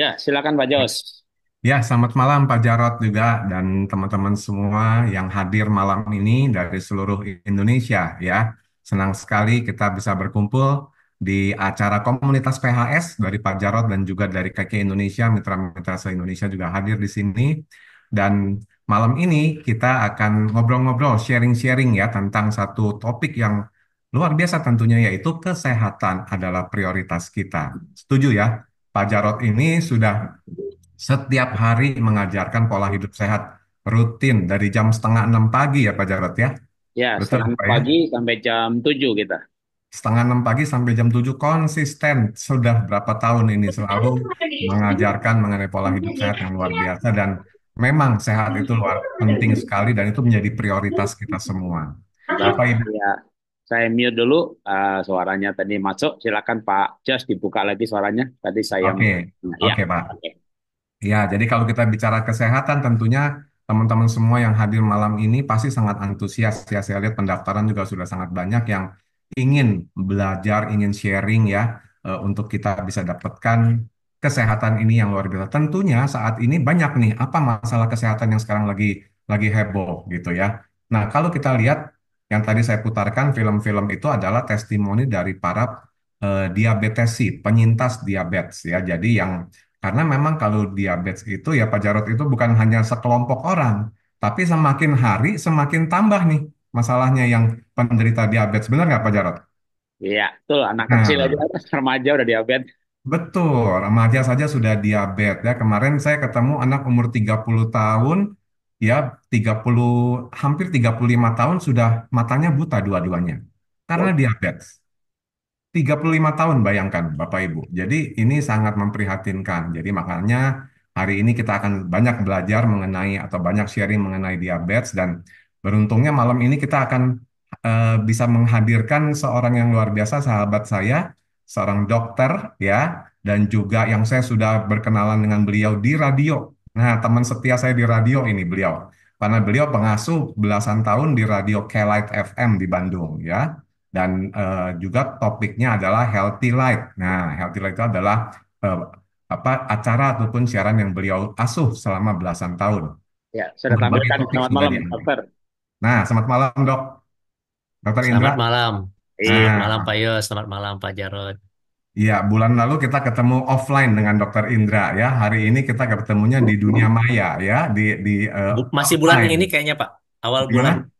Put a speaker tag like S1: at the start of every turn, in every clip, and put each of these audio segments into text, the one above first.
S1: Ya, silakan Pak Jos.
S2: Ya, selamat malam Pak Jarot juga dan teman-teman semua yang hadir malam ini dari seluruh Indonesia ya. Senang sekali kita bisa berkumpul di acara komunitas PHS dari Pak Jarot dan juga dari KKI Indonesia, mitra-mitra se-Indonesia juga hadir di sini. Dan malam ini kita akan ngobrol-ngobrol, sharing-sharing ya tentang satu topik yang luar biasa tentunya yaitu kesehatan adalah prioritas kita. Setuju ya? Pak Jarot ini sudah setiap hari mengajarkan pola hidup sehat rutin dari jam setengah enam pagi ya Pak Jarot ya? Ya, Betul, setengah enam ya? pagi
S1: ya? sampai jam tujuh kita.
S2: Setengah enam pagi sampai jam tujuh konsisten sudah berapa tahun ini selalu mengajarkan mengenai pola hidup sehat yang luar biasa dan memang sehat itu luar penting sekali dan itu menjadi prioritas kita semua. Ya, Bapak
S1: Ibu, ya. Saya mute dulu uh, suaranya tadi masuk. Silakan Pak Jas dibuka lagi suaranya. Tadi saya Oke, okay. Nah, ya, oke okay, Pak. Okay.
S2: Ya, jadi kalau kita bicara kesehatan tentunya teman-teman semua yang hadir malam ini pasti sangat antusias ya. Saya lihat pendaftaran juga sudah sangat banyak yang ingin belajar, ingin sharing ya uh, untuk kita bisa dapatkan kesehatan ini yang luar biasa. Tentunya saat ini banyak nih apa masalah kesehatan yang sekarang lagi lagi heboh gitu ya. Nah, kalau kita lihat yang tadi saya putarkan film-film itu adalah testimoni dari para eh, diabetesi, penyintas diabetes ya. Jadi yang karena memang kalau diabetes itu ya Pak Jarot itu bukan hanya sekelompok orang, tapi semakin hari semakin tambah nih masalahnya yang penderita diabetes. Benar nggak Pak Jarot?
S1: Iya, betul. Anak Nah, kecil aja, remaja udah diabetes.
S2: Betul, remaja saja sudah diabetes ya. Kemarin saya ketemu anak umur 30 tahun ya 30 hampir 35 tahun sudah matanya buta dua-duanya karena oh. tiga diabetes. 35 tahun bayangkan Bapak Ibu. Jadi ini sangat memprihatinkan. Jadi makanya hari ini kita akan banyak belajar mengenai atau banyak sharing mengenai diabetes dan beruntungnya malam ini kita akan eh, bisa menghadirkan seorang yang luar biasa sahabat saya, seorang dokter ya dan juga yang saya sudah berkenalan dengan beliau di radio Nah, teman setia saya di radio ini beliau. Karena beliau pengasuh belasan tahun di radio K-Light FM di Bandung ya. Dan uh, juga topiknya adalah Healthy Light. Nah, Healthy Light itu adalah uh, apa acara ataupun siaran yang beliau asuh selama belasan tahun.
S1: Ya,
S3: sudah Berbagai nah, tampilkan. Selamat malam, yang... Dokter.
S2: Nah, selamat malam, Dok. Dokter Indra. Selamat
S3: malam. Iya. Selamat malam Pak Yos, selamat malam Pak Jarod.
S2: Iya, bulan lalu kita ketemu offline dengan Dokter Indra ya. Hari ini kita ketemunya di dunia maya ya, di di uh, Masih bulan offline. ini
S3: kayaknya Pak. Awal bulan.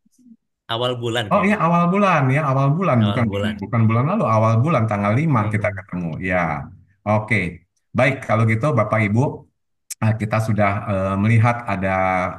S3: Awal bulan. Oh
S2: iya, awal bulan ya, awal bulan Awal bukan bulan. bukan bulan lalu, awal bulan tanggal 5 Hmm. kita ketemu. Ya. Oke. Baik, kalau gitu Bapak Ibu eh, kita sudah uh, melihat ada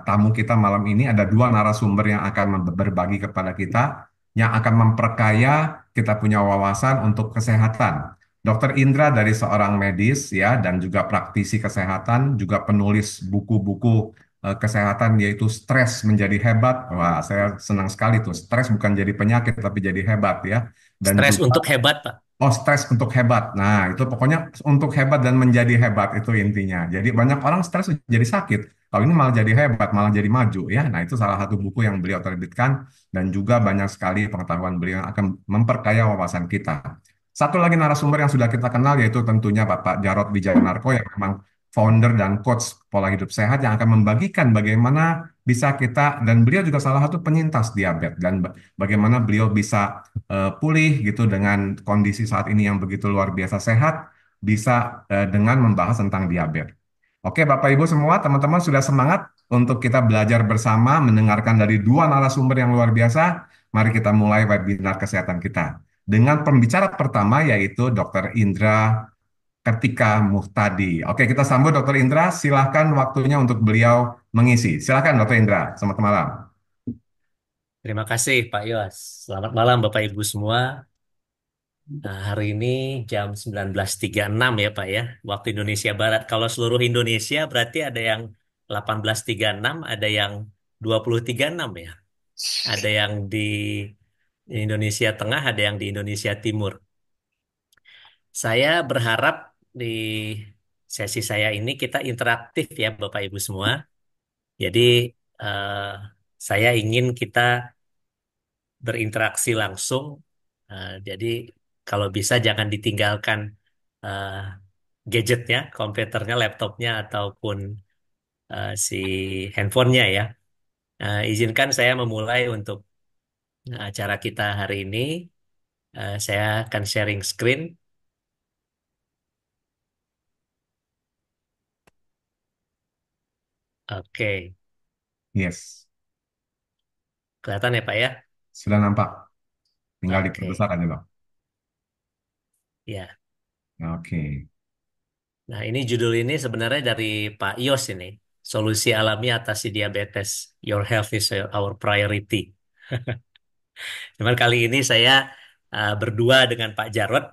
S2: tamu kita malam ini, ada dua narasumber yang akan berbagi kepada kita, yang akan memperkaya kita punya wawasan untuk kesehatan. Dokter Indra dari seorang medis ya dan juga praktisi kesehatan, juga penulis buku-buku eh, kesehatan yaitu stres menjadi hebat. Wah, saya senang sekali tuh. Stres bukan jadi penyakit tapi jadi hebat ya. Dan stres juga, untuk hebat, Pak. Oh, stres untuk hebat. Nah, itu pokoknya untuk hebat dan menjadi hebat itu intinya. Jadi banyak orang stres jadi sakit. Kalau ini malah jadi hebat, malah jadi maju ya. Nah, itu salah satu buku yang beliau terbitkan dan juga banyak sekali pengetahuan beliau yang akan memperkaya wawasan kita. Satu lagi narasumber yang sudah kita kenal yaitu tentunya Bapak Jarod Wijanarko yang memang founder dan coach pola hidup sehat yang akan membagikan bagaimana bisa kita dan beliau juga salah satu penyintas diabetes dan bagaimana beliau bisa uh, pulih gitu dengan kondisi saat ini yang begitu luar biasa sehat bisa uh, dengan membahas tentang diabetes. Oke Bapak Ibu semua teman-teman sudah semangat untuk kita belajar bersama mendengarkan dari dua narasumber yang luar biasa. Mari kita mulai webinar kesehatan kita dengan pembicara pertama yaitu Dr. Indra Kartika Muhtadi. Oke, kita sambut Dr. Indra. Silahkan waktunya untuk beliau mengisi. Silahkan Dr. Indra, selamat malam.
S3: Terima kasih Pak Yos. Selamat malam Bapak Ibu semua. Nah, hari ini jam 19.36 ya Pak ya, waktu Indonesia Barat. Kalau seluruh Indonesia berarti ada yang 18.36, ada yang 23.6 ya. Ada yang di di Indonesia Tengah, ada yang di Indonesia Timur. Saya berharap di sesi saya ini kita interaktif ya Bapak Ibu semua. Jadi eh, saya ingin kita berinteraksi langsung. Eh, jadi kalau bisa jangan ditinggalkan eh, gadgetnya, komputernya, laptopnya ataupun eh, si handphonenya ya. Eh, izinkan saya memulai untuk Nah, acara kita hari ini eh, saya akan sharing screen. Oke, Yes, kelihatan ya Pak ya?
S2: sudah nampak. Tinggal okay. diperbesar aja, Pak. ya. Oke.
S3: Nah, ini judul ini sebenarnya dari Pak Yos ini. Solusi alami atasi diabetes. Your health is our priority. Cuman kali ini saya uh, berdua dengan Pak Jarod.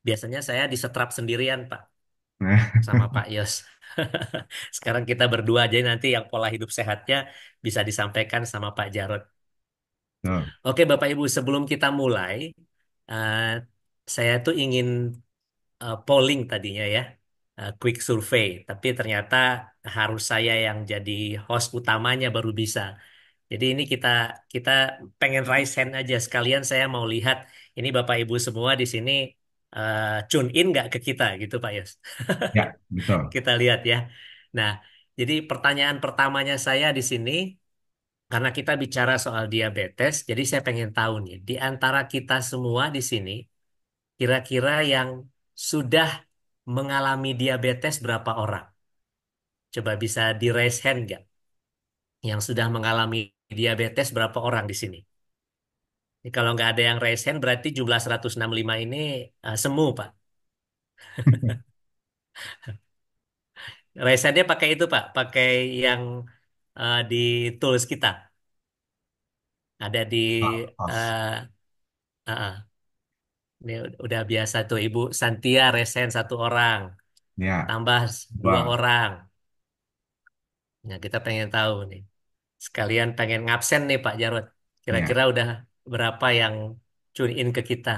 S3: Biasanya saya disetrap sendirian, Pak, sama Pak Yos. Sekarang kita berdua aja nanti yang pola hidup sehatnya bisa disampaikan sama Pak Jarod. Oh. Oke, Bapak Ibu, sebelum kita mulai, uh, saya tuh ingin uh, polling tadinya ya, uh, quick survey. Tapi ternyata harus saya yang jadi host utamanya baru bisa. Jadi ini kita kita pengen raise hand aja sekalian saya mau lihat ini Bapak Ibu semua di sini uh, tune in nggak ke kita gitu Pak Yos. Ya, betul. kita lihat ya. Nah, jadi pertanyaan pertamanya saya di sini karena kita bicara soal diabetes, jadi saya pengen tahu nih di antara kita semua di sini kira-kira yang sudah mengalami diabetes berapa orang? Coba bisa di raise hand nggak? yang sudah mengalami diabetes berapa orang di sini? Ini kalau nggak ada yang resen, berarti jumlah 165 ini uh, semu, Pak. raise hand pakai itu, Pak. Pakai yang uh, di tools kita. Ada di uh, uh, uh. Ini udah biasa tuh Ibu Santia resen satu orang. Ya. Tambah dua orang. Nah, kita pengen tahu nih sekalian pengen ngabsen nih Pak Jarod. Iya. Kira-kira udah berapa yang tune in ke kita?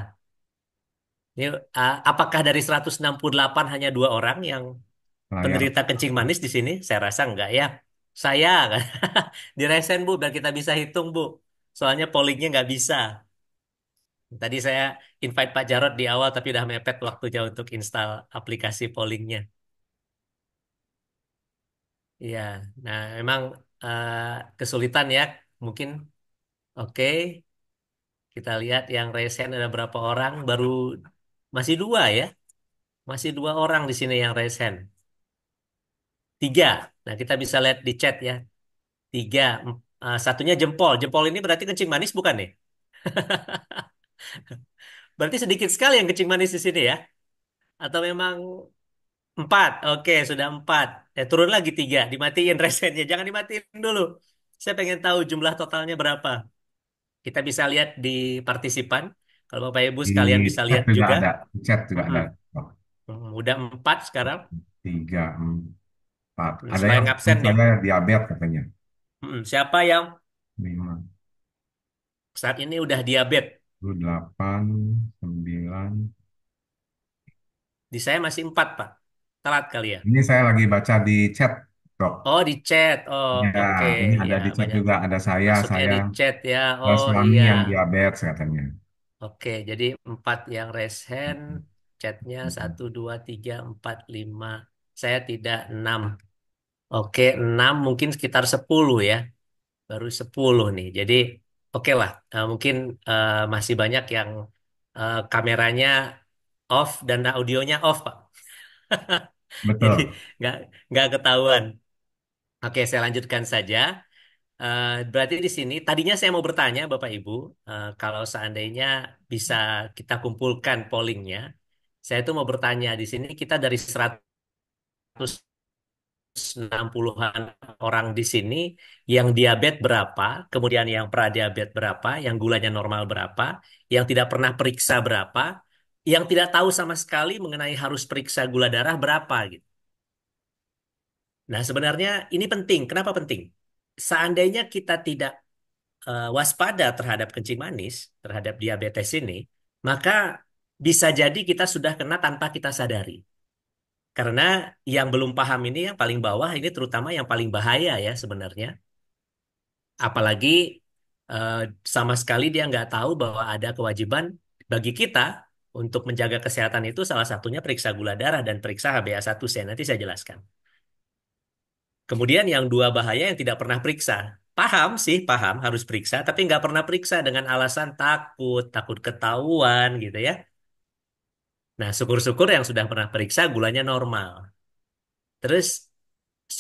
S3: Ini uh, apakah dari 168 hanya dua orang yang oh, iya. penderita kencing manis di sini? Saya rasa enggak ya. Saya di resen Bu biar kita bisa hitung Bu. Soalnya pollingnya nggak bisa. Tadi saya invite Pak Jarod di awal tapi udah mepet waktunya untuk install aplikasi pollingnya. Iya, nah memang uh, kesulitan ya mungkin oke kita lihat yang resen ada berapa orang baru masih dua ya masih dua orang di sini yang resen tiga nah kita bisa lihat di chat ya tiga uh, satunya jempol jempol ini berarti kencing manis bukan nih berarti sedikit sekali yang kencing manis di sini ya atau memang empat oke sudah empat Ya turun lagi tiga, dimatiin resetnya Jangan dimatiin dulu. Saya pengen tahu jumlah totalnya berapa. Kita bisa lihat di partisipan. Kalau Bapak Ibu Di sekalian bisa lihat juga ada,
S2: chat juga ada.
S3: Hmm. Udah empat sekarang.
S2: Tiga, empat. Hmm, Ada yang absen nih? diabetes katanya.
S3: Hmm, Siapa yang Lima, saat ini udah diabetes?
S2: delapan, sembilan.
S3: Di saya masih empat, Pak telat kali ya?
S2: Ini saya lagi baca di chat, Dok.
S3: Oh, di chat. Oh, Ya, oke. ini ada Ya, di
S2: chat banyak juga. Ada saya, masuknya saya, di chat
S3: ya. Oh, suami iya. yang diabetes katanya. Oke, jadi empat yang raise hand, chatnya satu, dua, tiga, empat, lima. Saya tidak enam. Oke, enam mungkin sekitar sepuluh ya. Baru sepuluh nih. Jadi oke lah. Nah, mungkin uh, masih banyak yang uh, kameranya off dan audionya off, Pak. Betul. Jadi nggak nggak ketahuan. Oke, saya lanjutkan saja. Uh, berarti di sini tadinya saya mau bertanya Bapak Ibu, uh, kalau seandainya bisa kita kumpulkan pollingnya, saya itu mau bertanya di sini kita dari 160-an orang di sini yang diabetes berapa, kemudian yang pradiabetes berapa, yang gulanya normal berapa, yang tidak pernah periksa berapa, yang tidak tahu sama sekali mengenai harus periksa gula darah berapa gitu. Nah, sebenarnya ini penting. Kenapa penting? Seandainya kita tidak uh, waspada terhadap kencing manis, terhadap diabetes ini, maka bisa jadi kita sudah kena tanpa kita sadari. Karena yang belum paham ini yang paling bawah ini terutama yang paling bahaya ya sebenarnya. Apalagi uh, sama sekali dia nggak tahu bahwa ada kewajiban bagi kita untuk menjaga kesehatan itu salah satunya periksa gula darah dan periksa HbA1c. Nanti saya jelaskan. Kemudian yang dua bahaya yang tidak pernah periksa. Paham sih, paham harus periksa, tapi nggak pernah periksa dengan alasan takut, takut ketahuan gitu ya. Nah, syukur-syukur yang sudah pernah periksa gulanya normal. Terus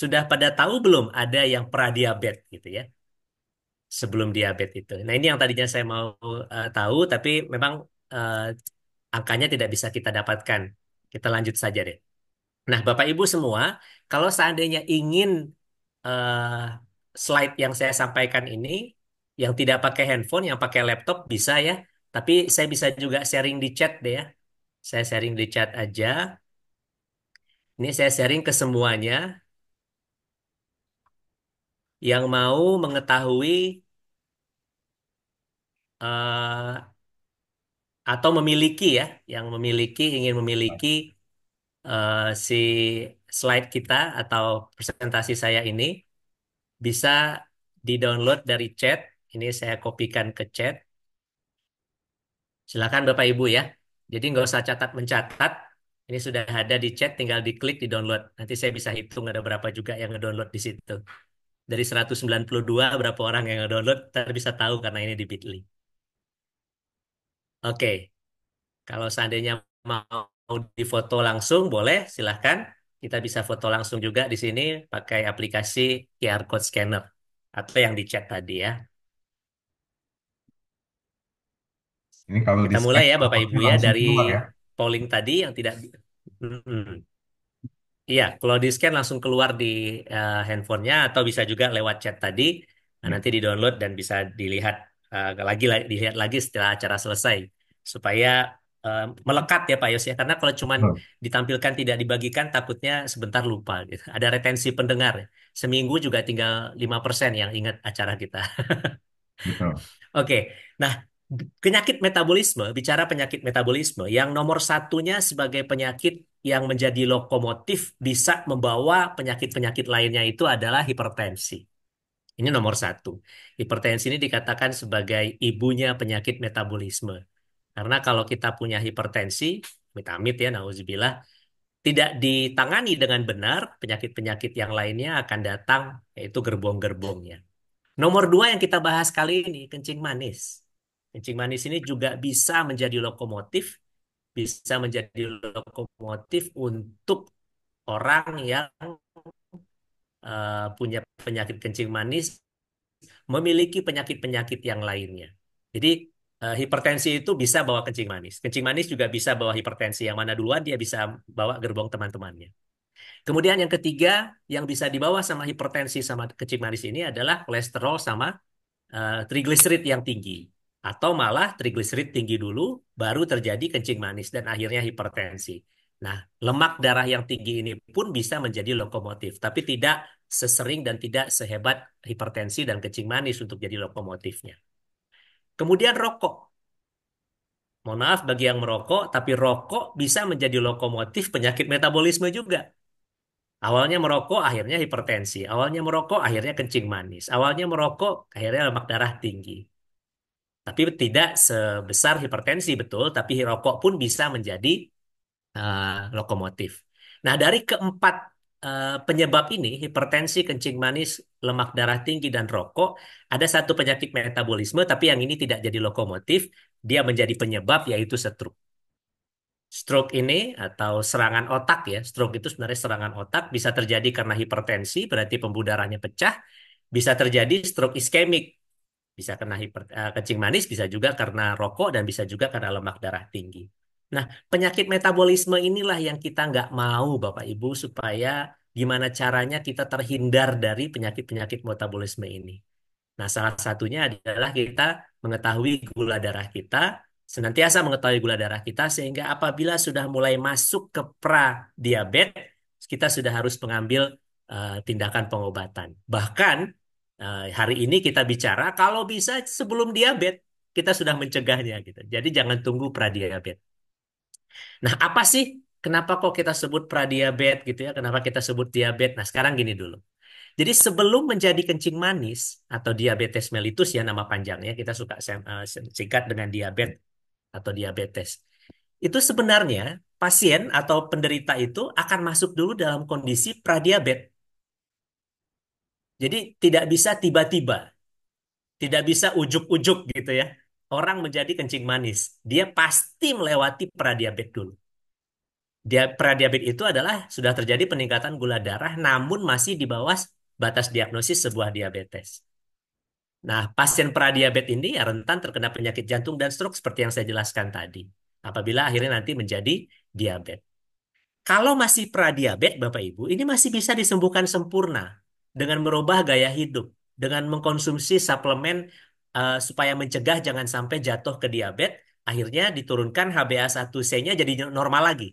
S3: sudah pada tahu belum ada yang pradiabet gitu ya sebelum diabetes itu. Nah ini yang tadinya saya mau uh, tahu tapi memang uh, angkanya tidak bisa kita dapatkan. Kita lanjut saja deh. Nah, Bapak Ibu semua, kalau seandainya ingin uh, slide yang saya sampaikan ini yang tidak pakai handphone, yang pakai laptop bisa ya. Tapi saya bisa juga sharing di chat deh ya. Saya sharing di chat aja. Ini saya sharing ke semuanya yang mau mengetahui uh, atau memiliki ya, yang memiliki ingin memiliki uh, si slide kita atau presentasi saya ini bisa di-download dari chat. Ini saya kopikan ke chat. Silakan Bapak Ibu ya. Jadi nggak usah catat mencatat. Ini sudah ada di chat, tinggal diklik di download. Nanti saya bisa hitung ada berapa juga yang ngedownload di situ. Dari 192 berapa orang yang ngedownload, kita bisa tahu karena ini di Bitly. Oke, kalau seandainya mau difoto langsung boleh, silahkan. Kita bisa foto langsung juga di sini pakai aplikasi QR Code Scanner atau yang di chat tadi ya.
S2: Ini kalau Kita mulai ya Bapak Ibu ya dari ya.
S3: polling tadi yang tidak hmm. Iya, kalau di scan langsung keluar di uh, handphonenya atau bisa juga lewat chat tadi. Nah, iya. nanti di download dan bisa dilihat uh, lagi dilihat lagi setelah acara selesai supaya uh, melekat ya Pak Yos ya karena kalau cuman hmm. ditampilkan tidak dibagikan takutnya sebentar lupa gitu. Ada retensi pendengar. Seminggu juga tinggal 5% yang ingat acara kita. Oke. Okay. Nah, penyakit metabolisme, bicara penyakit metabolisme yang nomor satunya sebagai penyakit yang menjadi lokomotif bisa membawa penyakit-penyakit lainnya itu adalah hipertensi. Ini nomor satu. Hipertensi ini dikatakan sebagai ibunya penyakit metabolisme. Karena kalau kita punya hipertensi, mitamit ya, nauzubillah, tidak ditangani dengan benar, penyakit-penyakit yang lainnya akan datang, yaitu gerbong-gerbongnya. Nomor dua yang kita bahas kali ini, kencing manis. Kencing manis ini juga bisa menjadi lokomotif, bisa menjadi lokomotif untuk orang yang uh, punya penyakit kencing manis memiliki penyakit-penyakit yang lainnya. Jadi uh, hipertensi itu bisa bawa kencing manis. Kencing manis juga bisa bawa hipertensi yang mana duluan dia bisa bawa gerbong teman-temannya. Kemudian yang ketiga yang bisa dibawa sama hipertensi sama kencing manis ini adalah kolesterol sama uh, eh, trigliserid yang tinggi atau malah trigliserid tinggi dulu baru terjadi kencing manis dan akhirnya hipertensi. Nah, lemak darah yang tinggi ini pun bisa menjadi lokomotif, tapi tidak sesering dan tidak sehebat hipertensi dan kencing manis untuk jadi lokomotifnya. Kemudian rokok. Mohon maaf bagi yang merokok, tapi rokok bisa menjadi lokomotif penyakit metabolisme juga. Awalnya merokok, akhirnya hipertensi. Awalnya merokok, akhirnya kencing manis. Awalnya merokok, akhirnya lemak darah tinggi. Tapi tidak sebesar hipertensi betul, tapi rokok pun bisa menjadi Eh, lokomotif. Nah, dari keempat uh, penyebab ini, hipertensi, kencing manis, lemak darah tinggi, dan rokok, ada satu penyakit metabolisme, tapi yang ini tidak jadi lokomotif, dia menjadi penyebab yaitu stroke. Stroke ini atau serangan otak ya, stroke itu sebenarnya serangan otak bisa terjadi karena hipertensi, berarti pembuluh darahnya pecah, bisa terjadi stroke iskemik, bisa kena hiper, uh, kencing manis, bisa juga karena rokok dan bisa juga karena lemak darah tinggi. Nah, penyakit metabolisme inilah yang kita nggak mau, Bapak Ibu, supaya gimana caranya kita terhindar dari penyakit-penyakit metabolisme ini. Nah, salah satunya adalah kita mengetahui gula darah kita, senantiasa mengetahui gula darah kita, sehingga apabila sudah mulai masuk ke pra-diabetes, kita sudah harus mengambil uh, tindakan pengobatan. Bahkan eh, hari ini kita bicara, kalau bisa sebelum diabetes, kita sudah mencegahnya. gitu. Jadi jangan tunggu pra Nah, apa sih kenapa kok kita sebut pradiabet gitu ya? Kenapa kita sebut diabetes? Nah, sekarang gini dulu. Jadi sebelum menjadi kencing manis atau diabetes mellitus ya nama panjangnya kita suka eh, singkat dengan diabetes atau diabetes. Itu sebenarnya pasien atau penderita itu akan masuk dulu dalam kondisi pradiabet. Jadi tidak bisa tiba-tiba. Tidak bisa ujuk-ujuk gitu ya orang menjadi kencing manis, dia pasti melewati pradiabet dulu. Dia pradiabet itu adalah sudah terjadi peningkatan gula darah namun masih di bawah batas diagnosis sebuah diabetes. Nah, pasien pradiabet ini ya rentan terkena penyakit jantung dan stroke seperti yang saya jelaskan tadi. Apabila akhirnya nanti menjadi diabetes. Kalau masih pradiabet Bapak Ibu, ini masih bisa disembuhkan sempurna dengan merubah gaya hidup, dengan mengkonsumsi suplemen uh, supaya mencegah jangan sampai jatuh ke diabetes, akhirnya diturunkan HbA1c-nya jadi normal lagi.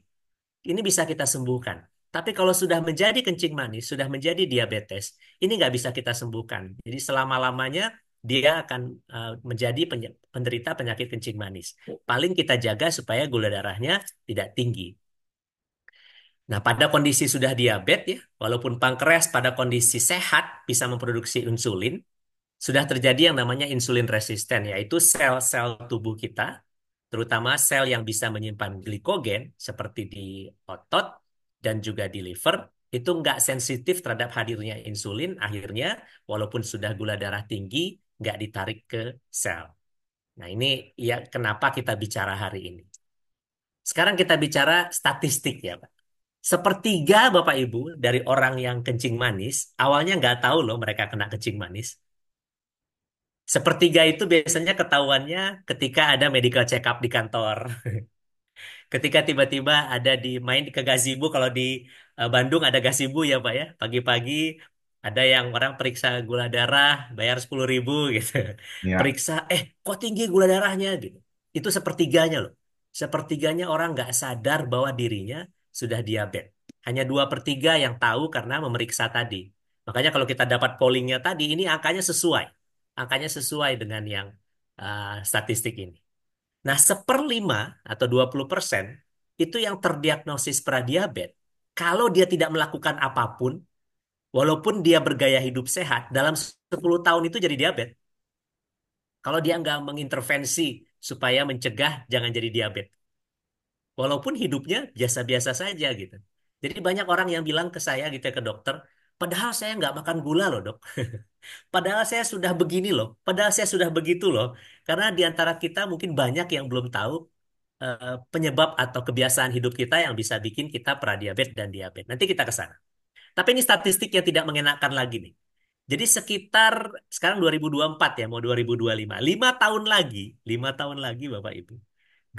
S3: Ini bisa kita sembuhkan. Tapi kalau sudah menjadi kencing manis, sudah menjadi diabetes, ini nggak bisa kita sembuhkan. Jadi selama-lamanya dia akan eh, menjadi penderita penyakit kencing manis. Paling kita jaga supaya gula darahnya tidak tinggi. Nah, pada kondisi sudah diabetes ya, walaupun pankreas pada kondisi sehat bisa memproduksi insulin, sudah terjadi yang namanya insulin resisten, yaitu sel-sel tubuh kita, terutama sel yang bisa menyimpan glikogen seperti di otot dan juga di liver, itu nggak sensitif terhadap hadirnya insulin, akhirnya walaupun sudah gula darah tinggi, nggak ditarik ke sel. Nah ini ya kenapa kita bicara hari ini. Sekarang kita bicara statistik ya Pak. Sepertiga Bapak Ibu dari orang yang kencing manis, awalnya nggak tahu loh mereka kena kencing manis Sepertiga itu biasanya ketahuannya ketika ada medical check up di kantor. Ketika tiba-tiba ada di main ke gazebo kalau di eh, Bandung ada gazebo ya, Pak ya. Pagi-pagi ada yang orang periksa gula darah bayar sepuluh ribu gitu. Ya. Periksa, eh kok tinggi gula darahnya gitu. Itu sepertiganya loh. Sepertiganya orang nggak sadar bahwa dirinya sudah diabetes. Hanya dua per tiga yang tahu karena memeriksa tadi. Makanya kalau kita dapat pollingnya tadi, ini angkanya sesuai angkanya sesuai dengan yang uh, statistik ini. Nah, seperlima atau 20 persen itu yang terdiagnosis pradiabet. Kalau dia tidak melakukan apapun, walaupun dia bergaya hidup sehat, dalam 10 tahun itu jadi diabetes. Kalau dia nggak mengintervensi supaya mencegah jangan jadi diabetes. Walaupun hidupnya biasa-biasa saja gitu. Jadi banyak orang yang bilang ke saya gitu ya, ke dokter, Padahal saya nggak makan gula loh dok. Padahal saya sudah begini loh. Padahal saya sudah begitu loh. Karena di antara kita mungkin banyak yang belum tahu uh, penyebab atau kebiasaan hidup kita yang bisa bikin kita pradiabetes dan diabetes. Nanti kita ke sana. Tapi ini statistik yang tidak mengenakan lagi nih. Jadi sekitar sekarang 2024 ya, mau 2025. 5 tahun lagi, 5 tahun lagi Bapak Ibu.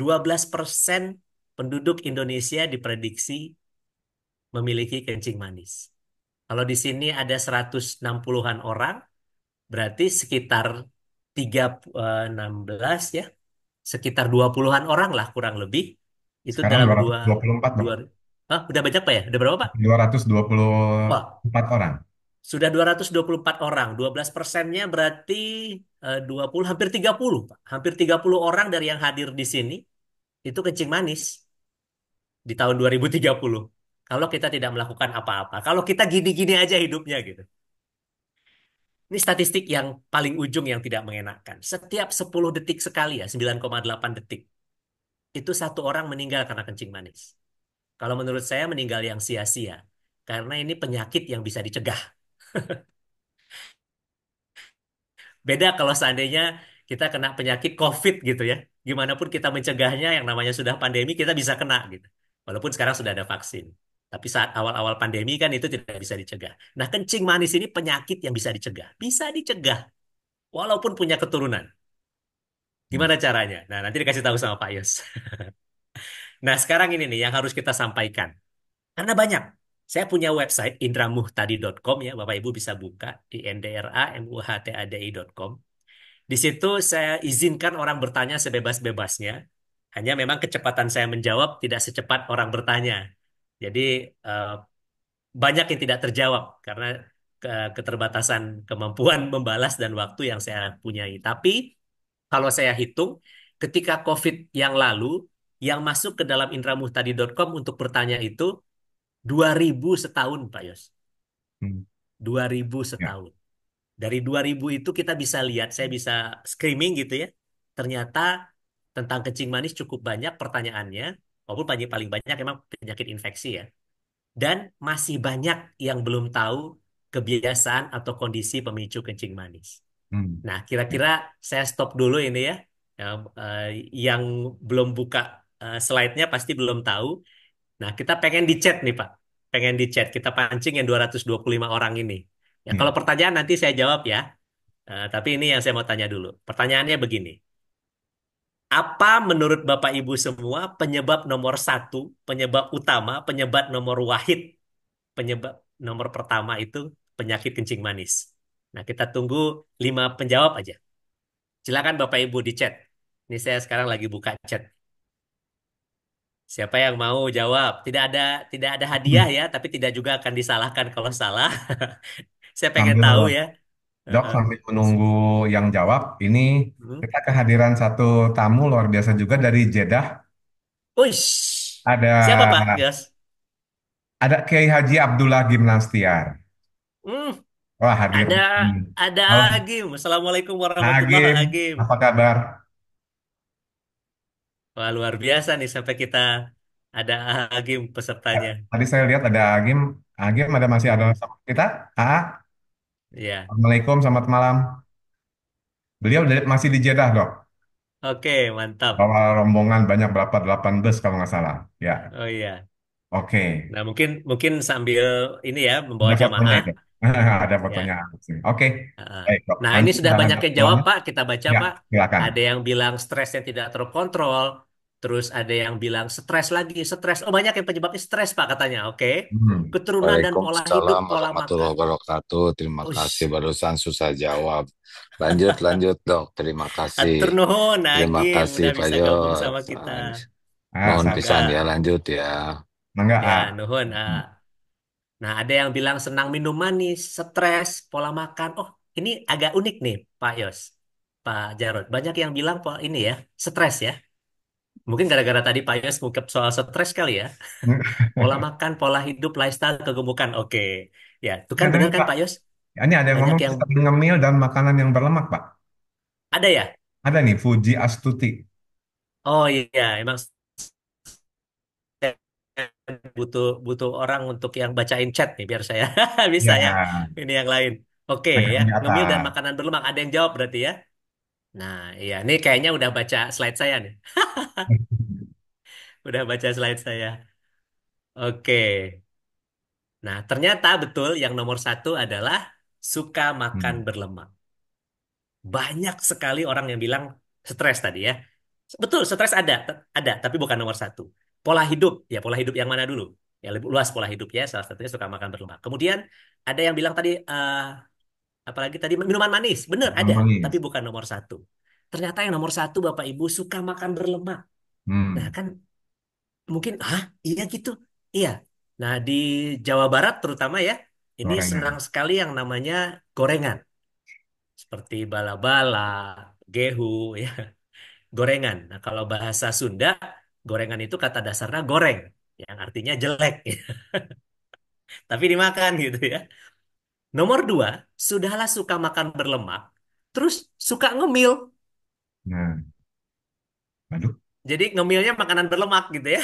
S3: 12% persen penduduk Indonesia diprediksi memiliki kencing manis. Kalau di sini ada 160-an orang, berarti sekitar 3, 16 eh, ya, sekitar 20-an orang lah kurang lebih. Itu Sekarang dalam 224, dua 224, Pak. dua huh, udah banyak Pak ya? Udah berapa Pak?
S2: 224 Wah, orang.
S3: sudah 224 orang. 12 persennya berarti eh, uh, 20, hampir 30 Pak. Hampir 30 orang dari yang hadir di sini, itu kencing manis di tahun 2030 kalau kita tidak melakukan apa-apa. Kalau kita gini-gini aja hidupnya gitu. Ini statistik yang paling ujung yang tidak mengenakan. Setiap 10 detik sekali ya, 9,8 detik. Itu satu orang meninggal karena kencing manis. Kalau menurut saya meninggal yang sia-sia. Karena ini penyakit yang bisa dicegah. Beda kalau seandainya kita kena penyakit COVID gitu ya. Gimana pun kita mencegahnya yang namanya sudah pandemi kita bisa kena gitu. Walaupun sekarang sudah ada vaksin. Tapi saat awal-awal pandemi kan itu tidak bisa dicegah. Nah, kencing manis ini penyakit yang bisa dicegah. Bisa dicegah. Walaupun punya keturunan. Gimana hmm. caranya? Nah, nanti dikasih tahu sama Pak Yos. nah, sekarang ini nih yang harus kita sampaikan. Karena banyak. Saya punya website indramuhtadi.com ya. Bapak Ibu bisa buka di ndra.muhtadi.com. Di situ saya izinkan orang bertanya sebebas-bebasnya. Hanya memang kecepatan saya menjawab tidak secepat orang bertanya. Jadi uh, banyak yang tidak terjawab karena uh, keterbatasan kemampuan membalas dan waktu yang saya punyai. Tapi kalau saya hitung, ketika COVID yang lalu, yang masuk ke dalam intramuhtadi.com untuk bertanya itu 2000 setahun, Pak Yos. Hmm. 2000 ya. setahun. Ya. Dari 2000 itu kita bisa lihat, saya bisa screaming gitu ya. Ternyata tentang kencing manis cukup banyak pertanyaannya walaupun paling paling banyak memang penyakit infeksi ya. Dan masih banyak yang belum tahu kebiasaan atau kondisi pemicu kencing manis. Hmm. Nah, kira-kira saya stop dulu ini ya. ya eh, yang belum buka eh, slide-nya pasti belum tahu. Nah, kita pengen di chat nih Pak. Pengen di chat. Kita pancing yang 225 orang ini. Ya, hmm. Kalau pertanyaan nanti saya jawab ya. Uh, tapi ini yang saya mau tanya dulu. Pertanyaannya begini. Apa menurut Bapak Ibu semua penyebab nomor satu, penyebab utama, penyebab nomor wahid, penyebab nomor pertama itu penyakit kencing manis? Nah, kita tunggu lima penjawab aja. Silakan Bapak Ibu di chat. Ini saya sekarang lagi buka chat. Siapa yang mau jawab? Tidak ada tidak ada hadiah hmm. ya, tapi tidak juga akan disalahkan kalau salah. saya pengen Ambil tahu ya.
S2: Dok, sambil menunggu yang jawab, ini hmm. kita kehadiran satu tamu luar biasa juga dari Jeddah. Uish, Ada siapa Pak Yes. ada Kiai Haji Abdullah Gimnastiar. Hmm, Wah, hadir. ada ada Halo,
S3: Agim. Assalamualaikum warahmatullahi Agim. Agim. Apa kabar? Wah luar biasa nih sampai kita ada Agim pesertanya.
S2: Tadi saya lihat ada Agim. Agim ada masih ada hmm. sama kita? Aa? Iya. Assalamualaikum, selamat malam. Beliau masih di Jeddah, dok.
S3: Oke, mantap.
S2: Bawa rombongan banyak berapa? delapan bus kalau nggak salah. Ya, Oh iya. oke.
S3: Nah, mungkin mungkin sambil ini ya membawa Ada fotonya, jamaah. dok.
S2: Ada ya. fotonya. Oke, baik, dok. Nah, ini Nanti sudah kita banyak yang jawab, Pak.
S3: Kita baca, ya, Pak. silakan. Ada yang bilang stres yang tidak terkontrol, Terus ada yang bilang stres lagi, stres. Oh banyak yang penyebabnya stres Pak katanya, oke. Hmm. Keturunan dan pola hidup, pola
S2: warahmatullahi makan. wabarakatuh. Terima Ush. kasih barusan susah jawab. Lanjut, lanjut dok. Terima kasih. Aturnuhun, Terima Agim. kasih Udah Pak bisa Yos. sama
S3: kita. Ah, Mohon pisan ya, lanjut
S2: ya. enggak, ya, Ah. ah.
S3: Hmm. Nah, ada yang bilang senang minum manis, stres, pola makan. Oh, ini agak unik nih Pak Yos, Pak Jarod. Banyak yang bilang pola ini ya, stres ya. Mungkin gara-gara tadi Pak Yos ngungkap soal stres kali ya. Pola makan, pola hidup, lifestyle, kegemukan. Oke. Ya, itu kan benar kan Pak Pak, Yos? Ya, ini ada yang Banyak ngomong
S2: yang ngemil dan makanan yang berlemak, Pak. ada ya? Ada nih, Fuji Astuti.
S3: Oh iya, emang butuh butuh orang untuk yang bacain chat nih biar saya bisa iya. Ya, yang ini yang lain. Oke ya, ngemil dan makanan berlemak ada yang jawab berarti ya. Nah, iya, ini kayaknya udah baca slide saya nih. Udah baca slide saya. Oke. Nah, ternyata betul yang nomor satu adalah suka makan hmm. berlemak. Banyak sekali orang yang bilang stres tadi ya. Betul, stres ada, ada, tapi bukan nomor satu. Pola hidup, ya pola hidup yang mana dulu? Ya lebih luas pola hidup ya, salah satunya suka makan berlemak. Kemudian ada yang bilang tadi eh, Apalagi tadi minuman manis, benar ada, manis. tapi bukan nomor satu. Ternyata yang nomor satu Bapak Ibu suka makan berlemak. Hmm. Nah kan mungkin, ah iya gitu, iya. Nah di Jawa Barat terutama ya, ini gorengan. senang sekali yang namanya gorengan. Seperti bala-bala, gehu, ya. Gorengan. Nah kalau bahasa Sunda, gorengan itu kata dasarnya goreng, yang artinya jelek. Tapi dimakan gitu ya. Nomor dua, sudahlah suka makan berlemak, terus suka ngemil. Nah, aduh. Jadi ngemilnya makanan berlemak gitu ya.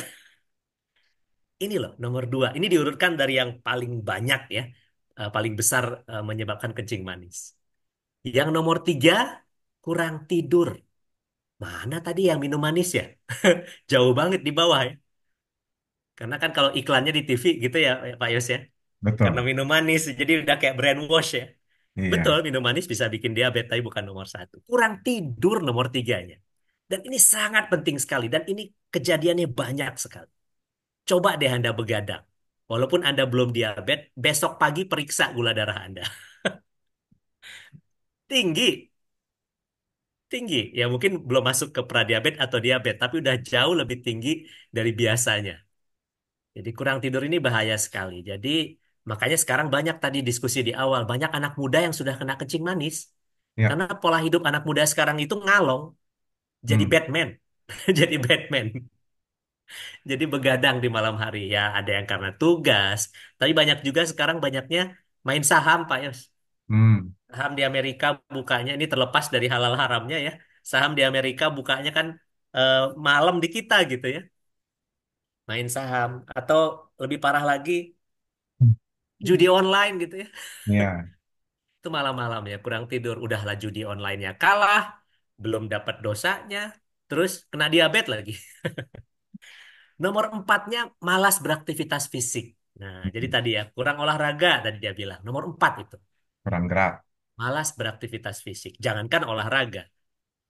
S3: Ini loh nomor dua. Ini diurutkan dari yang paling banyak ya, uh, paling besar uh, menyebabkan kencing manis. Yang nomor tiga, kurang tidur. Mana tadi yang minum manis ya? Jauh banget di bawah ya. Karena kan kalau iklannya di TV gitu ya Pak Yos ya. Betul. Karena minum manis, jadi udah kayak brand wash ya. Iya. Betul, minum manis bisa bikin diabetes, tapi bukan nomor satu. Kurang tidur nomor tiganya. Dan ini sangat penting sekali. Dan ini kejadiannya banyak sekali. Coba deh Anda begadang. Walaupun Anda belum diabetes, besok pagi periksa gula darah Anda. Tinggi. Tinggi. Ya mungkin belum masuk ke pradiabetes atau diabetes, tapi udah jauh lebih tinggi dari biasanya. Jadi kurang tidur ini bahaya sekali. Jadi Makanya sekarang banyak tadi diskusi di awal, banyak anak muda yang sudah kena kencing manis. Ya. Karena pola hidup anak muda sekarang itu ngalong. Jadi hmm. Batman. jadi Batman. jadi begadang di malam hari. Ya, ada yang karena tugas. Tapi banyak juga sekarang banyaknya main saham, Pak Yos. Hmm. Saham di Amerika bukanya, ini terlepas dari halal haramnya ya. Saham di Amerika bukanya kan eh, malam di kita gitu ya. Main saham. Atau lebih parah lagi, judi online gitu ya. Iya. Itu malam-malam ya, kurang tidur, udahlah judi online-nya kalah, belum dapat dosanya, terus kena diabetes lagi. Nomor empatnya malas beraktivitas fisik. Nah, jadi hmm. tadi ya, kurang olahraga tadi dia bilang. Nomor empat itu. Kurang gerak. Malas beraktivitas fisik. Jangankan olahraga.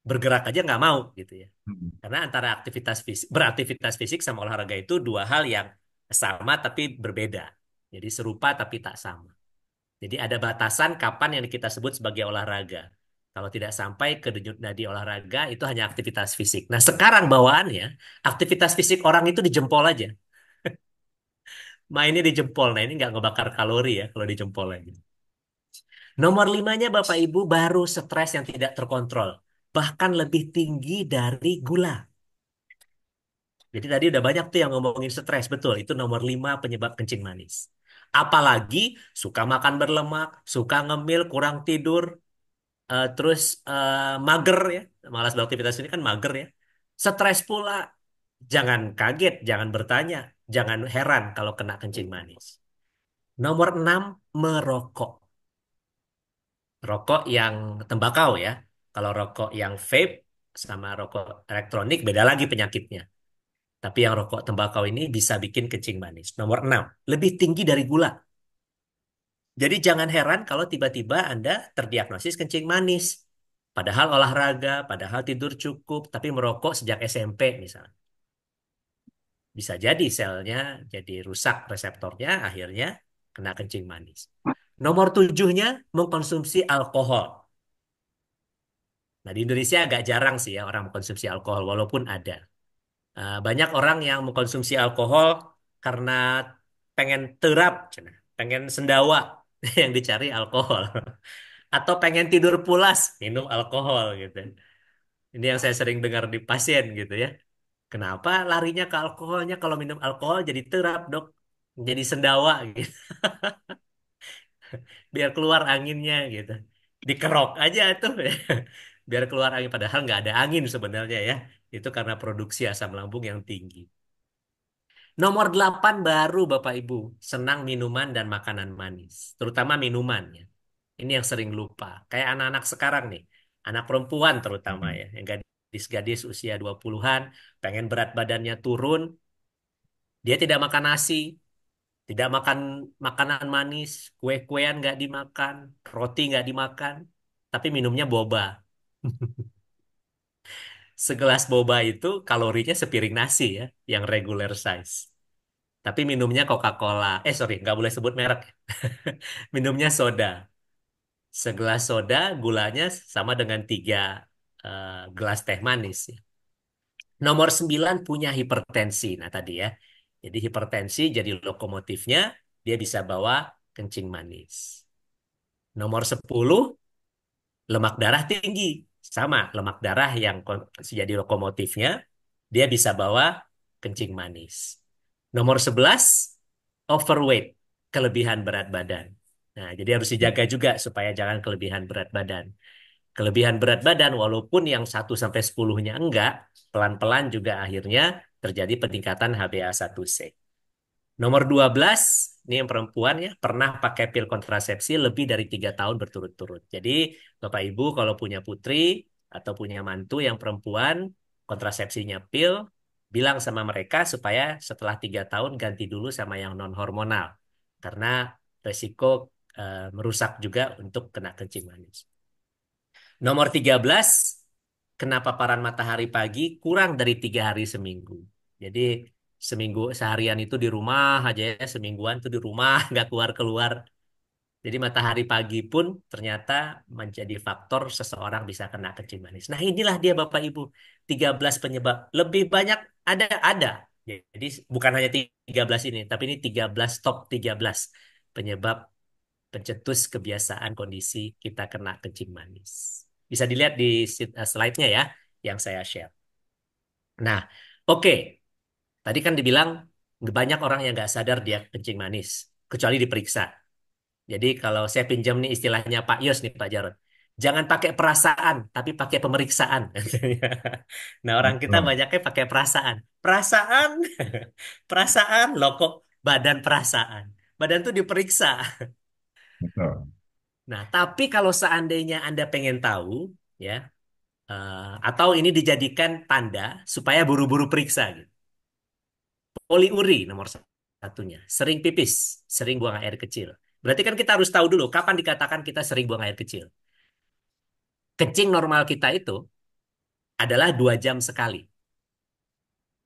S3: Bergerak aja nggak mau gitu ya. Hmm. Karena antara aktivitas fisik, beraktivitas fisik sama olahraga itu dua hal yang sama tapi berbeda. Jadi serupa tapi tak sama. Jadi ada batasan kapan yang kita sebut sebagai olahraga. Kalau tidak sampai ke denyut nadi olahraga itu hanya aktivitas fisik. Nah sekarang bawaannya aktivitas fisik orang itu di jempol aja. Mainnya di jempol. Nah ini nggak ngebakar kalori ya kalau di jempol aja. Nomor limanya Bapak Ibu baru stres yang tidak terkontrol. Bahkan lebih tinggi dari gula. Jadi tadi udah banyak tuh yang ngomongin stres, betul. Itu nomor lima penyebab kencing manis. Apalagi suka makan berlemak, suka ngemil, kurang tidur, uh, terus uh, mager ya. Malas beraktivitas ini kan mager ya. Stres pula. Jangan kaget, jangan bertanya, jangan heran kalau kena kencing manis. Nomor enam, merokok. Rokok yang tembakau ya. Kalau rokok yang vape sama rokok elektronik beda lagi penyakitnya. Tapi yang rokok tembakau ini bisa bikin kencing manis. Nomor 6, lebih tinggi dari gula. Jadi jangan heran kalau tiba-tiba Anda terdiagnosis kencing manis. Padahal olahraga, padahal tidur cukup, tapi merokok sejak SMP misalnya. Bisa jadi selnya jadi rusak reseptornya, akhirnya kena kencing manis. Nomor tujuhnya, mengkonsumsi alkohol. Nah, di Indonesia agak jarang sih ya orang mengkonsumsi alkohol, walaupun ada. Eh, banyak orang yang mengkonsumsi alkohol karena pengen terap, pengen sendawa yang dicari alkohol, atau pengen tidur pulas minum alkohol gitu. Ini yang saya sering dengar di pasien gitu ya. Kenapa larinya ke alkoholnya? Kalau minum alkohol jadi terap dok, jadi sendawa gitu. Biar keluar anginnya gitu. Dikerok aja tuh, biar keluar angin. Padahal nggak ada angin sebenarnya ya itu karena produksi asam lambung yang tinggi. Nomor delapan baru Bapak Ibu, senang minuman dan makanan manis, terutama minuman ya. Ini yang sering lupa. Kayak anak-anak sekarang nih, anak perempuan terutama ya, yang gadis-gadis usia 20-an, pengen berat badannya turun, dia tidak makan nasi, tidak makan makanan manis, kue-kuean nggak dimakan, roti nggak dimakan, tapi minumnya boba. segelas boba itu kalorinya sepiring nasi ya, yang regular size. Tapi minumnya Coca-Cola. Eh sorry, nggak boleh sebut merek. minumnya soda. Segelas soda gulanya sama dengan tiga uh, gelas teh manis. Ya. Nomor sembilan punya hipertensi. Nah tadi ya, jadi hipertensi jadi lokomotifnya dia bisa bawa kencing manis. Nomor sepuluh lemak darah tinggi sama lemak darah yang jadi lokomotifnya dia bisa bawa kencing manis. Nomor 11 overweight, kelebihan berat badan. Nah, jadi harus dijaga juga supaya jangan kelebihan berat badan. Kelebihan berat badan walaupun yang 1 sampai sepuluhnya enggak, pelan-pelan juga akhirnya terjadi peningkatan HbA1c. Nomor 12, ini yang perempuan ya, pernah pakai pil kontrasepsi lebih dari tiga tahun berturut-turut. Jadi Bapak Ibu kalau punya putri atau punya mantu yang perempuan, kontrasepsinya pil, bilang sama mereka supaya setelah tiga tahun ganti dulu sama yang non-hormonal. Karena resiko e, merusak juga untuk kena kencing manis. Nomor 13, kenapa paparan matahari pagi kurang dari tiga hari seminggu. Jadi seminggu seharian itu di rumah aja ya semingguan itu di rumah nggak keluar keluar jadi matahari pagi pun ternyata menjadi faktor seseorang bisa kena kencing manis nah inilah dia bapak ibu 13 penyebab lebih banyak ada ada jadi bukan hanya 13 ini tapi ini 13 top 13 penyebab pencetus kebiasaan kondisi kita kena kencing manis bisa dilihat di eh, slide-nya ya yang saya share nah oke okay. Tadi kan dibilang banyak orang yang nggak sadar dia kencing manis, kecuali diperiksa. Jadi kalau saya pinjam nih istilahnya Pak Yos nih Pak Jarod, jangan pakai perasaan, tapi pakai pemeriksaan. nah orang kita banyaknya pakai perasaan, perasaan, perasaan, loh kok badan perasaan, badan tuh diperiksa. Nah tapi kalau seandainya anda pengen tahu, ya, eh, atau ini dijadikan tanda supaya buru-buru periksa gitu poliuri nomor satunya. Sering pipis, sering buang air kecil. Berarti kan kita harus tahu dulu kapan dikatakan kita sering buang air kecil. Kencing normal kita itu adalah dua jam sekali.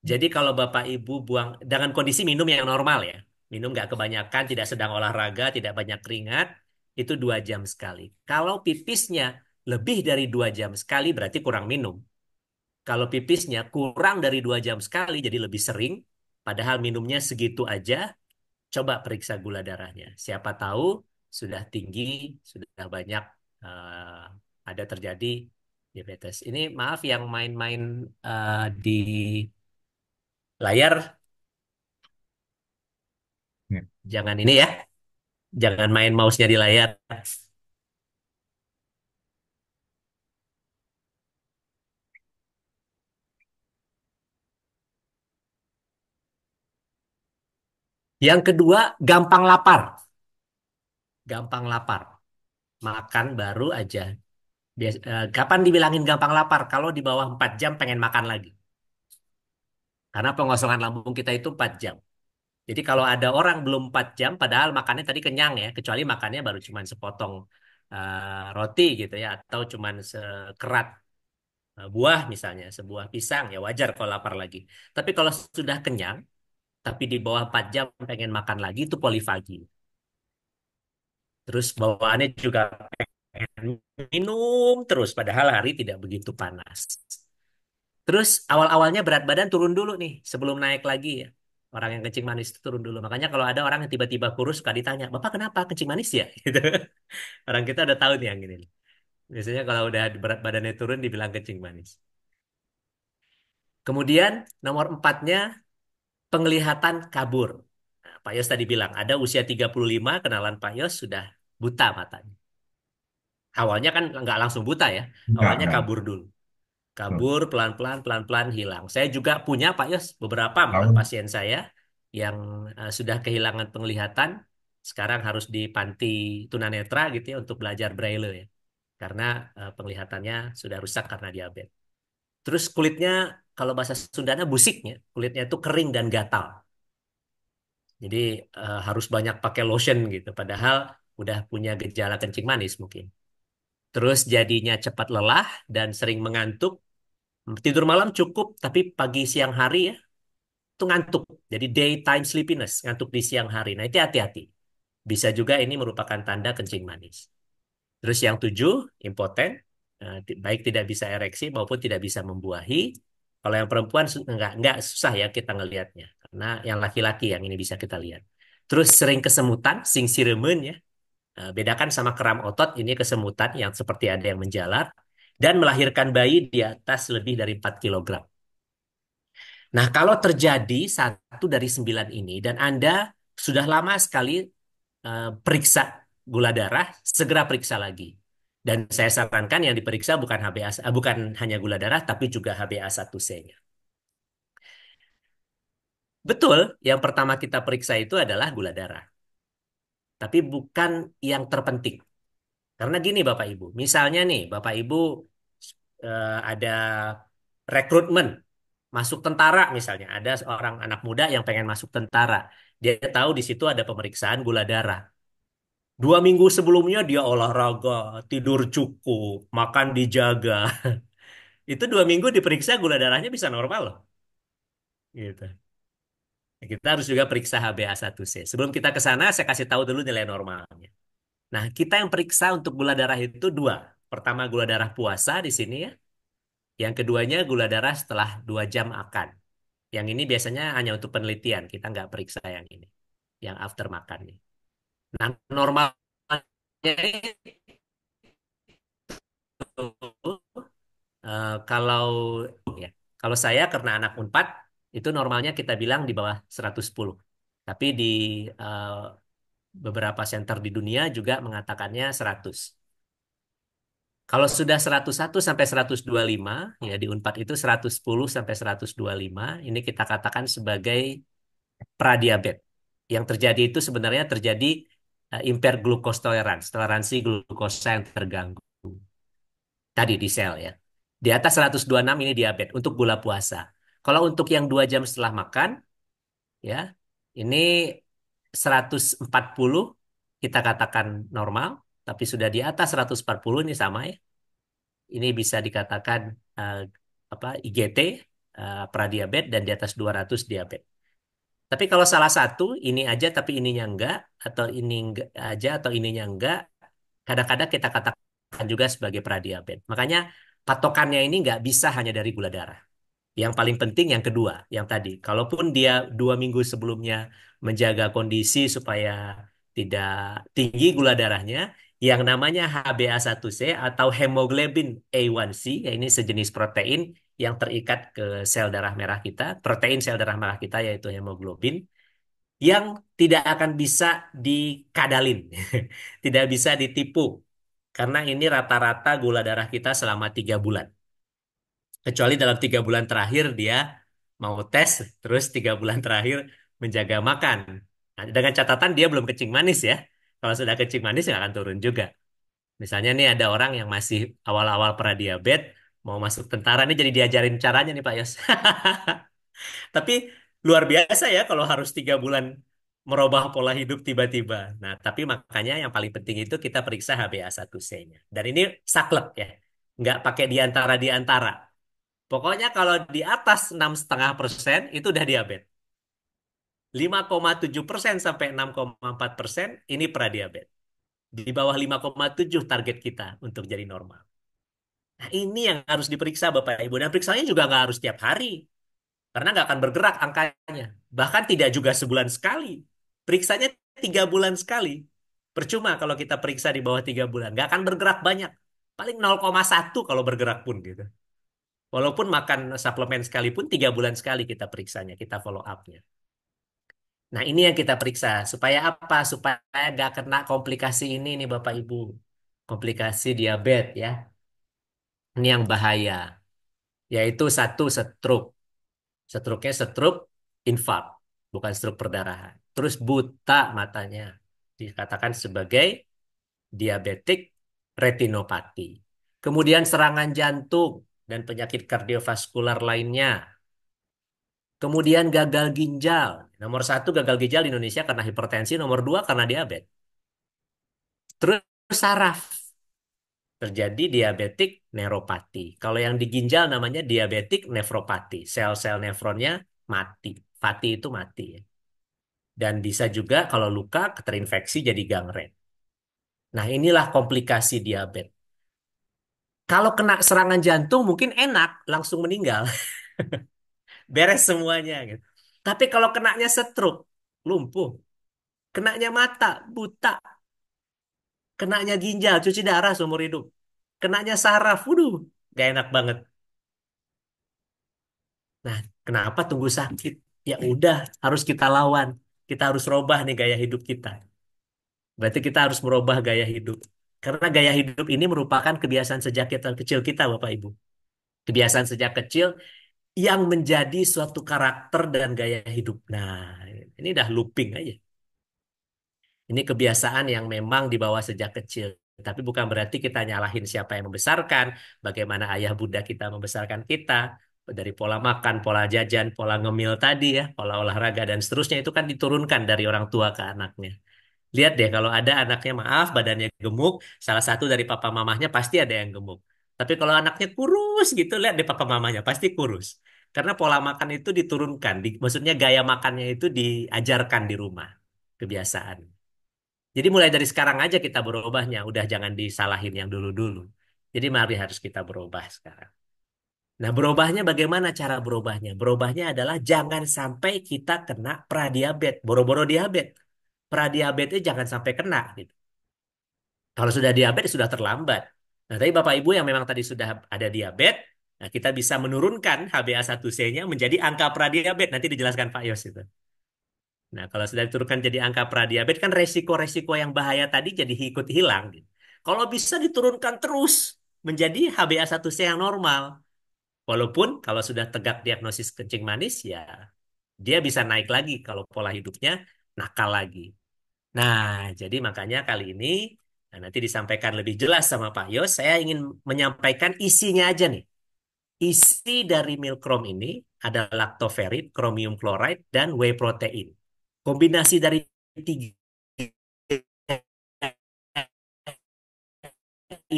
S3: Jadi kalau Bapak Ibu buang dengan kondisi minum yang normal ya, minum nggak kebanyakan, tidak sedang olahraga, tidak banyak keringat, itu dua jam sekali. Kalau pipisnya lebih dari dua jam sekali berarti kurang minum. Kalau pipisnya kurang dari dua jam sekali jadi lebih sering, Padahal minumnya segitu aja, coba periksa gula darahnya. Siapa tahu sudah tinggi, sudah banyak uh, ada terjadi diabetes. Ini maaf yang main-main uh, di layar, ya. jangan ini ya, jangan main mouse-nya di layar. Yang kedua, gampang lapar. Gampang lapar. Makan baru aja. Bias, eh, kapan dibilangin gampang lapar? Kalau di bawah 4 jam pengen makan lagi. Karena pengosongan lambung kita itu 4 jam. Jadi kalau ada orang belum 4 jam, padahal makannya tadi kenyang ya, kecuali makannya baru cuma sepotong uh, roti gitu ya, atau cuma sekerat uh, buah misalnya, sebuah pisang, ya wajar kalau lapar lagi. Tapi kalau sudah kenyang, tapi di bawah 4 jam pengen makan lagi itu polifagi. Terus bawaannya juga pengen minum terus padahal hari tidak begitu panas. Terus awal-awalnya berat badan turun dulu nih sebelum naik lagi ya. Orang yang kencing manis itu turun dulu. Makanya kalau ada orang yang tiba-tiba kurus suka ditanya, "Bapak kenapa kencing manis ya?" gitu. Orang kita udah tahu nih yang ini. Biasanya kalau udah berat badannya turun dibilang kencing manis. Kemudian nomor empatnya penglihatan kabur. Nah, Pak Yos tadi bilang, ada usia 35, kenalan Pak Yos sudah buta matanya. Awalnya kan nggak langsung buta ya, awalnya kabur dulu. Kabur pelan-pelan, pelan-pelan hilang. Saya juga punya Pak Yos beberapa pasien saya yang uh, sudah kehilangan penglihatan, sekarang harus di panti tunanetra gitu ya untuk belajar braille ya. Karena eh, penglihatannya sudah rusak karena diabetes. Terus kulitnya kalau bahasa Sundanya busiknya, kulitnya itu kering dan gatal. Jadi uh, harus banyak pakai lotion gitu, padahal udah punya gejala kencing manis mungkin. Terus jadinya cepat lelah dan sering mengantuk. Tidur malam cukup, tapi pagi siang hari ya, itu ngantuk. Jadi daytime sleepiness, ngantuk di siang hari. Nah itu hati-hati. Bisa juga ini merupakan tanda kencing manis. Terus yang tujuh, impoten, eh, baik tidak bisa ereksi maupun tidak bisa membuahi kalau yang perempuan enggak enggak susah ya kita ngelihatnya karena yang laki-laki yang ini bisa kita lihat. Terus sering kesemutan, sing siremen ya. Nah, bedakan sama kram otot, ini kesemutan yang seperti ada yang menjalar dan melahirkan bayi di atas lebih dari 4 kg. Nah, kalau terjadi satu dari sembilan ini dan Anda sudah lama sekali uh, periksa gula darah, segera periksa lagi. Dan saya sarankan yang diperiksa bukan HbA eh, bukan hanya gula darah tapi juga HbA1c-nya. Betul, yang pertama kita periksa itu adalah gula darah. Tapi bukan yang terpenting. Karena gini Bapak Ibu, misalnya nih Bapak Ibu eh, ada rekrutmen masuk tentara misalnya, ada seorang anak muda yang pengen masuk tentara. Dia tahu di situ ada pemeriksaan gula darah. Dua minggu sebelumnya dia olahraga, tidur cukup, makan dijaga. Itu dua minggu diperiksa gula darahnya bisa normal loh. Gitu. Ya, kita harus juga periksa HbA1c. Sebelum kita ke sana, saya kasih tahu dulu nilai normalnya. Nah, kita yang periksa untuk gula darah itu dua. Pertama gula darah puasa di sini ya. Yang keduanya gula darah setelah dua jam akan. Yang ini biasanya hanya untuk penelitian, kita nggak periksa yang ini. Yang after makan nih. Nah, normalnya itu, eh, kalau ya, kalau saya karena anak Unpad itu normalnya kita bilang di bawah 110. Tapi di uh, beberapa center di dunia juga mengatakannya 100. Kalau sudah 101 sampai 125, ya di Unpad itu 110 sampai 125, ini kita katakan sebagai pradiabet. Yang terjadi itu sebenarnya terjadi uh, eh, impaired glucose tolerance, toleransi glukosa yang terganggu tadi di sel ya. Di atas 126 ini diabetes untuk gula puasa. Kalau untuk yang dua jam setelah makan, ya ini 140 kita katakan normal, tapi sudah di atas 140 ini sama ya. Ini bisa dikatakan uh, apa IGT uh, eh, pradiabet dan di atas 200 diabetes. Tapi kalau salah satu ini aja tapi ininya enggak atau ini enggak aja atau ininya enggak, kadang-kadang kita katakan juga sebagai pradiabet. Makanya patokannya ini enggak bisa hanya dari gula darah. Yang paling penting yang kedua, yang tadi. Kalaupun dia dua minggu sebelumnya menjaga kondisi supaya tidak tinggi gula darahnya, yang namanya HbA1c atau hemoglobin A1c, ya ini sejenis protein yang terikat ke sel darah merah kita, protein sel darah merah kita yaitu hemoglobin yang tidak akan bisa dikadalin, tidak bisa ditipu karena ini rata-rata gula darah kita selama tiga bulan. Kecuali dalam tiga bulan terakhir dia mau tes, terus tiga bulan terakhir menjaga makan. Nah, dengan catatan dia belum kencing manis ya. Kalau sudah kencing manis nggak akan turun juga. Misalnya nih ada orang yang masih awal-awal diabetes, mau masuk tentara nih jadi diajarin caranya nih Pak Yos. Tapi luar biasa ya kalau harus tiga bulan merubah pola hidup tiba-tiba. Nah, tapi makanya yang paling penting itu kita periksa HbA1c-nya. Dan ini saklek ya, nggak pakai diantara-diantara. Pokoknya kalau di atas 6,5 persen itu udah diabetes. 5,7 persen sampai 6,4 persen ini pradiabetes. Di bawah 5,7 target kita untuk jadi normal. Nah, ini yang harus diperiksa Bapak Ibu. Dan periksanya juga nggak harus tiap hari. Karena nggak akan bergerak angkanya. Bahkan tidak juga sebulan sekali. Periksanya tiga bulan sekali. Percuma kalau kita periksa di bawah tiga bulan. Nggak akan bergerak banyak. Paling 0,1 kalau bergerak pun gitu. Walaupun makan suplemen sekalipun, tiga bulan sekali kita periksanya, kita follow up-nya. Nah ini yang kita periksa. Supaya apa? Supaya nggak kena komplikasi ini nih Bapak Ibu. Komplikasi diabetes ya ini yang bahaya, yaitu satu stroke. Stroke-nya stroke infak, bukan stroke perdarahan. Terus buta matanya, dikatakan sebagai diabetik retinopati. Kemudian serangan jantung dan penyakit kardiovaskular lainnya. Kemudian gagal ginjal. Nomor satu gagal ginjal di Indonesia karena hipertensi, nomor dua karena diabetes. Terus saraf terjadi diabetik neuropati. Kalau yang di ginjal namanya diabetik nefropati. Sel-sel nefronnya mati. Pati itu mati. Ya. Dan bisa juga kalau luka terinfeksi jadi gangren. Nah inilah komplikasi diabetes. Kalau kena serangan jantung mungkin enak langsung meninggal. Beres semuanya. Gitu. Tapi kalau kenanya stroke, lumpuh. Kenanya mata, buta, kenanya ginjal, cuci darah seumur hidup. Kenanya saraf, waduh, gak enak banget. Nah, kenapa tunggu sakit? Ya udah, harus kita lawan. Kita harus robah nih gaya hidup kita. Berarti kita harus merubah gaya hidup. Karena gaya hidup ini merupakan kebiasaan sejak kita kecil kita, Bapak Ibu. Kebiasaan sejak kecil yang menjadi suatu karakter dan gaya hidup. Nah, ini dah looping aja. Ini kebiasaan yang memang dibawa sejak kecil. Tapi bukan berarti kita nyalahin siapa yang membesarkan, bagaimana ayah bunda kita membesarkan kita, dari pola makan, pola jajan, pola ngemil tadi ya, pola olahraga dan seterusnya itu kan diturunkan dari orang tua ke anaknya. Lihat deh kalau ada anaknya maaf badannya gemuk, salah satu dari papa mamahnya pasti ada yang gemuk. Tapi kalau anaknya kurus gitu, lihat deh papa mamahnya pasti kurus. Karena pola makan itu diturunkan, di, maksudnya gaya makannya itu diajarkan di rumah, kebiasaan. Jadi mulai dari sekarang aja kita berubahnya, udah jangan disalahin yang dulu-dulu. Jadi mari harus kita berubah sekarang. Nah, berubahnya bagaimana cara berubahnya? Berubahnya adalah jangan sampai kita kena pradiabet, boro-boro diabet. Pradiabetnya jangan sampai kena gitu. Kalau sudah diabet sudah terlambat. Nah, tapi Bapak Ibu yang memang tadi sudah ada diabet, nah kita bisa menurunkan HbA1c-nya menjadi angka pradiabet. Nanti dijelaskan Pak Yos itu. Nah, kalau sudah diturunkan jadi angka pradiabet, kan resiko-resiko yang bahaya tadi jadi ikut hilang. Gitu. Kalau bisa diturunkan terus menjadi HbA1c yang normal. Walaupun kalau sudah tegak diagnosis kencing manis ya dia bisa naik lagi kalau pola hidupnya nakal lagi. Nah, jadi makanya kali ini nah nanti disampaikan lebih jelas sama Pak Yos, saya ingin menyampaikan isinya aja nih. Isi dari milkrom ini ada lactoferrin, chromium chloride, dan whey protein kombinasi dari tiga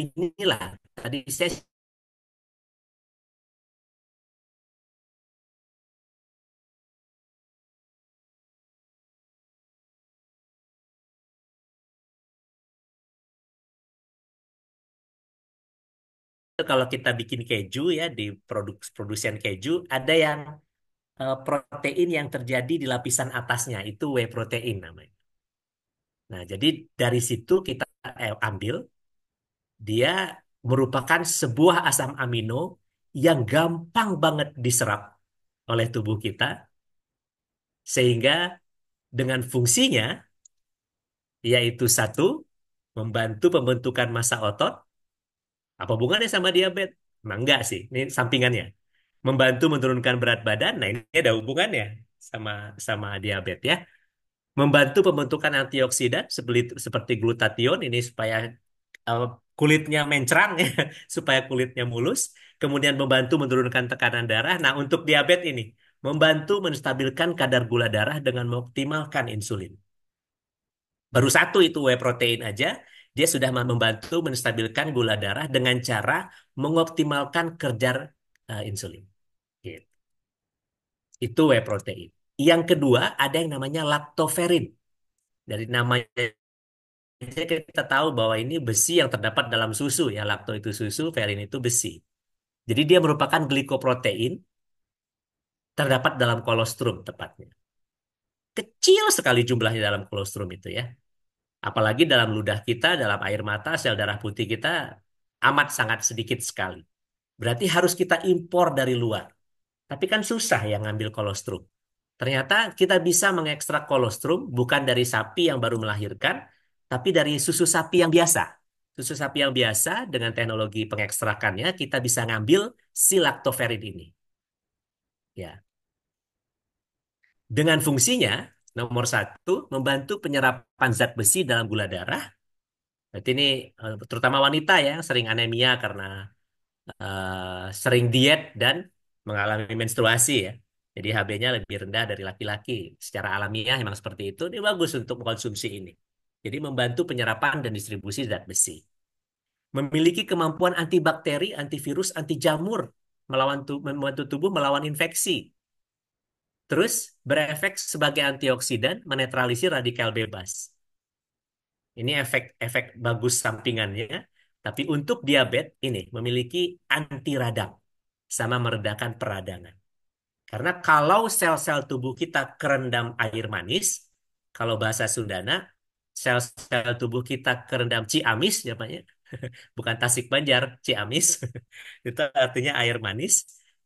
S4: inilah tadi saya kalau kita bikin keju ya di produk produsen keju ada yang
S3: Eh, protein yang terjadi di lapisan atasnya itu whey protein namanya. Nah, jadi dari situ kita eh, ambil dia merupakan sebuah asam amino yang gampang banget diserap oleh tubuh kita sehingga dengan fungsinya yaitu satu membantu pembentukan massa otot. Apa hubungannya sama diabetes? Mangga nah, sih, ini sampingannya membantu menurunkan berat badan. Nah, ini ada hubungannya sama sama diabetes ya. Membantu pembentukan antioksidan seperti seperti glutathione ini supaya uh, kulitnya mencerang ya, supaya kulitnya mulus, kemudian membantu menurunkan tekanan darah. Nah, untuk diabetes ini membantu menstabilkan kadar gula darah dengan mengoptimalkan insulin. Baru satu itu whey protein aja, dia sudah membantu menstabilkan gula darah dengan cara mengoptimalkan kerja uh, insulin. Itu whey protein. Yang kedua ada yang namanya laktoferin. Dari namanya kita tahu bahwa ini besi yang terdapat dalam susu ya lakto itu susu, ferin itu besi. Jadi dia merupakan glikoprotein terdapat dalam kolostrum tepatnya. Kecil sekali jumlahnya dalam kolostrum itu ya. Apalagi dalam ludah kita, dalam air mata, sel darah putih kita amat sangat sedikit sekali. Berarti harus kita impor dari luar. Tapi kan susah ya ngambil kolostrum. Ternyata kita bisa mengekstrak kolostrum bukan dari sapi yang baru melahirkan, tapi dari susu sapi yang biasa. Susu sapi yang biasa dengan teknologi pengekstrakannya kita bisa ngambil si laktoferin ini. Ya. Dengan fungsinya, nomor satu, membantu penyerapan zat besi dalam gula darah. Berarti ini eh, terutama wanita ya, sering anemia karena uh, sering diet dan mengalami menstruasi ya. Jadi HB-nya lebih rendah dari laki-laki. Secara alamiah memang seperti itu. Ini bagus untuk mengkonsumsi ini. Jadi membantu penyerapan dan distribusi zat besi. Memiliki kemampuan antibakteri, antivirus, anti jamur melawan tu membantu tubuh melawan infeksi. Terus berefek sebagai antioksidan, menetralisir radikal bebas. Ini efek-efek bagus sampingannya. Tapi untuk diabetes ini memiliki anti radang sama meredakan peradangan. Karena kalau sel-sel tubuh kita kerendam air manis, kalau bahasa Sundana, sel-sel tubuh kita kerendam ciamis namanya, bukan Tasik Banjar, ciamis, itu artinya air manis,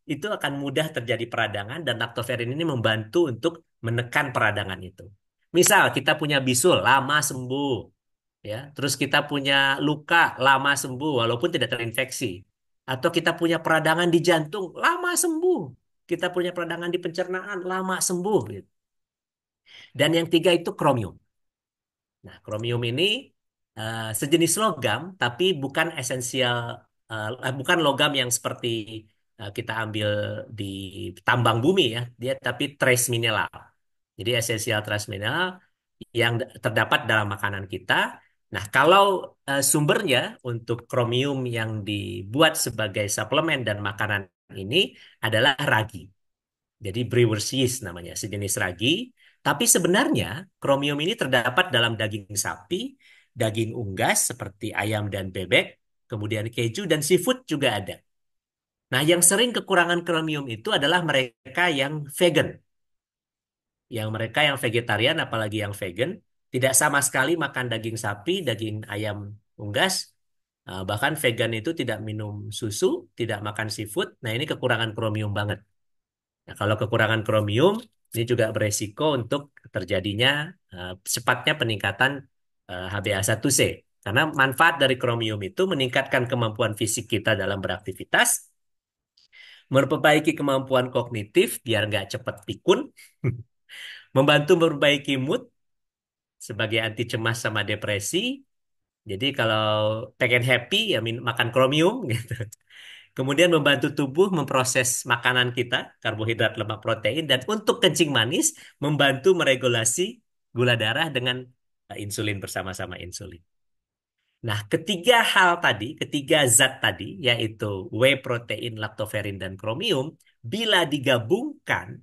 S3: itu akan mudah terjadi peradangan dan laktoferin ini membantu untuk menekan peradangan itu. Misal kita punya bisul lama sembuh, ya, terus kita punya luka lama sembuh walaupun tidak terinfeksi. Atau kita punya peradangan di jantung, lama sembuh. Kita punya peradangan di pencernaan, lama sembuh. Gitu. Dan yang tiga itu kromium. Nah, kromium ini uh, sejenis logam, tapi bukan esensial, uh, bukan logam yang seperti uh, kita ambil di tambang bumi ya, dia tapi trace mineral. Jadi esensial trace mineral yang terdapat dalam makanan kita. Nah, kalau Eh, sumbernya untuk kromium yang dibuat sebagai suplemen dan makanan ini adalah ragi. Jadi brewer's yeast namanya, sejenis ragi. Tapi sebenarnya kromium ini terdapat dalam daging sapi, daging unggas seperti ayam dan bebek, kemudian keju dan seafood juga ada. Nah, yang sering kekurangan kromium itu adalah mereka yang vegan. Yang mereka yang vegetarian apalagi yang vegan, tidak sama sekali makan daging sapi, daging ayam unggas, eh, bahkan vegan itu tidak minum susu, tidak makan seafood. Nah, ini kekurangan kromium banget. Nah, kalau kekurangan kromium, ini juga beresiko untuk terjadinya uh, eh, cepatnya peningkatan HbA1c. Eh, Karena manfaat dari kromium itu meningkatkan kemampuan fisik kita dalam beraktivitas, memperbaiki kemampuan kognitif biar nggak cepat pikun, membantu memperbaiki mood sebagai anti cemas sama depresi. Jadi kalau pengen happy ya makan kromium gitu. Kemudian membantu tubuh memproses makanan kita, karbohidrat, lemak, protein dan untuk kencing manis membantu meregulasi gula darah dengan insulin bersama-sama insulin. Nah, ketiga hal tadi, ketiga zat tadi, yaitu whey protein, lactoferrin, dan kromium, bila digabungkan,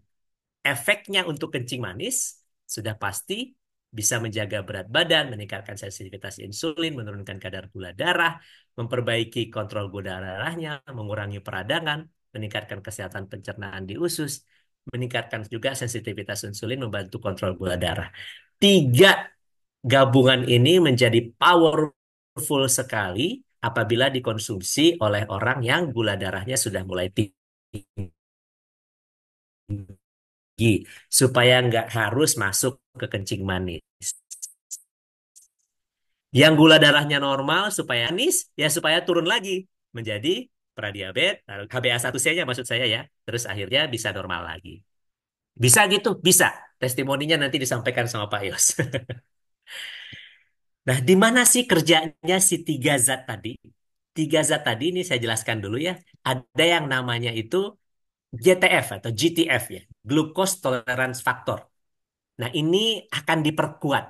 S3: efeknya untuk kencing manis sudah pasti bisa menjaga berat badan, meningkatkan sensitivitas insulin, menurunkan kadar gula darah, memperbaiki kontrol gula darahnya, mengurangi peradangan, meningkatkan kesehatan pencernaan di usus, meningkatkan juga sensitivitas insulin, membantu kontrol gula darah. Tiga gabungan ini menjadi powerful sekali apabila dikonsumsi oleh orang yang gula darahnya sudah mulai tinggi supaya nggak harus masuk ke kencing manis. Yang gula darahnya normal supaya manis, ya supaya turun lagi menjadi pradiabet, HbA1c-nya maksud saya ya, terus akhirnya bisa normal lagi. Bisa gitu? Bisa. Testimoninya nanti disampaikan sama Pak Yos. nah, di mana sih kerjanya si tiga zat tadi? Tiga zat tadi ini saya jelaskan dulu ya. Ada yang namanya itu GTF atau GTF ya, glucose tolerance factor. Nah, ini akan diperkuat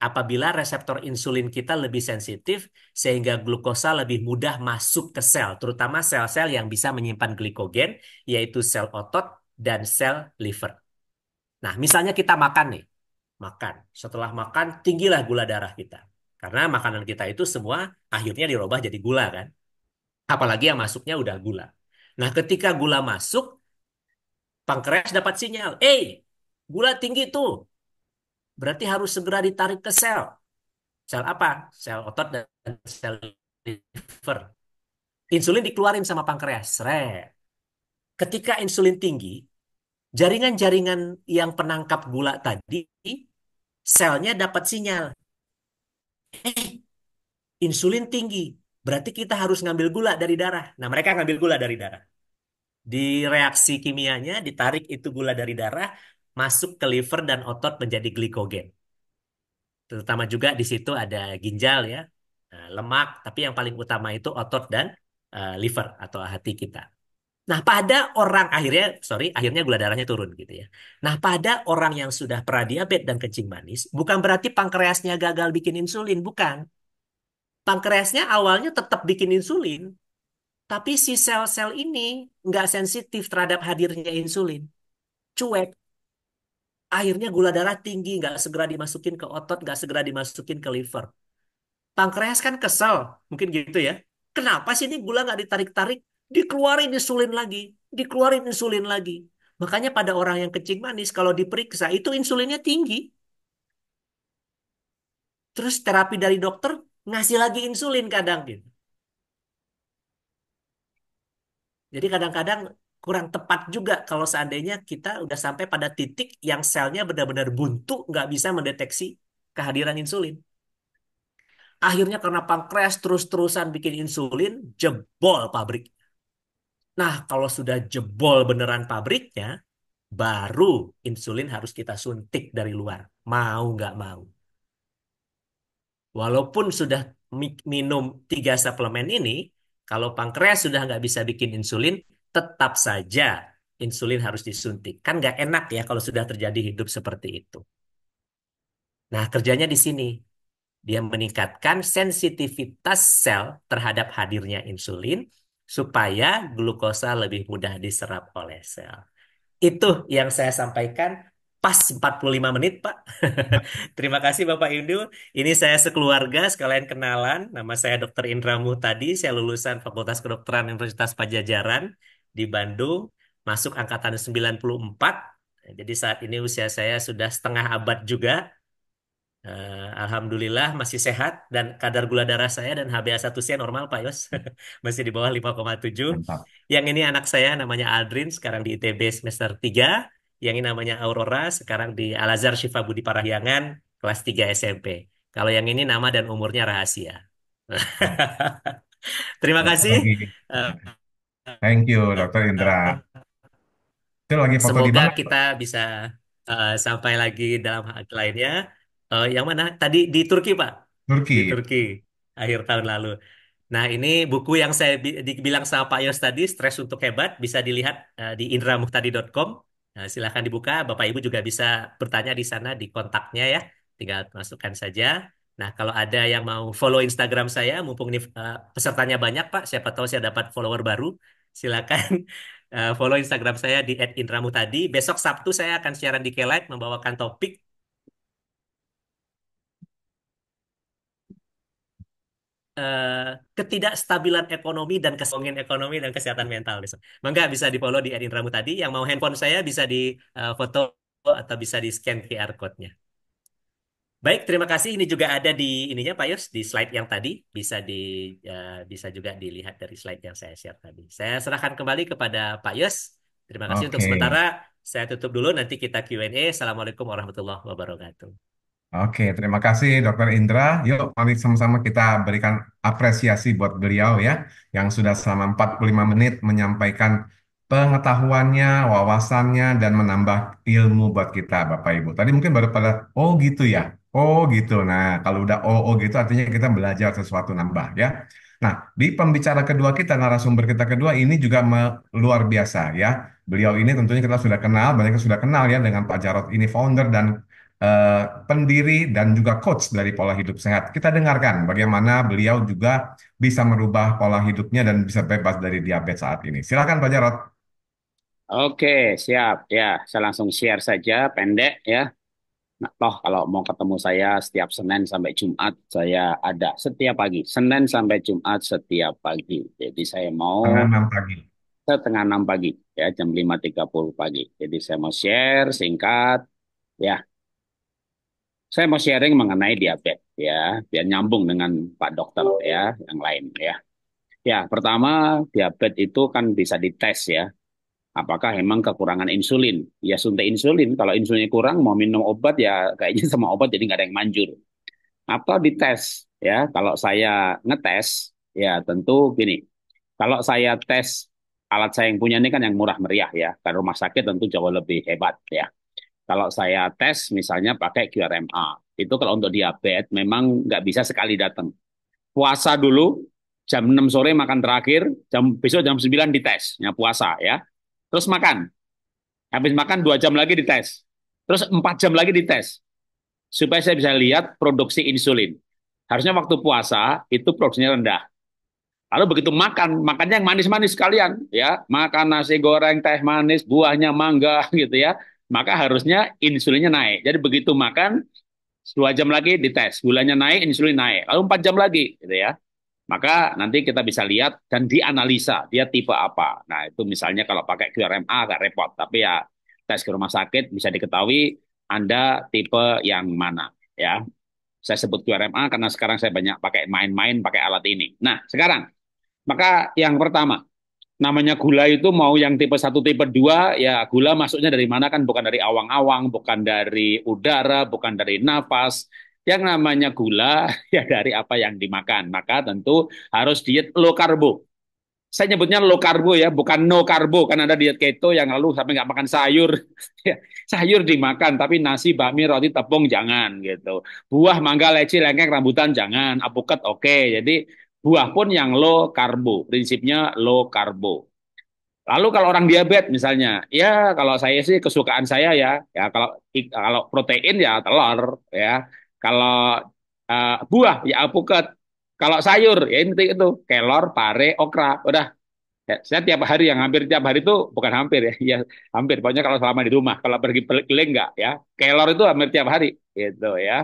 S3: apabila reseptor insulin kita lebih sensitif sehingga glukosa lebih mudah masuk ke sel, terutama sel-sel yang bisa menyimpan glikogen yaitu sel otot dan sel liver. Nah, misalnya kita makan nih. Makan. Setelah makan tinggilah gula darah kita. Karena makanan kita itu semua akhirnya dirubah jadi gula kan. Apalagi yang masuknya udah gula. Nah, ketika gula masuk, Pankreas dapat sinyal, eh, gula tinggi tuh. Berarti harus segera ditarik ke sel. Sel apa? Sel otot dan sel liver. Insulin dikeluarin sama pankreas. Seret. Ketika insulin tinggi, jaringan-jaringan yang penangkap gula tadi, selnya dapat sinyal. Eh, insulin tinggi, berarti kita harus ngambil gula dari darah. Nah, mereka ngambil gula dari darah. Di reaksi kimianya ditarik itu gula dari darah masuk ke liver dan otot menjadi glikogen. Terutama juga di situ ada ginjal ya, eh, lemak, tapi yang paling utama itu otot dan eh, liver atau hati kita. Nah, pada orang akhirnya, sorry, akhirnya gula darahnya turun gitu ya. Nah, pada orang yang sudah pradiabet dan kencing manis, bukan berarti pankreasnya gagal bikin insulin, bukan. Pankreasnya awalnya tetap bikin insulin, tapi si sel-sel ini nggak sensitif terhadap hadirnya insulin. Cuek. Akhirnya gula darah tinggi, nggak segera dimasukin ke otot, nggak segera dimasukin ke liver. Pankreas kan kesel, mungkin gitu ya. Kenapa sih ini gula nggak ditarik-tarik? Dikeluarin insulin lagi, dikeluarin insulin lagi. Makanya pada orang yang kencing manis, kalau diperiksa, itu insulinnya tinggi. Terus terapi dari dokter, ngasih lagi insulin kadang gitu. Jadi kadang-kadang kurang tepat juga kalau seandainya kita udah sampai pada titik yang selnya benar-benar buntu, nggak bisa mendeteksi kehadiran insulin. Akhirnya karena pankreas terus-terusan bikin insulin, jebol pabrik. Nah, kalau sudah jebol beneran pabriknya, baru insulin harus kita suntik dari luar. Mau nggak mau. Walaupun sudah minum tiga suplemen ini, kalau pankreas sudah nggak bisa bikin insulin, tetap saja insulin harus disuntik. Kan nggak enak ya kalau sudah terjadi hidup seperti itu. Nah, kerjanya di sini. Dia meningkatkan sensitivitas sel terhadap hadirnya insulin supaya glukosa lebih mudah diserap oleh sel. Itu yang saya sampaikan pas 45 menit, Pak. Terima kasih Bapak Indu. Ini saya sekeluarga, sekalian kenalan. Nama saya Dr. Indra Tadi saya lulusan Fakultas Kedokteran Universitas Pajajaran di Bandung, masuk angkatan 94. Jadi saat ini usia saya sudah setengah abad juga. Uh, Alhamdulillah masih sehat dan kadar gula darah saya dan HbA1c normal Pak Yos. masih di bawah 5,7. Yang ini anak saya namanya Aldrin, sekarang di ITB semester 3 yang ini namanya Aurora, sekarang di Al-Azhar Syifa Budi Parahyangan, kelas 3 SMP. Kalau yang ini nama dan umurnya rahasia. Terima kasih. Eh,
S2: Thank you, Dr. Indra. Itu lagi foto Semoga dimana?
S3: kita bisa uh, sampai lagi dalam hal lainnya. Uh, yang mana? Tadi di Turki, Pak. Turki. Di Turki, akhir tahun lalu. Nah, ini buku yang saya bi dibilang sama Pak Yos tadi, Stres untuk Hebat, bisa dilihat uh, di indramuhtadi.com. Nah, silahkan dibuka. Bapak Ibu juga bisa bertanya di sana di kontaknya ya. Tinggal masukkan saja. Nah, kalau ada yang mau follow Instagram saya, mumpung ini uh, pesertanya banyak Pak, siapa tahu saya dapat follower baru, silakan uh, follow Instagram saya di tadi Besok Sabtu saya akan siaran di Kelight membawakan topik uh, ketidakstabilan ekonomi dan kesongin ekonomi dan kesehatan mental. Mangga bisa di follow di Edin Ramu tadi. Yang mau handphone saya bisa di uh, foto atau bisa di scan QR code-nya. Baik, terima kasih. Ini juga ada di ininya Pak Yus di slide yang tadi bisa di uh, bisa juga dilihat dari slide yang saya share tadi. Saya serahkan kembali kepada Pak Yus. Terima kasih okay. untuk sementara. Saya tutup dulu nanti kita Q&A. Assalamualaikum warahmatullahi wabarakatuh.
S2: Oke, terima kasih Dokter Indra. Yuk, mari sama-sama kita berikan apresiasi buat beliau ya, yang sudah selama 45 menit menyampaikan pengetahuannya, wawasannya, dan menambah ilmu buat kita, Bapak Ibu. Tadi mungkin baru pada, oh gitu ya, oh gitu. Nah, kalau udah oh, oh gitu artinya kita belajar sesuatu nambah ya. Nah, di pembicara kedua kita, narasumber kita kedua ini juga luar biasa ya. Beliau ini tentunya kita sudah kenal, banyak yang sudah kenal ya dengan Pak Jarod ini founder dan Uh, pendiri dan juga coach dari pola hidup sehat. Kita dengarkan bagaimana beliau juga bisa merubah pola hidupnya dan bisa bebas dari diabetes saat ini. Silakan Pak Jarot.
S1: Oke, siap. Ya, saya langsung share saja pendek ya. Nah, toh kalau mau ketemu saya setiap Senin sampai Jumat saya ada setiap pagi. Senin sampai Jumat setiap pagi. Jadi saya mau setengah 6 pagi. Setengah enam pagi ya, jam 5.30 pagi. Jadi saya mau share singkat ya saya mau sharing mengenai diabetes ya, biar nyambung dengan Pak Dokter ya, yang lain ya. Ya, pertama diabetes itu kan bisa dites ya. Apakah memang kekurangan insulin? Ya suntik insulin. Kalau insulinnya kurang, mau minum obat ya kayaknya sama obat jadi nggak ada yang manjur. Atau dites ya. Kalau saya ngetes ya tentu gini. Kalau saya tes alat saya yang punya ini kan yang murah meriah ya. kan rumah sakit tentu jauh lebih hebat ya. Kalau saya tes misalnya pakai QRMA, itu kalau untuk diabetes memang nggak bisa sekali datang. Puasa dulu, jam 6 sore makan terakhir, jam besok jam 9 dites, ya puasa ya. Terus makan. Habis makan dua jam lagi dites. Terus empat jam lagi dites. Supaya saya bisa lihat produksi insulin. Harusnya waktu puasa itu produksinya rendah. Lalu begitu makan, makannya yang manis-manis sekalian, ya. Makan nasi goreng, teh manis, buahnya mangga gitu ya maka harusnya insulinnya naik. Jadi begitu makan, dua jam lagi dites, gulanya naik, insulin naik, lalu empat jam lagi, gitu ya. Maka nanti kita bisa lihat dan dianalisa dia tipe apa. Nah itu misalnya kalau pakai QRMA agak repot, tapi ya tes ke rumah sakit bisa diketahui Anda tipe yang mana, ya. Saya sebut QRMA karena sekarang saya banyak pakai main-main pakai alat ini. Nah sekarang, maka yang pertama, namanya gula itu mau yang tipe 1, tipe 2, ya gula masuknya dari mana kan bukan dari awang-awang, bukan dari udara, bukan dari nafas. Yang namanya gula ya dari apa yang dimakan. Maka tentu harus diet low karbo. Saya nyebutnya low karbo ya, bukan no karbo. Kan ada diet keto yang lalu sampai nggak makan sayur. Ya, sayur dimakan, tapi nasi, bakmi, roti, tepung jangan gitu. Buah, mangga, leci, lengkeng, rambutan jangan. Apuket, oke. Okay. Jadi buah pun yang low karbo, prinsipnya low karbo. Lalu kalau orang diabetes misalnya, ya kalau saya sih kesukaan saya ya, ya kalau kalau protein ya telur ya, kalau uh, buah ya alpukat, kalau sayur ya inti itu kelor, pare, okra, udah. Ya, saya tiap hari yang hampir tiap hari itu bukan hampir ya, ya hampir. Pokoknya kalau selama di rumah, kalau pergi keliling enggak ya, kelor itu hampir tiap hari gitu ya.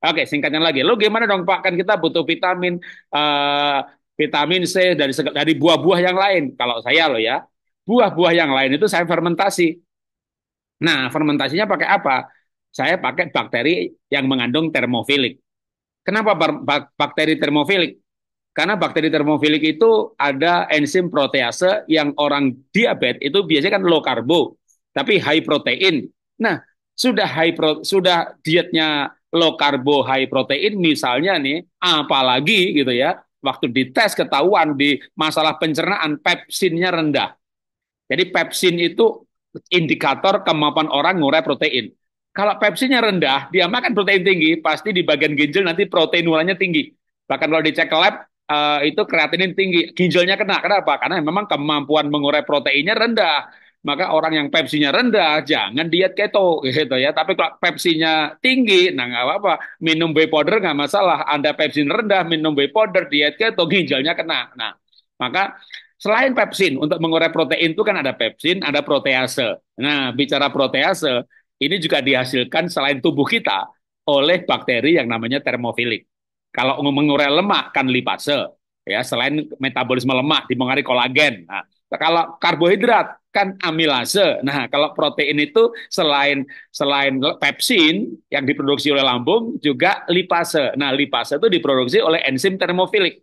S1: Oke, singkatnya lagi. Lo gimana dong Pak? Kan kita butuh vitamin uh, vitamin C dari dari buah-buah yang lain. Kalau saya lo ya, buah-buah yang lain itu saya fermentasi. Nah, fermentasinya pakai apa? Saya pakai bakteri yang mengandung termofilik. Kenapa bakteri termofilik? Karena bakteri termofilik itu ada enzim protease yang orang diabetes itu biasanya kan low karbo, tapi high protein. Nah, sudah high pro, sudah dietnya low carbo high protein misalnya nih apalagi gitu ya waktu dites ketahuan di masalah pencernaan pepsinnya rendah. Jadi pepsin itu indikator kemampuan orang ngurai protein. Kalau pepsinnya rendah, dia makan protein tinggi, pasti di bagian ginjal nanti protein nuranya tinggi. Bahkan kalau dicek ke lab, uh, itu kreatinin tinggi, ginjalnya kena. Kenapa? Karena memang kemampuan mengurai proteinnya rendah maka orang yang Pepsinya rendah jangan diet keto gitu ya. Tapi kalau Pepsinya tinggi, nah nggak apa-apa, minum whey powder nggak masalah. Anda Pepsin rendah, minum whey powder, diet keto, ginjalnya kena. Nah, maka selain pepsin untuk mengurai protein itu kan ada pepsin, ada protease. Nah, bicara protease, ini juga dihasilkan selain tubuh kita oleh bakteri yang namanya termofilik. Kalau mengurai lemak kan lipase, ya selain metabolisme lemak dipengaruhi kolagen. Nah, kalau karbohidrat kan amilase. Nah, kalau protein itu selain selain pepsin yang diproduksi oleh lambung juga lipase. Nah, lipase itu diproduksi oleh enzim termofilik.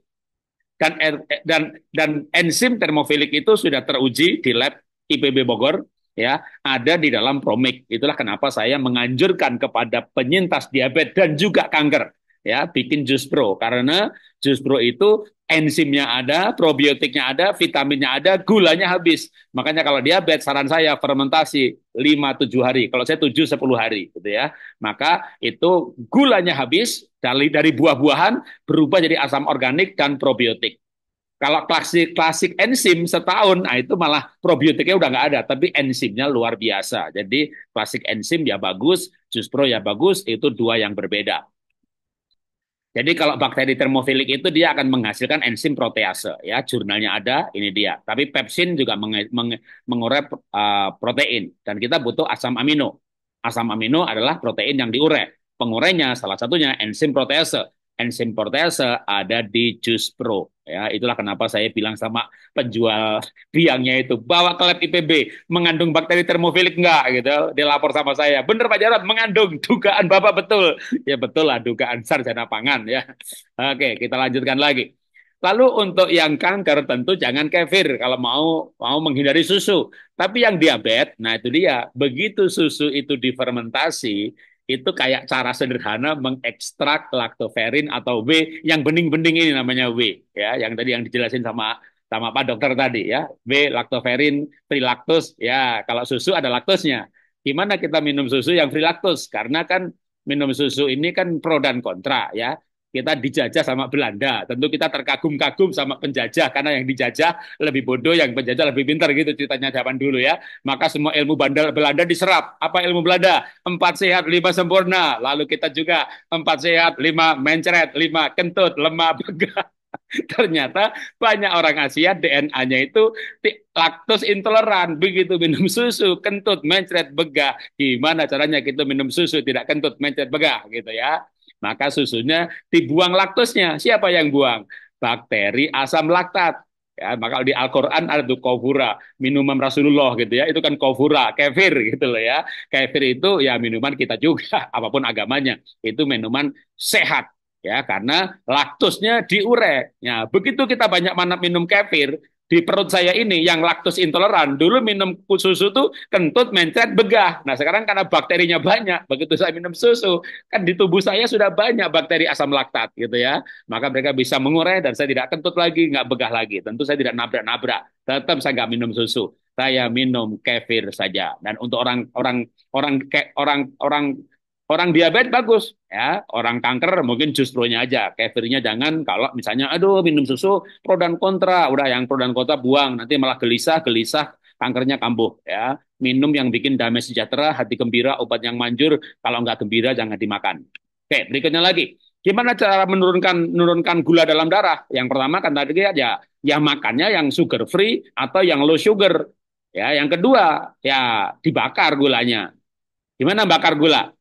S1: Dan eh, eh, dan dan enzim termofilik itu sudah teruji di lab IPB Bogor ya, ada di dalam promik. Itulah kenapa saya menganjurkan kepada penyintas diabetes dan juga kanker ya bikin jus pro karena jus pro itu enzimnya ada, probiotiknya ada, vitaminnya ada, gulanya habis. Makanya kalau diabetes saran saya fermentasi 5 7 hari. Kalau saya 7 10 hari gitu ya. Maka itu gulanya habis dari dari buah-buahan berubah jadi asam organik dan probiotik. Kalau klasik klasik enzim setahun, nah itu malah probiotiknya udah nggak ada, tapi enzimnya luar biasa. Jadi klasik enzim ya bagus, jus pro ya bagus, itu dua yang berbeda. Jadi kalau bakteri termofilik itu dia akan menghasilkan enzim protease ya jurnalnya ada ini dia. Tapi pepsin juga meng, meng, mengurai uh, protein dan kita butuh asam amino. Asam amino adalah protein yang diurai. Pengurainya salah satunya enzim protease. Enzim protease ada di jus pro. Ya, itulah kenapa saya bilang sama penjual biangnya itu, bawa ke lab IPB, mengandung bakteri termofilik enggak gitu. Dia lapor sama saya, bener Pak Jarod mengandung dugaan Bapak betul. Ya betul lah dugaan sarjana pangan ya. Oke, kita lanjutkan lagi. Lalu untuk yang kanker tentu jangan kefir kalau mau mau menghindari susu. Tapi yang diabetes, nah itu dia. Begitu susu itu difermentasi, itu kayak cara sederhana mengekstrak laktoferin atau W yang bening-bening ini namanya W ya yang tadi yang dijelasin sama sama Pak Dokter tadi ya W laktoferin trilaktus ya kalau susu ada laktosnya gimana kita minum susu yang free karena kan minum susu ini kan pro dan kontra ya kita dijajah sama Belanda. Tentu kita terkagum-kagum sama penjajah karena yang dijajah lebih bodoh, yang penjajah lebih pintar gitu ceritanya zaman dulu ya. Maka semua ilmu bandar Belanda diserap. Apa ilmu Belanda? Empat sehat, lima sempurna. Lalu kita juga empat sehat, lima mencret, lima kentut, lemah, begah Ternyata banyak orang Asia DNA-nya itu laktos intoleran. Begitu minum susu, kentut, mencret, begah. Gimana caranya kita minum susu tidak kentut, mencret, begah gitu ya maka susunya dibuang laktosnya. Siapa yang buang? Bakteri asam laktat. Ya, maka di Al-Quran ada tuh kofura, minuman Rasulullah gitu ya, itu kan kofura, kefir gitu loh ya. Kefir itu ya minuman kita juga, apapun agamanya, itu minuman sehat ya karena laktusnya diurek. Ya, begitu kita banyak mana minum kefir, di perut saya ini yang laktus intoleran dulu minum susu tuh kentut mencret begah nah sekarang karena bakterinya banyak begitu saya minum susu kan di tubuh saya sudah banyak bakteri asam laktat gitu ya maka mereka bisa mengurai dan saya tidak kentut lagi nggak begah lagi tentu saya tidak nabrak-nabrak tetap saya nggak minum susu saya minum kefir saja dan untuk orang orang orang orang orang Orang diabetes bagus, ya. Orang kanker mungkin justru nya aja. Kefirnya jangan kalau misalnya, aduh minum susu pro dan kontra, udah yang pro dan kontra buang, nanti malah gelisah, gelisah, kankernya kambuh, ya. Minum yang bikin damai sejahtera, hati gembira, obat yang manjur. Kalau nggak gembira jangan dimakan. Oke, berikutnya lagi. Gimana cara menurunkan menurunkan gula dalam darah? Yang pertama kan tadi ya, yang makannya yang sugar free atau yang low sugar. Ya, yang kedua ya dibakar gulanya. Gimana bakar gula?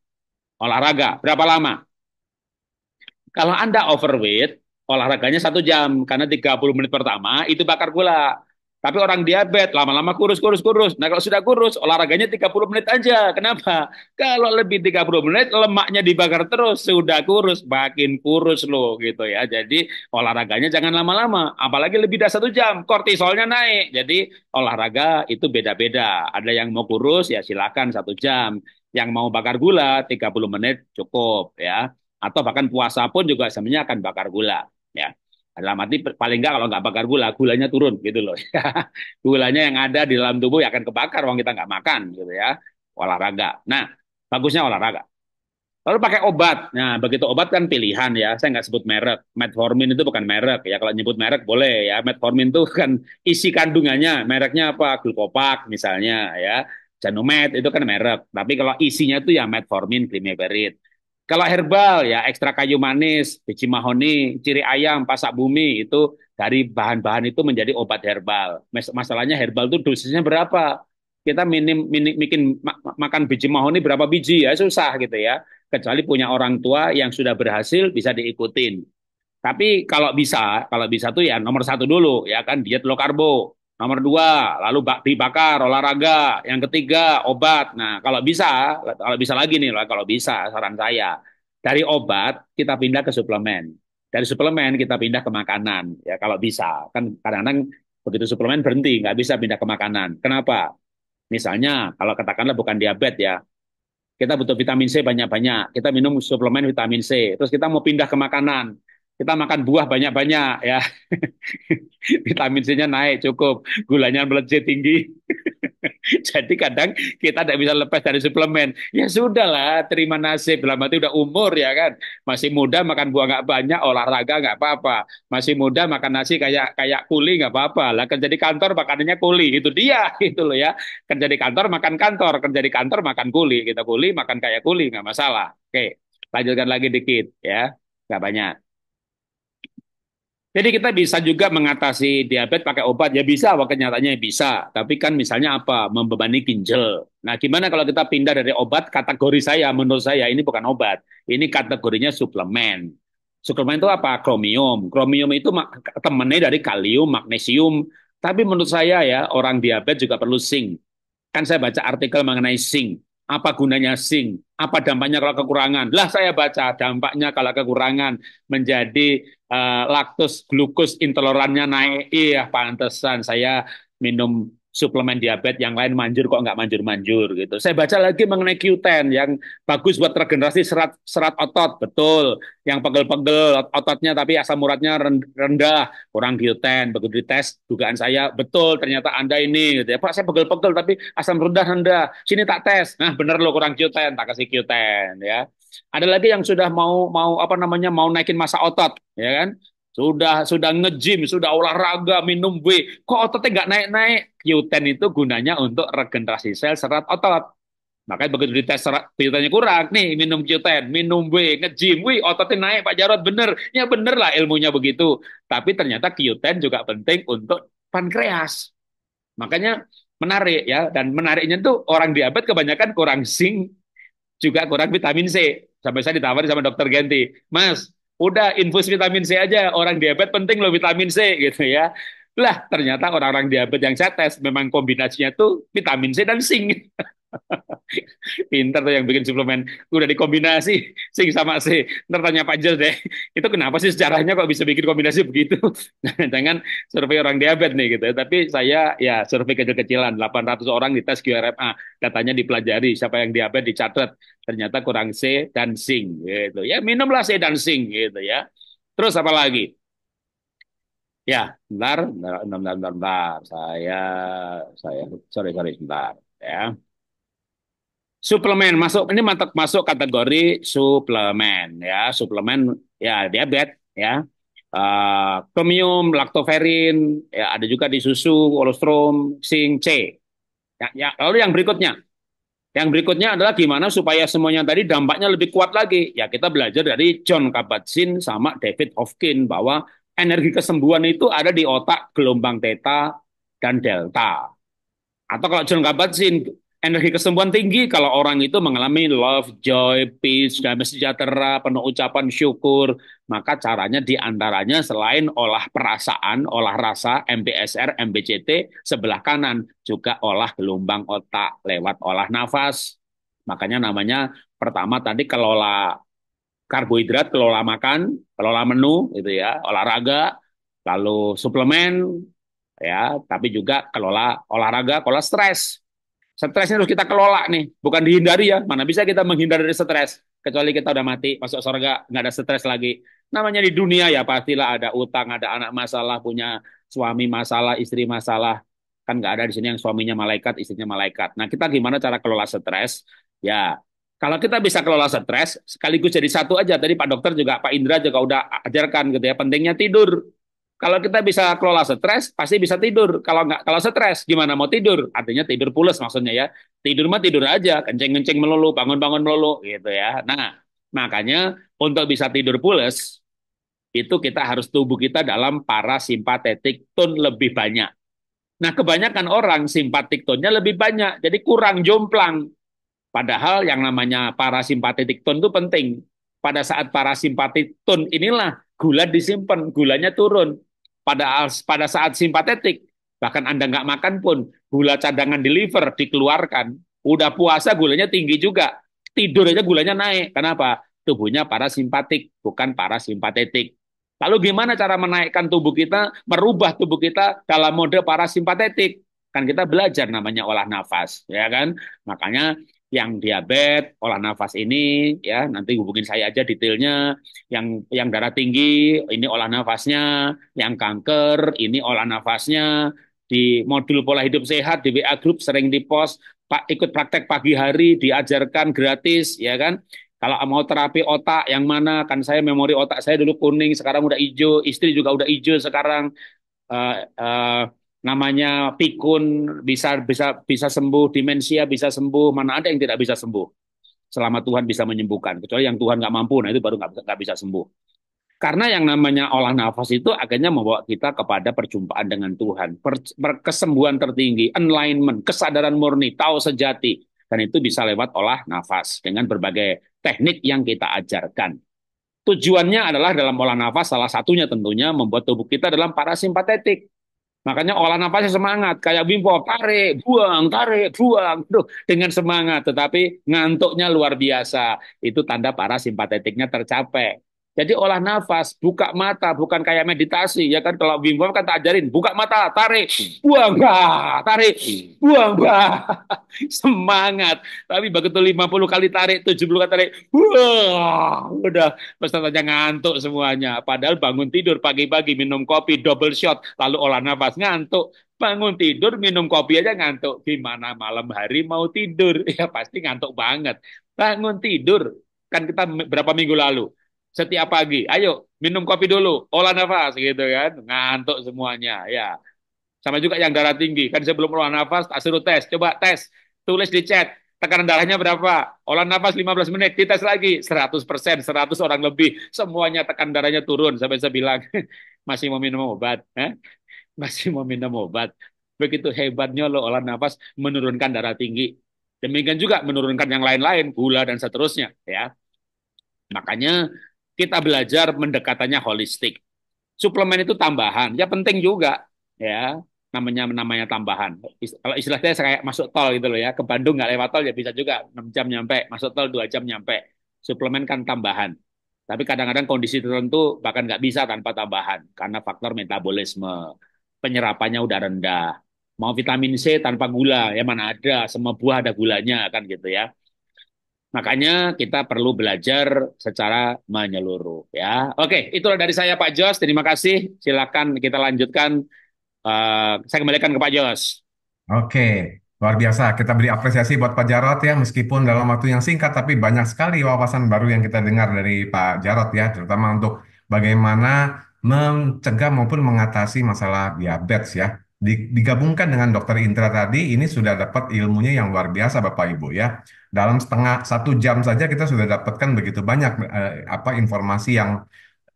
S1: olahraga. Berapa lama? Kalau Anda overweight, olahraganya satu jam. Karena 30 menit pertama itu bakar gula. Tapi orang diabetes lama-lama kurus, kurus, kurus. Nah kalau sudah kurus, olahraganya 30 menit aja. Kenapa? Kalau lebih 30 menit, lemaknya dibakar terus. Sudah kurus, makin kurus loh gitu ya. Jadi olahraganya jangan lama-lama. Apalagi lebih dari satu jam, kortisolnya naik. Jadi olahraga itu beda-beda. Ada yang mau kurus, ya silakan satu jam yang mau bakar gula 30 menit cukup ya atau bahkan puasa pun juga sebenarnya akan bakar gula ya dalam arti paling nggak kalau nggak bakar gula gulanya turun gitu loh ya. gulanya yang ada di dalam tubuh ya akan kebakar uang kita nggak makan gitu ya olahraga nah bagusnya olahraga Lalu pakai obat. Nah, begitu obat kan pilihan ya. Saya nggak sebut merek. Metformin itu bukan merek ya. Kalau nyebut merek boleh ya. Metformin itu kan isi kandungannya. Mereknya apa? Glukopak misalnya ya. Janumet itu kan merek, tapi kalau isinya itu ya metformin, glimepiride. Kalau herbal ya ekstrak kayu manis, biji mahoni, ciri ayam, pasak bumi itu dari bahan-bahan itu menjadi obat herbal. masalahnya herbal itu dosisnya berapa? Kita minim, minim bikin makan biji mahoni berapa biji ya susah gitu ya. Kecuali punya orang tua yang sudah berhasil bisa diikutin. Tapi kalau bisa, kalau bisa tuh ya nomor satu dulu ya kan diet low karbo Nomor dua, lalu bakti bakar, olahraga. Yang ketiga, obat. Nah, kalau bisa, kalau bisa lagi nih, kalau bisa, saran saya. Dari obat, kita pindah ke suplemen. Dari suplemen, kita pindah ke makanan. Ya, kalau bisa. Kan kadang-kadang begitu suplemen berhenti, nggak bisa pindah ke makanan. Kenapa? Misalnya, kalau katakanlah bukan diabetes ya, kita butuh vitamin C banyak-banyak, kita minum suplemen vitamin C, terus kita mau pindah ke makanan, kita makan buah banyak-banyak ya. Vitamin C-nya naik cukup, gulanya melejit tinggi. Jadi kadang kita tidak bisa lepas dari suplemen. Ya sudahlah, terima nasib. Lama itu udah umur ya kan. Masih muda makan buah nggak banyak, olahraga nggak apa-apa. Masih muda makan nasi kayak kayak kuli nggak apa-apa. Lah kerja di kantor makanannya kuli, itu dia gitu loh ya. Kerja di kantor makan kantor, kerja di kantor makan kuli. Kita kuli makan kayak kuli nggak masalah. Oke, lanjutkan lagi dikit ya. Nggak banyak. Jadi kita bisa juga mengatasi diabetes pakai obat ya bisa, wah kenyataannya bisa. Tapi kan misalnya apa? Membebani ginjal. Nah, gimana kalau kita pindah dari obat kategori saya menurut saya ini bukan obat. Ini kategorinya suplemen. Suplemen itu apa? Kromium. Kromium itu temannya dari kalium, magnesium. Tapi menurut saya ya orang diabetes juga perlu zinc. Kan saya baca artikel mengenai zinc. Apa gunanya zinc? Apa dampaknya kalau kekurangan? Lah saya baca dampaknya kalau kekurangan menjadi uh, laktus glukus intolerannya naik iya pantesan saya minum suplemen diabetes yang lain manjur kok nggak manjur-manjur gitu. Saya baca lagi mengenai Q10 yang bagus buat regenerasi serat serat otot, betul. Yang pegel-pegel ototnya tapi asam uratnya rendah, kurang Q10. Begitu di dites dugaan saya betul ternyata Anda ini gitu ya. Pak, saya pegel-pegel tapi asam rendah rendah. Sini tak tes. Nah, bener loh kurang Q10, tak kasih Q10 ya. Ada lagi yang sudah mau mau apa namanya mau naikin masa otot, ya kan? Sudah sudah ngejim, sudah olahraga, minum w kok ototnya nggak naik-naik? Q10 itu gunanya untuk regenerasi sel serat otot. Makanya begitu dites serat q kurang, nih minum Q10, minum w ngejim, w ototnya naik Pak Jarot bener, ya bener lah ilmunya begitu. Tapi ternyata Q10 juga penting untuk pankreas. Makanya menarik ya dan menariknya tuh orang diabetes kebanyakan kurang zinc, juga kurang vitamin C. Sampai saya ditawari sama dokter Genti, Mas, udah infus vitamin C aja, orang diabetes penting loh vitamin C gitu ya. Lah, ternyata orang-orang diabetes yang saya tes memang kombinasinya tuh vitamin C dan zinc. Pinter tuh yang bikin suplemen. Udah dikombinasi sing sama C. Ntar tanya Pak Jel deh. Itu kenapa sih sejarahnya kok bisa bikin kombinasi begitu? Jangan survei orang diabetes nih gitu. Ya. Tapi saya ya survei kecil-kecilan. 800 orang di tes QRMA. katanya dipelajari. Siapa yang diabetes dicatat. Ternyata kurang C dan sing gitu. Ya minumlah C dan sing gitu ya. Terus apa lagi? Ya, bentar, bentar, bentar, bentar, bentar. Saya, saya, sorry, sorry, bentar. Ya. Suplemen masuk ini mantap masuk kategori suplemen ya suplemen ya diabetes ya uh, eh, chromium, lactoferrin ya ada juga di susu, kolostrum, sing C. Ya, ya, lalu yang berikutnya yang berikutnya adalah gimana supaya semuanya tadi dampaknya lebih kuat lagi. Ya kita belajar dari John Kabat-Zinn sama David Hofkin bahwa energi kesembuhan itu ada di otak gelombang theta dan delta. Atau kalau John Kabat-Zinn energi kesembuhan tinggi kalau orang itu mengalami love, joy, peace, damai sejahtera, penuh ucapan syukur. Maka caranya diantaranya selain olah perasaan, olah rasa, MBSR, MBCT, sebelah kanan juga olah gelombang otak lewat olah nafas. Makanya namanya pertama tadi kelola karbohidrat, kelola makan, kelola menu, gitu ya, olahraga, lalu suplemen, ya, tapi juga kelola olahraga, kelola stres, Stres harus kita kelola nih, bukan dihindari ya. Mana bisa kita menghindari dari stres kecuali kita udah mati, masuk surga, nggak ada stres lagi. Namanya di dunia ya pastilah ada utang, ada anak masalah, punya suami masalah, istri masalah. Kan nggak ada di sini yang suaminya malaikat, istrinya malaikat. Nah, kita gimana cara kelola stres? Ya, kalau kita bisa kelola stres, sekaligus jadi satu aja. Tadi Pak Dokter juga, Pak Indra juga udah ajarkan gitu ya. Pentingnya tidur kalau kita bisa kelola stres, pasti bisa tidur. Kalau nggak, kalau stres, gimana mau tidur? Artinya tidur pulas maksudnya ya. Tidur mah tidur aja, kencing-kencing melulu, bangun-bangun melulu, gitu ya. Nah, makanya untuk bisa tidur pulas, itu kita harus tubuh kita dalam parasimpatetik tone lebih banyak. Nah, kebanyakan orang simpatik tone-nya lebih banyak, jadi kurang jomplang. Padahal yang namanya parasimpatetik tone itu penting. Pada saat parasimpatik tone inilah gula disimpan, gulanya turun pada pada saat simpatetik bahkan anda nggak makan pun gula cadangan di liver dikeluarkan udah puasa gulanya tinggi juga tidur aja gulanya naik kenapa tubuhnya para simpatik bukan para simpatetik. lalu gimana cara menaikkan tubuh kita merubah tubuh kita dalam mode para simpatetik? kan kita belajar namanya olah nafas ya kan makanya yang diabetes, olah nafas ini ya nanti hubungin saya aja detailnya. Yang yang darah tinggi ini olah nafasnya, yang kanker ini olah nafasnya. Di modul pola hidup sehat di WA Group sering dipost, Pak ikut praktek pagi hari diajarkan gratis ya kan. Kalau mau terapi otak yang mana kan saya memori otak saya dulu kuning sekarang udah hijau, istri juga udah hijau sekarang uh, uh, namanya pikun bisa bisa bisa sembuh demensia bisa sembuh mana ada yang tidak bisa sembuh selama Tuhan bisa menyembuhkan kecuali yang Tuhan nggak mampu nah itu baru nggak nggak bisa sembuh karena yang namanya olah nafas itu akhirnya membawa kita kepada perjumpaan dengan Tuhan per, per kesembuhan tertinggi enlightenment kesadaran murni tahu sejati dan itu bisa lewat olah nafas dengan berbagai teknik yang kita ajarkan tujuannya adalah dalam olah nafas salah satunya tentunya membuat tubuh kita dalam parasimpatetik Makanya olah napasnya semangat, kayak bimpo tarik, buang, tarik, buang, tuh dengan semangat, tetapi ngantuknya luar biasa. Itu tanda para simpatetiknya tercapai. Jadi olah nafas, buka mata, bukan kayak meditasi. Ya kan kalau Wim Hof kan tak ajarin, buka mata, tarik, hmm. buang, bah, tarik, hmm. buang, bah. Semangat. Tapi begitu 50 kali tarik, 70 kali tarik, wah, udah pesertanya ngantuk semuanya. Padahal bangun tidur pagi-pagi, minum kopi, double shot, lalu olah nafas, ngantuk. Bangun tidur, minum kopi aja ngantuk. Gimana malam hari mau tidur? Ya pasti ngantuk banget. Bangun tidur, kan kita berapa minggu lalu setiap pagi. Ayo minum kopi dulu, olah nafas gitu kan. Ngantuk semuanya ya. Sama juga yang darah tinggi. Kan sebelum olah nafas tak suruh tes. Coba tes, tulis di chat tekanan darahnya berapa? Olah nafas 15 menit, dites lagi 100%, persen, 100 orang lebih. Semuanya tekan darahnya turun sampai saya bilang masih mau minum obat, eh? Masih mau minum obat. Begitu hebatnya lo olah nafas menurunkan darah tinggi. Demikian juga menurunkan yang lain-lain, gula dan seterusnya, ya. Makanya kita belajar mendekatannya holistik. Suplemen itu tambahan, ya penting juga ya namanya namanya tambahan. Kalau istilahnya saya kayak masuk tol gitu loh ya, ke Bandung nggak lewat tol ya bisa juga 6 jam nyampe, masuk tol 2 jam nyampe. Suplemen kan tambahan. Tapi kadang-kadang kondisi tertentu bahkan nggak bisa tanpa tambahan karena faktor metabolisme, penyerapannya udah rendah. Mau vitamin C tanpa gula ya mana ada, semua buah ada gulanya kan gitu ya. Makanya kita perlu belajar secara menyeluruh ya. Oke, itulah dari saya Pak Jos. Terima kasih. Silakan kita lanjutkan. Uh, saya kembalikan ke Pak Jos.
S2: Oke, luar biasa. Kita beri apresiasi buat Pak Jarot ya, meskipun dalam waktu yang singkat, tapi banyak sekali wawasan baru yang kita dengar dari Pak Jarot ya, terutama untuk bagaimana mencegah maupun mengatasi masalah diabetes ya digabungkan dengan dokter Intra tadi, ini sudah dapat ilmunya yang luar biasa Bapak Ibu ya. Dalam setengah satu jam saja kita sudah dapatkan begitu banyak eh, apa informasi yang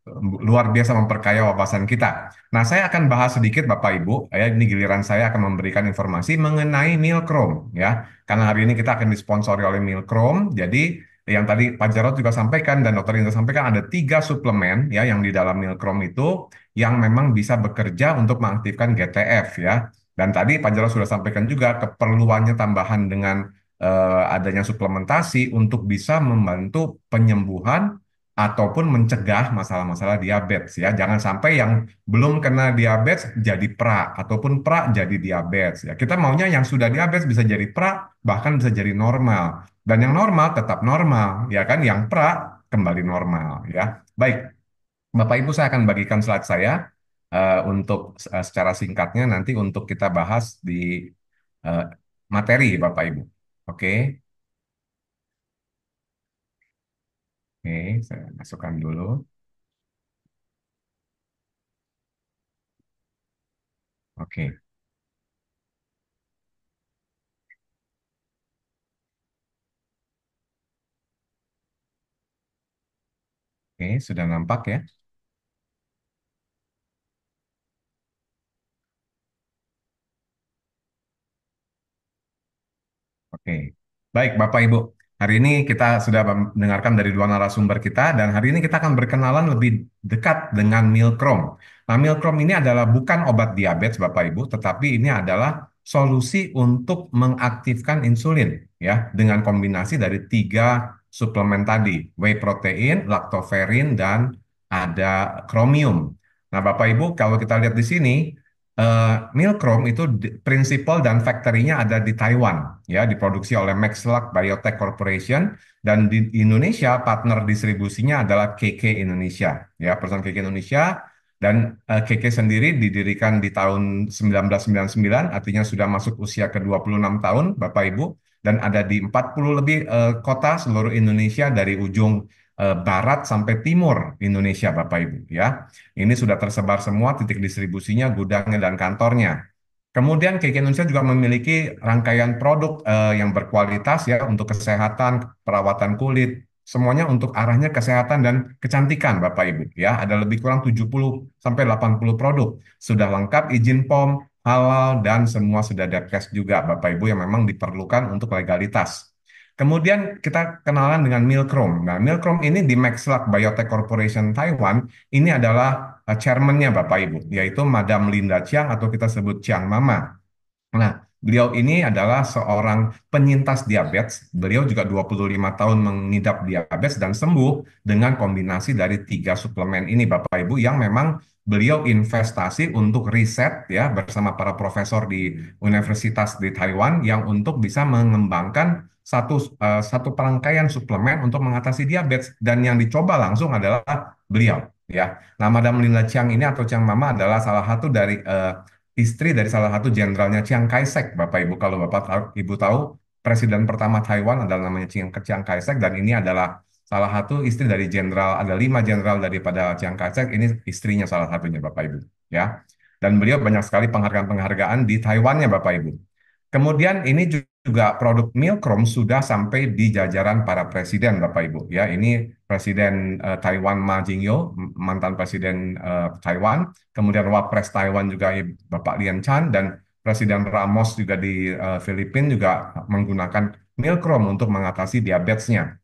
S2: eh, luar biasa memperkaya wawasan kita. Nah, saya akan bahas sedikit Bapak Ibu, ya ini giliran saya akan memberikan informasi mengenai Milkrom ya. Karena hari ini kita akan disponsori oleh Milkrom, jadi yang tadi Pak Jarod juga sampaikan dan Dokter Indra sampaikan ada tiga suplemen ya yang di dalam Milkrom itu yang memang bisa bekerja untuk mengaktifkan GTF ya. Dan tadi Pak Jarod sudah sampaikan juga keperluannya tambahan dengan eh, adanya suplementasi untuk bisa membantu penyembuhan ataupun mencegah masalah-masalah diabetes ya. Jangan sampai yang belum kena diabetes jadi pra ataupun pra jadi diabetes ya. Kita maunya yang sudah diabetes bisa jadi pra bahkan bisa jadi normal dan yang normal tetap normal, ya kan? Yang pra kembali normal, ya. Baik, Bapak Ibu saya akan bagikan slide saya uh, untuk uh, secara singkatnya nanti untuk kita bahas di uh, materi Bapak Ibu. Oke. Okay. Oke, okay, saya masukkan dulu. Oke. Okay. Oke, sudah nampak ya. Oke, baik Bapak Ibu. Hari ini kita sudah mendengarkan dari dua narasumber kita dan hari ini kita akan berkenalan lebih dekat dengan Milkrom. Nah, Milkrom ini adalah bukan obat diabetes Bapak Ibu, tetapi ini adalah solusi untuk mengaktifkan insulin ya dengan kombinasi dari tiga suplemen tadi, whey protein, lactoferrin, dan ada kromium. Nah, Bapak Ibu, kalau kita lihat di sini, uh, Milkrom itu prinsipal dan factory-nya ada di Taiwan, ya, diproduksi oleh Maxlac Biotech Corporation dan di Indonesia partner distribusinya adalah KK Indonesia, ya, perusahaan KK Indonesia dan uh, eh, KK sendiri didirikan di tahun 1999, artinya sudah masuk usia ke-26 tahun, Bapak Ibu, dan ada di 40 lebih uh, kota seluruh Indonesia dari ujung uh, barat sampai timur Indonesia, Bapak Ibu, ya. Ini sudah tersebar semua titik distribusinya, gudangnya dan kantornya. Kemudian KK Indonesia juga memiliki rangkaian produk uh, yang berkualitas ya untuk kesehatan, perawatan kulit, semuanya untuk arahnya kesehatan dan kecantikan Bapak Ibu ya. Ada lebih kurang 70 sampai 80 produk. Sudah lengkap izin POM, halal dan semua sudah ada cash juga Bapak Ibu yang memang diperlukan untuk legalitas. Kemudian kita kenalan dengan Milkrom. Nah, Milkrom ini di Maxlac Biotech Corporation Taiwan, ini adalah eh, chairman-nya Bapak Ibu, yaitu Madam Linda Chiang atau kita sebut Chiang Mama. Nah, Beliau ini adalah seorang penyintas diabetes. Beliau juga 25 tahun mengidap diabetes dan sembuh dengan kombinasi dari tiga suplemen ini Bapak Ibu yang memang beliau investasi untuk riset ya bersama para profesor di universitas di Taiwan yang untuk bisa mengembangkan satu uh, satu perangkaian suplemen untuk mengatasi diabetes dan yang dicoba langsung adalah beliau ya. Nah, Madam Lina Chiang ini atau Chiang Mama adalah salah satu dari uh, istri dari salah satu jenderalnya Chiang Kai-shek, Bapak Ibu. Kalau Bapak tahu, Ibu tahu, presiden pertama Taiwan adalah namanya Chiang, Chiang Kai-shek dan ini adalah salah satu istri dari jenderal ada lima jenderal daripada Chiang Kai-shek ini istrinya salah satunya Bapak Ibu ya dan beliau banyak sekali penghargaan-penghargaan di Taiwannya Bapak Ibu Kemudian ini juga produk Milkrom sudah sampai di jajaran para presiden Bapak Ibu ya. Ini Presiden uh, Taiwan Ma Jingyo, mantan presiden uh, Taiwan, kemudian Wapres Taiwan juga Bapak Lian Chan dan Presiden Ramos juga di uh, Filipina juga menggunakan Milkrom untuk mengatasi diabetesnya.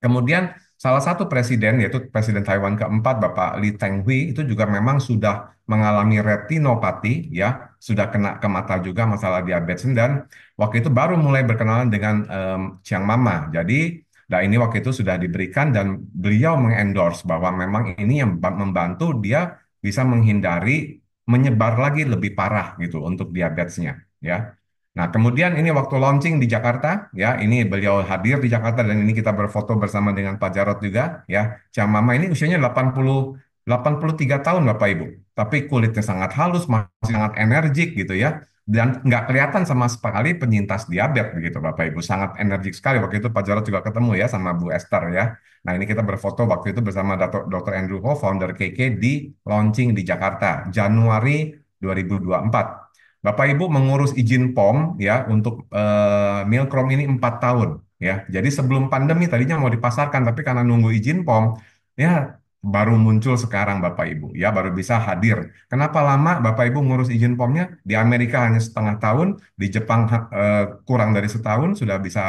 S2: Kemudian Salah satu presiden yaitu Presiden Taiwan keempat Bapak Li Teng-hui itu juga memang sudah mengalami retinopati ya, sudah kena ke mata juga masalah diabetes dan waktu itu baru mulai berkenalan dengan um, Chiang Mama. Jadi Nah ini waktu itu sudah diberikan dan beliau mengendorse bahwa memang ini yang membantu dia bisa menghindari menyebar lagi lebih parah gitu untuk diabetesnya ya. Nah, kemudian ini waktu launching di Jakarta, ya, ini beliau hadir di Jakarta dan ini kita berfoto bersama dengan Pak Jarot juga, ya. Cang Mama ini usianya 80 83 tahun Bapak Ibu, tapi kulitnya sangat halus, masih sangat energik gitu ya. Dan nggak kelihatan sama sekali penyintas diabetes begitu Bapak Ibu, sangat energik sekali. Waktu itu Pak Jarot juga ketemu ya sama Bu Esther ya. Nah ini kita berfoto waktu itu bersama Dr. Andrew Ho, founder KK di launching di Jakarta, Januari 2024 Bapak Ibu mengurus izin POM ya untuk uh, Milkrom ini empat tahun ya. Jadi sebelum pandemi tadinya mau dipasarkan tapi karena nunggu izin POM ya baru muncul sekarang Bapak Ibu ya baru bisa hadir. Kenapa lama Bapak Ibu ngurus izin POM-nya? Di Amerika hanya setengah tahun, di Jepang uh, kurang dari setahun sudah bisa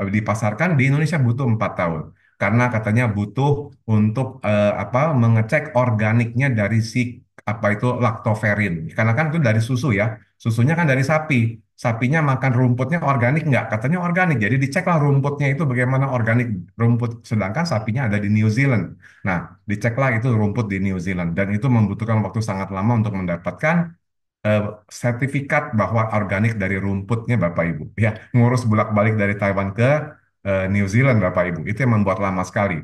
S2: uh, dipasarkan, di Indonesia butuh empat tahun karena katanya butuh untuk uh, apa mengecek organiknya dari si apa itu laktoferin. Karena kan itu dari susu ya. Susunya kan dari sapi. Sapinya makan rumputnya organik nggak? Katanya organik. Jadi diceklah rumputnya itu bagaimana organik rumput. Sedangkan sapinya ada di New Zealand. Nah, diceklah itu rumput di New Zealand. Dan itu membutuhkan waktu sangat lama untuk mendapatkan eh, sertifikat bahwa organik dari rumputnya Bapak Ibu. Ya, ngurus bolak-balik dari Taiwan ke uh, New Zealand Bapak Ibu. Itu yang membuat lama sekali.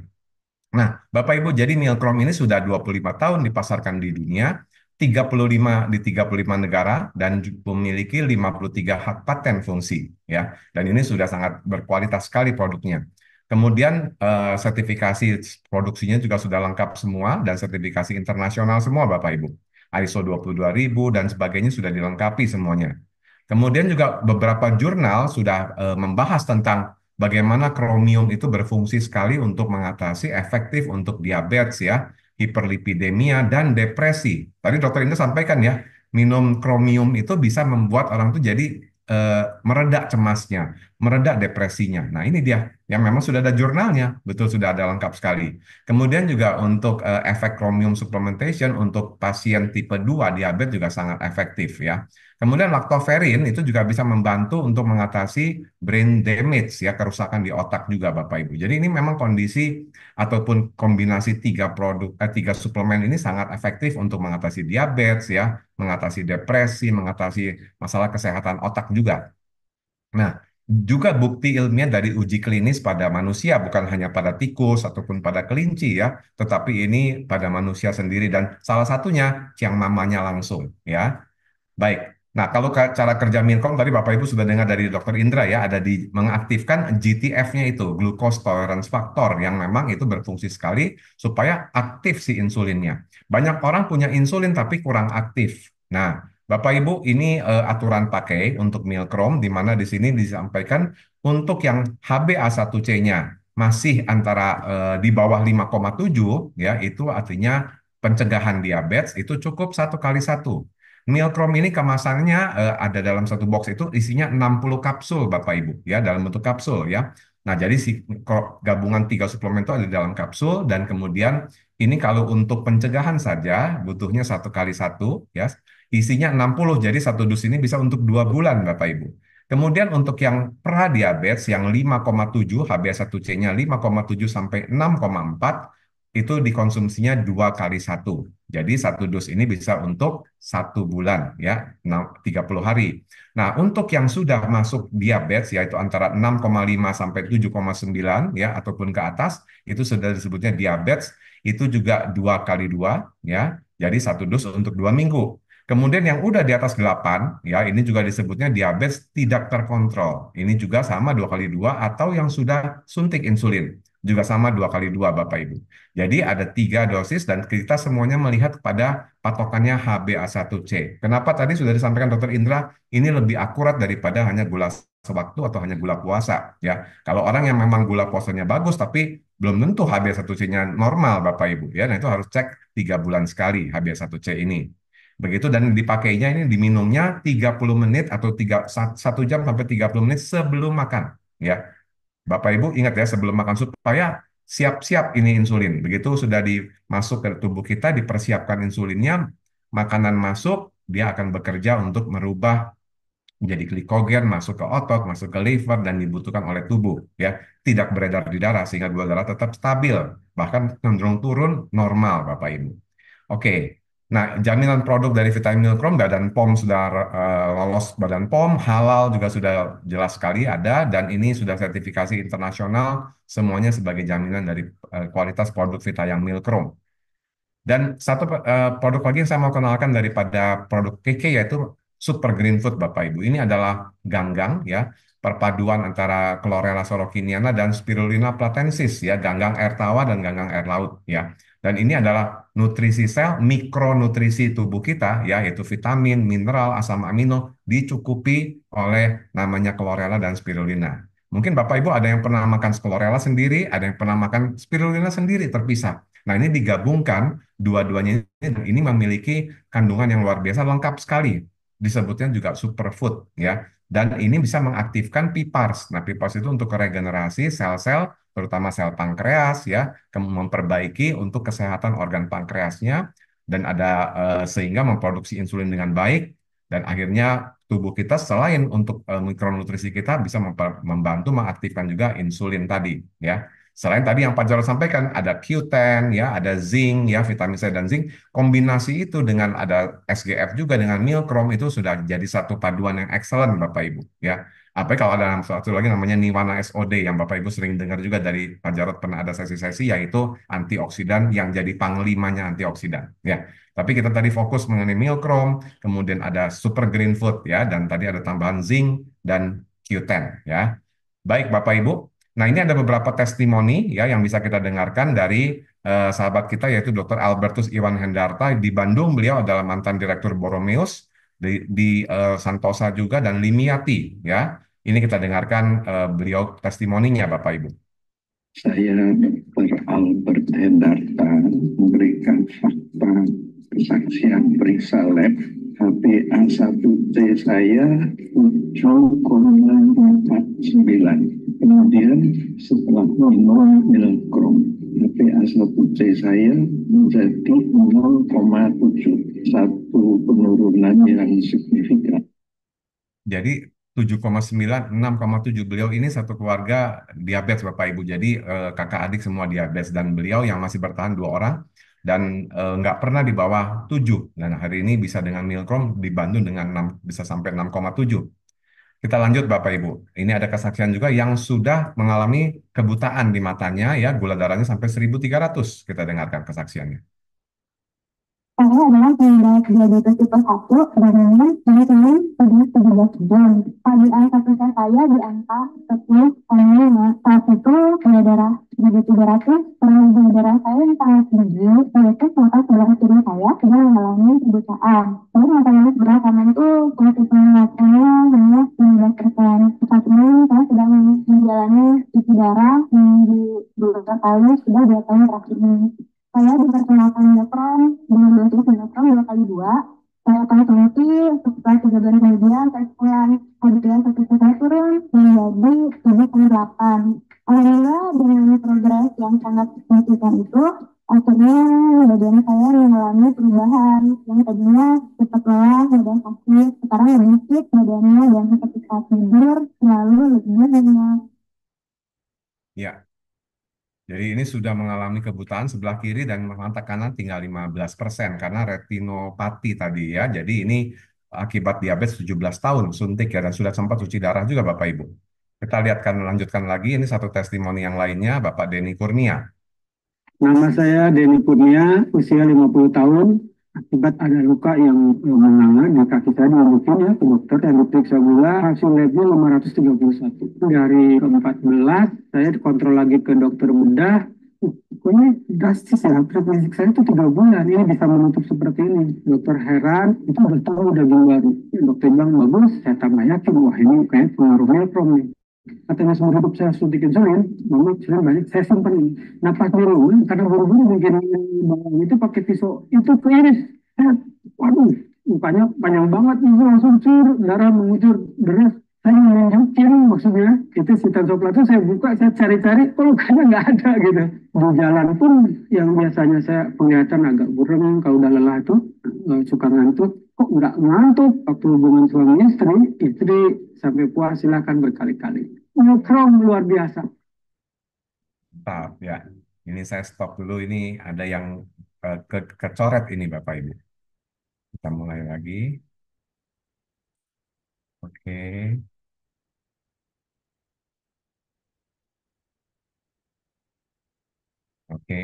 S2: Nah, Bapak Ibu, jadi Neil Chrome ini sudah 25 tahun dipasarkan di dunia, 35 di 35 negara dan memiliki 53 hak paten fungsi ya. Dan ini sudah sangat berkualitas sekali produknya. Kemudian eh, sertifikasi produksinya juga sudah lengkap semua dan sertifikasi internasional semua Bapak Ibu. ISO 22000 dan sebagainya sudah dilengkapi semuanya. Kemudian juga beberapa jurnal sudah eh, membahas tentang bagaimana kromium itu berfungsi sekali untuk mengatasi efektif untuk diabetes ya, hiperlipidemia dan depresi. Tadi dokter Indra sampaikan ya, minum kromium itu bisa membuat orang itu jadi eh, meredak cemasnya, meredak depresinya. Nah, ini dia yang memang sudah ada jurnalnya, betul sudah ada lengkap sekali. Kemudian juga untuk eh, efek kromium supplementation untuk pasien tipe 2 diabetes juga sangat efektif ya. Kemudian lactoferrin itu juga bisa membantu untuk mengatasi brain damage ya kerusakan di otak juga Bapak Ibu. Jadi ini memang kondisi ataupun kombinasi tiga produk eh, tiga suplemen ini sangat efektif untuk mengatasi diabetes ya, mengatasi depresi, mengatasi masalah kesehatan otak juga. Nah, juga bukti ilmiah dari uji klinis pada manusia, bukan hanya pada tikus ataupun pada kelinci ya, tetapi ini pada manusia sendiri dan salah satunya yang mamanya langsung ya. Baik, Nah, kalau cara kerja Milkom tadi Bapak Ibu sudah dengar dari dokter Indra ya, ada di mengaktifkan GTF-nya itu, glucose tolerance factor yang memang itu berfungsi sekali supaya aktif si insulinnya. Banyak orang punya insulin tapi kurang aktif. Nah, Bapak Ibu, ini uh, aturan pakai untuk Milkrom di mana di sini disampaikan untuk yang HbA1c-nya masih antara uh, di bawah 5,7 ya, itu artinya pencegahan diabetes itu cukup satu kali satu Milprom ini kemasannya uh, ada dalam satu box itu isinya 60 kapsul Bapak Ibu ya dalam bentuk kapsul ya. Nah, jadi si gabungan tiga suplemen itu ada di dalam kapsul dan kemudian ini kalau untuk pencegahan saja butuhnya satu kali satu ya. Isinya 60 jadi satu dus ini bisa untuk dua bulan Bapak Ibu. Kemudian untuk yang diabetes yang 5,7 HbA1c-nya 5,7 sampai 6,4 itu dikonsumsinya dua kali satu. Jadi satu dus ini bisa untuk satu bulan ya, tiga 30 hari. Nah, untuk yang sudah masuk diabetes yaitu antara 6,5 sampai 7,9 ya ataupun ke atas, itu sudah disebutnya diabetes, itu juga dua kali dua ya. Jadi satu dus untuk dua minggu. Kemudian yang udah di atas 8, ya ini juga disebutnya diabetes tidak terkontrol. Ini juga sama dua kali dua atau yang sudah suntik insulin juga sama dua kali dua Bapak Ibu. Jadi ada tiga dosis dan kita semuanya melihat kepada patokannya HbA1c. Kenapa tadi sudah disampaikan Dokter Indra ini lebih akurat daripada hanya gula sewaktu atau hanya gula puasa ya. Kalau orang yang memang gula puasanya bagus tapi belum tentu HbA1c-nya normal Bapak Ibu ya. Nah itu harus cek tiga bulan sekali HbA1c ini. Begitu dan dipakainya ini diminumnya 30 menit atau 3, 1 jam sampai 30 menit sebelum makan ya Bapak Ibu ingat ya sebelum makan supaya siap-siap ini insulin. Begitu sudah dimasuk ke tubuh kita, dipersiapkan insulinnya, makanan masuk, dia akan bekerja untuk merubah menjadi glikogen masuk ke otot, masuk ke liver dan dibutuhkan oleh tubuh ya. Tidak beredar di darah sehingga gula darah tetap stabil, bahkan cenderung turun normal Bapak Ibu. Oke. Nah, jaminan produk dari vitamin Milkrom Badan POM sudah uh, lolos Badan POM, halal juga sudah jelas sekali ada, dan ini sudah sertifikasi internasional semuanya sebagai jaminan dari uh, kualitas produk Yang Milkrom. Dan satu uh, produk lagi yang saya mau kenalkan daripada produk KK yaitu Super Green Food Bapak Ibu. Ini adalah ganggang ya, perpaduan antara Chlorella sorokiniana dan Spirulina platensis ya, ganggang air tawa dan ganggang air laut ya. Dan ini adalah nutrisi sel, mikronutrisi tubuh kita, ya, yaitu vitamin, mineral, asam amino, dicukupi oleh namanya chlorella dan spirulina. Mungkin Bapak Ibu ada yang pernah makan chlorella sendiri, ada yang pernah makan spirulina sendiri, terpisah. Nah ini digabungkan, dua-duanya ini, ini memiliki kandungan yang luar biasa, lengkap sekali. Disebutnya juga superfood ya dan ini bisa mengaktifkan PIPARS. Nah, PIPARS itu untuk regenerasi sel-sel terutama sel pankreas ya, memperbaiki untuk kesehatan organ pankreasnya dan ada uh, sehingga memproduksi insulin dengan baik dan akhirnya tubuh kita selain untuk uh, mikronutrisi kita bisa membantu mengaktifkan juga insulin tadi ya. Selain tadi yang Pak Jarod sampaikan, ada Q10, ya, ada zinc, ya, vitamin C dan zinc. Kombinasi itu dengan ada SGF juga dengan milkrom itu sudah jadi satu paduan yang excellent, Bapak Ibu. Ya, apa kalau ada satu lagi namanya Niwana SOD yang Bapak Ibu sering dengar juga dari Pak Jarod pernah ada sesi-sesi yaitu antioksidan yang jadi panglimanya antioksidan. Ya, tapi kita tadi fokus mengenai milkrom, kemudian ada super green food, ya, dan tadi ada tambahan zinc dan Q10. Ya, baik Bapak Ibu Nah, ini ada beberapa testimoni ya yang bisa kita dengarkan dari uh, sahabat kita yaitu Dr. Albertus Iwan Hendarta di Bandung. Beliau adalah mantan direktur Boromeus di, di uh, Santosa juga dan Limiati ya. Ini kita dengarkan uh, beliau testimoninya Bapak Ibu.
S4: Saya Dr. Albert Hendarta memberikan fakta kesaksian periksa lab HPA1T saya 7,49 kemudian setelah minum milkrom HPA1C saya menjadi 0,7 satu penurunan yang signifikan
S2: jadi 7,9, 6,7. Beliau ini satu keluarga diabetes Bapak Ibu. Jadi eh, kakak adik semua diabetes dan beliau yang masih bertahan dua orang dan eh, nggak pernah di bawah 7. Dan hari ini bisa dengan Milkom dibantu dengan 6, bisa sampai 6,7. Kita lanjut Bapak Ibu. Ini ada kesaksian juga yang sudah mengalami kebutaan di matanya ya, gula darahnya sampai 1300. Kita dengarkan kesaksiannya
S4: karena adalah pengembara kerja jatuh tipe 1 barengan dengan teman sebelum 13 jam. KBI keputusan saya di angka 10 5. Saat itu gula darah 1300, terlalu gula darah saya yang sangat tinggi, meletus mata sebelah kiri saya sudah mengalami kebutaan. Lalu mata sebelah kanan itu positif minus, saya minus 19 persen. Saat ini saya sedang menjalani cuci darah minggu dua kali, sudah dua tahun terakhir ini. Saya diperkenalkan Indoprom dengan beasiswa Indoprom dua kali dua. Saya konsumsi sekitar tiga bulan kemudian saya kesimpulan kemudian ketika saya turun menjadi tujuh puluh delapan. Alhamdulillah dengan progres yang sangat signifikan itu akhirnya badan saya mengalami perubahan yang tadinya cepat lelah badan sakit sekarang lebih sakit badannya dan ketika tidur selalu lebih nyenyak.
S2: Ya, jadi ini sudah mengalami kebutaan sebelah kiri dan mata kanan tinggal 15% karena retinopati tadi ya. Jadi ini akibat diabetes 17 tahun suntik ya dan sudah sempat cuci darah juga Bapak Ibu. Kita lihatkan lanjutkan lagi ini satu testimoni yang lainnya Bapak Deni Kurnia.
S1: Nama saya Deni Kurnia, usia 50 tahun, akibat ada luka yang menganga di kaki saya dua mungkin ya ke dokter dan diperiksa gula hasil labnya 531 dari ke 14
S4: saya dikontrol lagi ke dokter muda, uh, pokoknya drastis ya fisik saya itu tiga bulan ini bisa menutup seperti ini dokter heran itu udah tahu udah baru dokter bilang bagus saya tambah yakin wah ini kayak pengaruhnya prom nih Ketika seumur hidup saya studi konseling, memang sudah banyak saya simpan napas dulu karena buru-buru mungkin bawang itu pakai pisau itu keiris. Eh, waduh, mukanya panjang banget itu langsung cur darah mengucur deras. Saya menunjukin maksudnya itu si Tanso itu saya buka saya cari-cari oh karena nggak ada gitu di jalan pun yang biasanya saya penglihatan agak buram kalau udah lelah itu eh, suka ngantuk kok nggak ngantuk waktu hubungan suami istri istri sampai puas silahkan berkali-kali Omikron luar biasa.
S2: Tapi ya, ini saya stop dulu. Ini ada yang uh, ke kecoret ini Bapak Ibu. Kita mulai lagi. Oke. Oke.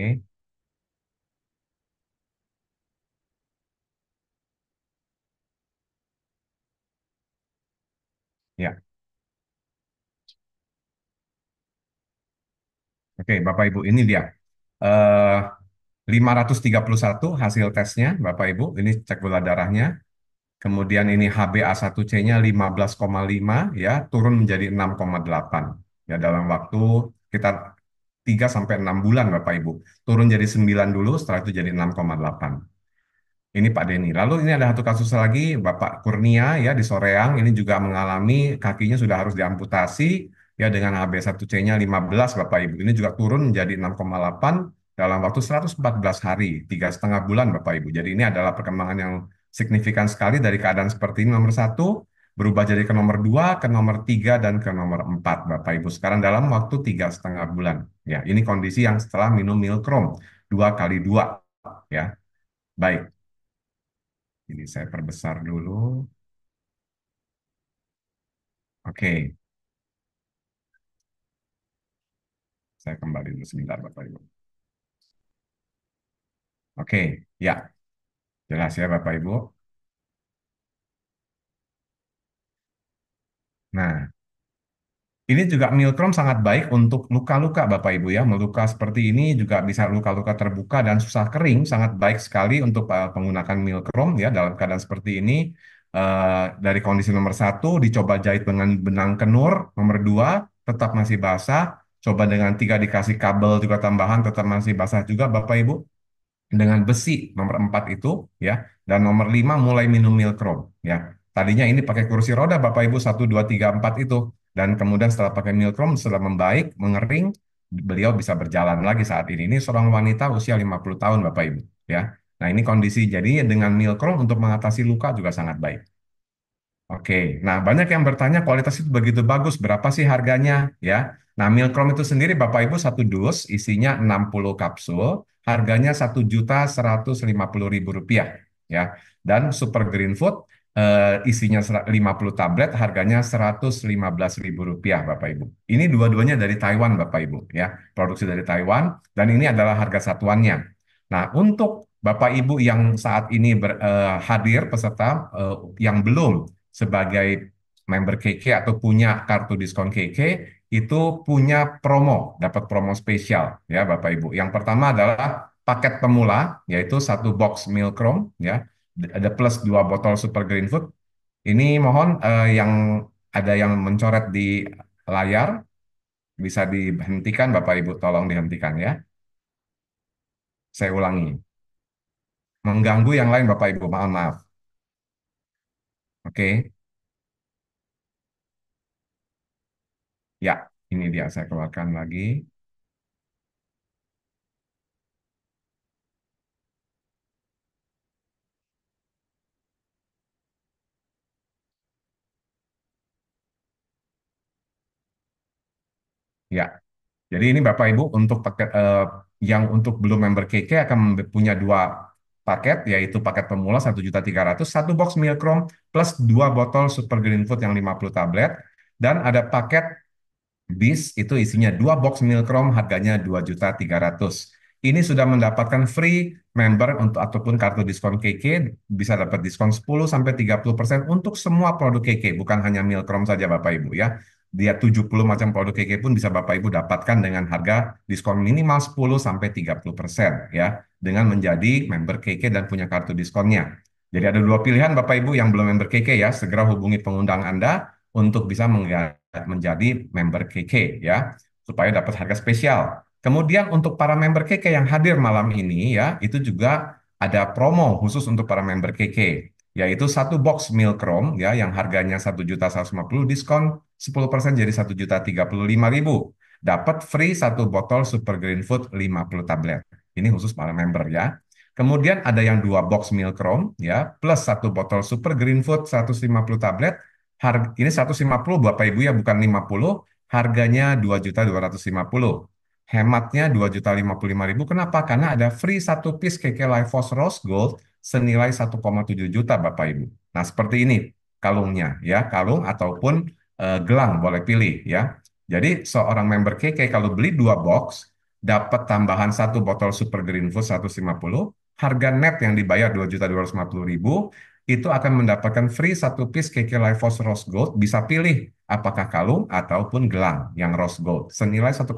S2: Oke, Bapak Ibu, ini dia. Eh, uh, 531 hasil tesnya, Bapak Ibu. Ini cek gula darahnya. Kemudian ini HbA1c-nya 15,5 ya, turun menjadi 6,8. Ya dalam waktu kita 3 sampai 6 bulan Bapak Ibu. Turun jadi 9 dulu, setelah itu jadi 6,8. Ini Pak Denny. Lalu ini ada satu kasus lagi Bapak Kurnia ya di Soreang ini juga mengalami kakinya sudah harus diamputasi ya dengan HB1C-nya 15 Bapak Ibu. Ini juga turun menjadi 6,8 dalam waktu 114 hari, tiga setengah bulan Bapak Ibu. Jadi ini adalah perkembangan yang signifikan sekali dari keadaan seperti ini nomor satu berubah jadi ke nomor dua, ke nomor tiga dan ke nomor empat Bapak Ibu. Sekarang dalam waktu tiga setengah bulan. Ya, ini kondisi yang setelah minum milkrom dua kali dua. Ya, baik. Ini saya perbesar dulu. Oke. Okay. Saya kembali dulu sebentar, Bapak Ibu. Oke, ya. Jelas ya, Bapak Ibu. Nah, ini juga milkrom sangat baik untuk luka-luka Bapak Ibu ya. Meluka seperti ini juga bisa luka-luka terbuka dan susah kering, sangat baik sekali untuk uh, eh, penggunaan milkrom ya dalam keadaan seperti ini. Uh, dari kondisi nomor satu dicoba jahit dengan benang kenur, nomor dua tetap masih basah, coba dengan tiga dikasih kabel juga tambahan tetap masih basah juga Bapak Ibu dengan besi nomor 4 itu ya dan nomor 5 mulai minum milkrom ya tadinya ini pakai kursi roda Bapak Ibu 1 2 3 4 itu dan kemudian setelah pakai milkrom setelah membaik mengering beliau bisa berjalan lagi saat ini ini seorang wanita usia 50 tahun Bapak Ibu ya nah ini kondisi jadi dengan milkrom untuk mengatasi luka juga sangat baik Oke, nah banyak yang bertanya kualitas itu begitu bagus, berapa sih harganya ya? Nah, Milkrom itu sendiri Bapak Ibu satu dus isinya 60 kapsul, harganya Rp1.150.000 ya. Dan Super Green Food eh, isinya 50 tablet harganya Rp115.000 Bapak Ibu. Ini dua-duanya dari Taiwan Bapak Ibu ya, produksi dari Taiwan dan ini adalah harga satuannya. Nah, untuk Bapak Ibu yang saat ini ber, eh, hadir peserta eh, yang belum sebagai member KK atau punya kartu diskon KK itu punya promo, dapat promo spesial ya Bapak Ibu. Yang pertama adalah paket pemula yaitu satu box chrome ya, ada plus dua botol Super Green Food. Ini mohon eh, yang ada yang mencoret di layar bisa dihentikan Bapak Ibu tolong dihentikan ya. Saya ulangi. Mengganggu yang lain Bapak Ibu, maaf maaf. Oke. Ya, ini dia saya keluarkan lagi. Ya. Jadi ini Bapak Ibu untuk paket eh, yang untuk belum member KK akan punya dua paket yaitu paket pemula satu juta ratus satu box milkrom plus dua botol super green food yang 50 tablet dan ada paket bis itu isinya dua box milkrom harganya dua juta tiga ratus Ini sudah mendapatkan free member untuk ataupun kartu diskon KK bisa dapat diskon 10 sampai 30% untuk semua produk KK, bukan hanya milkrom saja Bapak Ibu ya. Dia 70 macam produk KK pun bisa Bapak Ibu dapatkan dengan harga diskon minimal 10 sampai 30% ya dengan menjadi member KK dan punya kartu diskonnya. Jadi ada dua pilihan Bapak Ibu yang belum member KK ya, segera hubungi pengundang Anda untuk bisa mengganti Eh, menjadi member KK ya supaya dapat harga spesial. Kemudian untuk para member KK yang hadir malam ini ya itu juga ada promo khusus untuk para member KK yaitu satu box meal chrome ya yang harganya satu juta diskon 10% jadi satu juta tiga Dapat free satu botol Super Green Food 50 tablet. Ini khusus para member ya. Kemudian ada yang dua box meal chrome ya plus satu botol Super Green Food 150 tablet harga ini 150 Bapak Ibu ya bukan 50, harganya 2.250. Hematnya 2.055.000. Kenapa? Karena ada free satu piece KK Force Rose Gold senilai 1,7 juta Bapak Ibu. Nah, seperti ini kalungnya ya, kalung ataupun uh, gelang boleh pilih ya. Jadi seorang member KK kalau beli dua box dapat tambahan satu botol Super Green Food 150, harga net yang dibayar 2.250.000, itu akan mendapatkan free satu piece KK Lifehouse Rose Gold, bisa pilih apakah kalung ataupun gelang yang Rose Gold, senilai 1,7.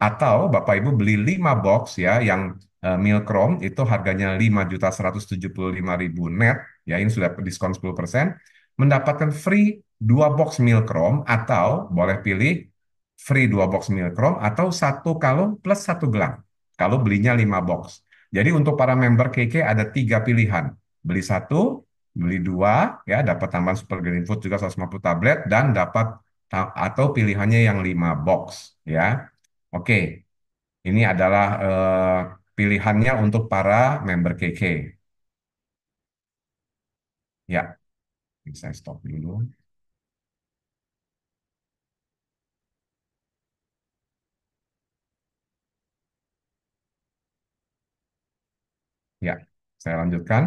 S2: Atau Bapak Ibu beli 5 box ya yang uh, eh, chrome itu harganya 5.175.000 net, ya ini sudah diskon 10%, mendapatkan free 2 box chrome atau boleh pilih free 2 box chrome atau satu kalung plus satu gelang. Kalau belinya 5 box. Jadi untuk para member KK ada tiga pilihan beli satu, beli dua, ya dapat tambahan super green food juga 150 tablet dan dapat atau pilihannya yang lima box ya. Oke. Ini adalah uh, pilihannya untuk para member
S4: KK. Ya. Saya stop dulu.
S2: Ya, saya lanjutkan.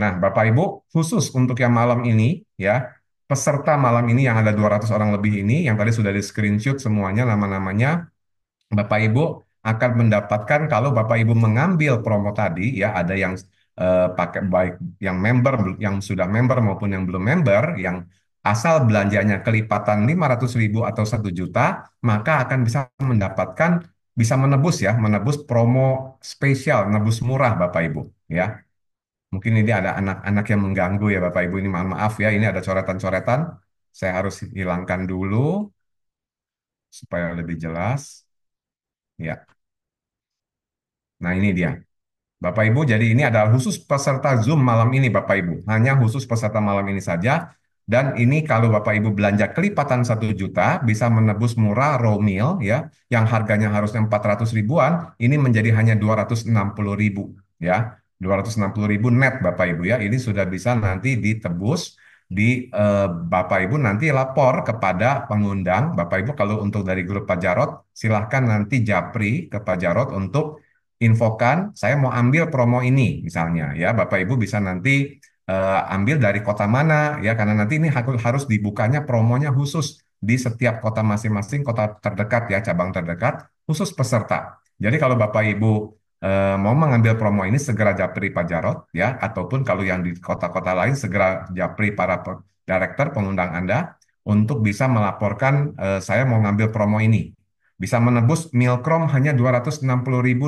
S2: Nah, Bapak Ibu, khusus untuk yang malam ini, ya, peserta malam ini yang ada 200 orang lebih ini, yang tadi sudah di screenshot semuanya nama-namanya, Bapak Ibu akan mendapatkan kalau Bapak Ibu mengambil promo tadi, ya, ada yang eh, pakai baik yang member, yang sudah member maupun yang belum member, yang asal belanjanya kelipatan 500 ribu atau 1 juta, maka akan bisa mendapatkan, bisa menebus ya, menebus promo spesial, menebus murah Bapak Ibu, ya. Mungkin ini ada anak-anak yang mengganggu ya Bapak Ibu ini maaf maaf ya ini ada coretan-coretan. Saya harus hilangkan dulu supaya lebih jelas. Ya. Nah, ini dia. Bapak Ibu, jadi ini adalah khusus peserta Zoom malam ini Bapak Ibu. Hanya khusus peserta malam ini saja. Dan ini kalau Bapak Ibu belanja kelipatan 1 juta bisa menebus murah raw meal ya yang harganya harusnya 400 ribuan ini menjadi hanya 260 ribu ya. 260 ribu net Bapak Ibu ya, ini sudah bisa nanti ditebus di eh, Bapak Ibu nanti lapor kepada pengundang Bapak Ibu kalau untuk dari grup Pak Jarot silahkan nanti japri ke Pak Jarot untuk infokan saya mau ambil promo ini misalnya ya Bapak Ibu bisa nanti eh, ambil dari kota mana ya karena nanti ini harus dibukanya promonya khusus di setiap kota masing-masing kota terdekat ya cabang terdekat khusus peserta. Jadi kalau Bapak Ibu Eh, mau mengambil promo ini segera japri Pak Jarot ya ataupun kalau yang di kota-kota lain segera japri para pe director pengundang Anda untuk bisa melaporkan eh, saya mau ngambil promo ini. Bisa menebus Milkrom hanya 260.000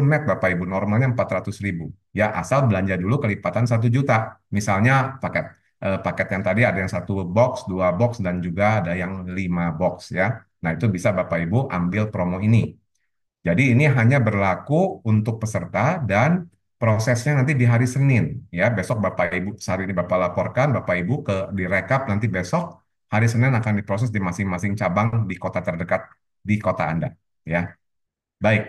S2: net Bapak Ibu, normalnya 400.000. Ya, asal belanja dulu kelipatan 1 juta. Misalnya paket eh, paket yang tadi ada yang satu box, dua box dan juga ada yang lima box ya. Nah, itu bisa Bapak Ibu ambil promo ini. Jadi ini hanya berlaku untuk peserta dan prosesnya nanti di hari Senin ya. Besok Bapak Ibu hari ini Bapak laporkan, Bapak Ibu ke direkap nanti besok hari Senin akan diproses di masing-masing cabang di kota terdekat di kota Anda ya. Baik.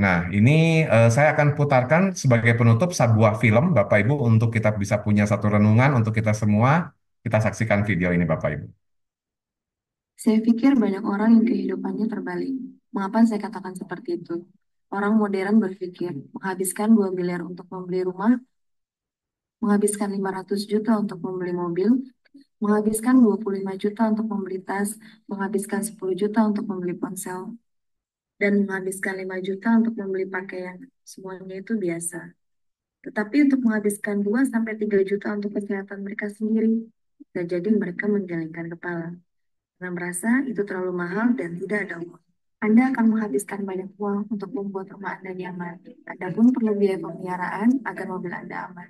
S2: Nah, ini uh, saya akan putarkan sebagai penutup sebuah film Bapak Ibu untuk kita bisa punya satu renungan untuk kita semua. Kita saksikan video ini Bapak Ibu.
S4: Saya pikir banyak orang yang kehidupannya terbalik. Mengapa saya katakan seperti itu? Orang modern berpikir, menghabiskan 2 miliar untuk membeli rumah, menghabiskan 500 juta untuk membeli mobil, menghabiskan 25 juta untuk membeli tas, menghabiskan 10 juta untuk membeli ponsel, dan menghabiskan 5 juta untuk membeli pakaian. Semuanya itu biasa. Tetapi untuk menghabiskan 2-3 juta untuk kesehatan mereka sendiri, dan jadi mereka menggelengkan kepala. Karena merasa itu terlalu mahal dan tidak ada uang. Anda akan menghabiskan banyak uang untuk membuat rumah Anda nyaman. Anda pun perlu biaya pemeliharaan agar mobil Anda aman.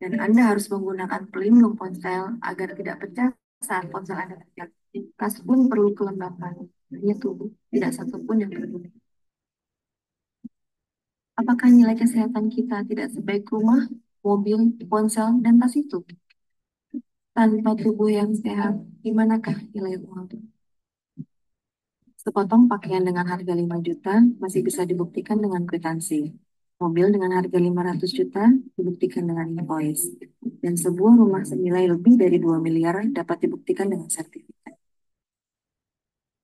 S4: Dan Anda harus menggunakan pelindung ponsel agar tidak pecah saat ponsel Anda pecah. Tas pun perlu kelembapan. Hanya tubuh, tidak satu pun yang peduli. Apakah nilai kesehatan kita tidak sebaik rumah, mobil, ponsel, dan tas itu? Tanpa tubuh yang sehat, di manakah nilai uang? Sepotong pakaian dengan harga 5 juta masih bisa dibuktikan dengan kwitansi. Mobil dengan harga 500 juta dibuktikan dengan invoice. Dan sebuah rumah senilai lebih dari 2 miliar dapat dibuktikan dengan sertifikat.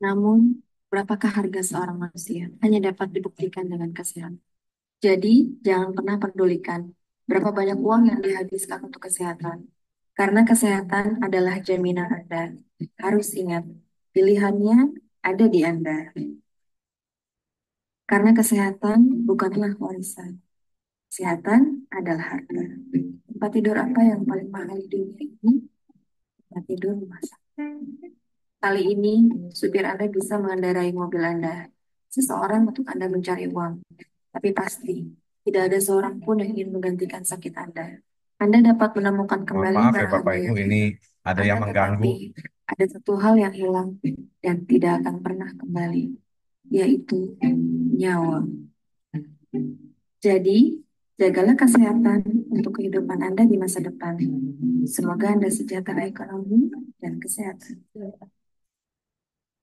S4: Namun, berapakah harga seorang manusia hanya dapat dibuktikan dengan kesehatan. Jadi, jangan pernah pedulikan berapa banyak uang yang dihabiskan untuk kesehatan. Karena kesehatan adalah jaminan Anda. Harus ingat, pilihannya ada di Anda. Karena kesehatan bukanlah warisan. Kesehatan adalah harga. Tempat tidur apa yang paling mahal di dunia ini? Tempat tidur rumah sakit. Kali ini, supir Anda bisa mengendarai mobil Anda. Seseorang untuk Anda mencari uang. Tapi pasti, tidak ada seorang pun yang ingin menggantikan sakit Anda. Anda dapat menemukan kembali maaf ya Bapak Ibu,
S2: ini ada yang mengganggu
S4: ada satu hal yang hilang dan tidak akan pernah kembali, yaitu nyawa. Jadi, jagalah kesehatan untuk kehidupan Anda di masa depan. Semoga Anda sejahtera ekonomi dan kesehatan.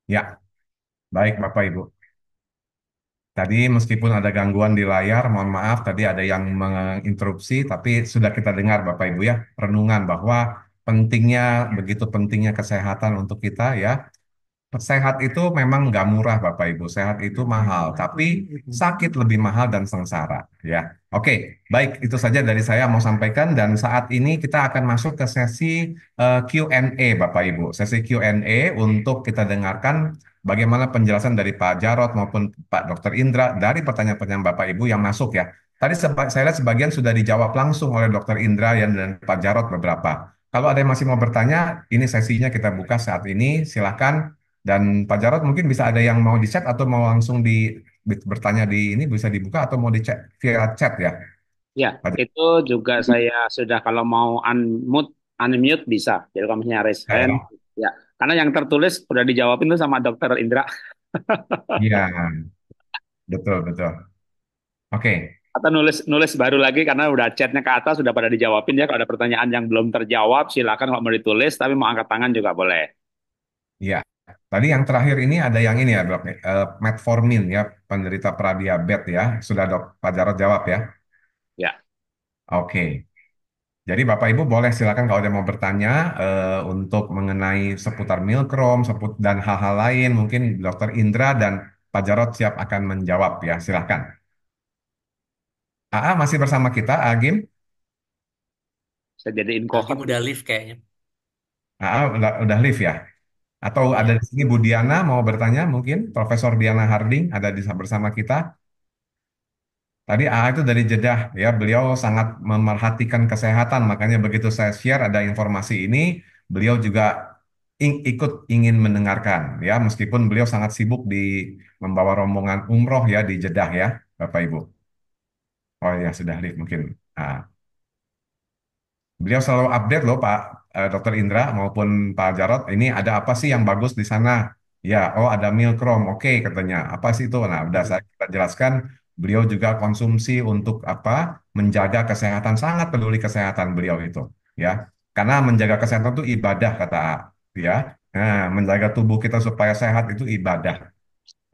S2: Ya, baik Bapak Ibu. Tadi meskipun ada gangguan di layar, mohon maaf tadi ada yang menginterupsi, tapi sudah kita dengar Bapak Ibu ya, renungan bahwa pentingnya begitu pentingnya kesehatan untuk kita ya. Sehat itu memang nggak murah Bapak Ibu. Sehat itu iya, mahal, iya, tapi iya. sakit lebih mahal dan sengsara ya. Oke, baik itu saja dari saya mau sampaikan dan saat ini kita akan masuk ke sesi uh, eh, Q&A Bapak Ibu. Sesi Q&A untuk kita dengarkan bagaimana penjelasan dari Pak Jarot maupun Pak Dr. Indra dari pertanyaan-pertanyaan Bapak Ibu yang masuk ya. Tadi saya lihat sebagian sudah dijawab langsung oleh Dr. Indra dan Pak Jarot beberapa. Kalau ada yang masih mau bertanya, ini sesinya kita buka saat ini. Silahkan. Dan Pak Jarot mungkin bisa ada yang mau di chat atau mau langsung di bertanya di ini bisa dibuka atau mau di chat via chat ya.
S1: Ya, Pak itu juga mm-hmm. saya sudah kalau mau unmute unmute bisa. Jadi kalau misalnya raise hand, ya. Karena yang tertulis sudah dijawabin tuh sama Dokter Indra.
S2: Iya, betul betul. Oke,
S1: atau nulis nulis baru lagi karena udah chatnya ke atas sudah pada dijawabin ya kalau ada pertanyaan yang belum terjawab silakan kalau mau ditulis tapi mau angkat tangan juga boleh.
S2: Iya. Tadi yang terakhir ini ada yang ini ya dok, uh, metformin ya penderita pradiabetes ya sudah dok Pak Jarod jawab ya. Ya. Oke. Jadi Bapak Ibu boleh silakan kalau ada mau bertanya uh, untuk mengenai seputar milkrom, seput dan hal-hal lain mungkin Dokter Indra dan Pak Jarod siap akan menjawab ya silakan. AA ah, masih bersama kita, Agim.
S3: Saya info. Agim udah live kayaknya.
S2: AA ah, udah, udah live ya? Atau ada iya. di sini Bu Diana mau bertanya mungkin, Profesor Diana Harding ada di bersama kita. Tadi AA itu dari Jeddah ya, beliau sangat memerhatikan kesehatan, makanya begitu saya share ada informasi ini, beliau juga ikut ingin mendengarkan ya, meskipun beliau sangat sibuk di membawa rombongan umroh ya di Jeddah ya, Bapak Ibu. Oh ya sudah live mungkin. Nah. Beliau selalu update loh Pak eh, Dr. Indra maupun Pak Jarot. Ini ada apa sih yang bagus di sana? Ya, oh ada milkrom. Oke katanya. Apa sih itu? Nah, sudah saya kita jelaskan. Beliau juga konsumsi untuk apa? Menjaga kesehatan sangat peduli kesehatan beliau itu, ya. Karena menjaga kesehatan itu ibadah kata ya. Nah, menjaga tubuh kita supaya sehat itu ibadah.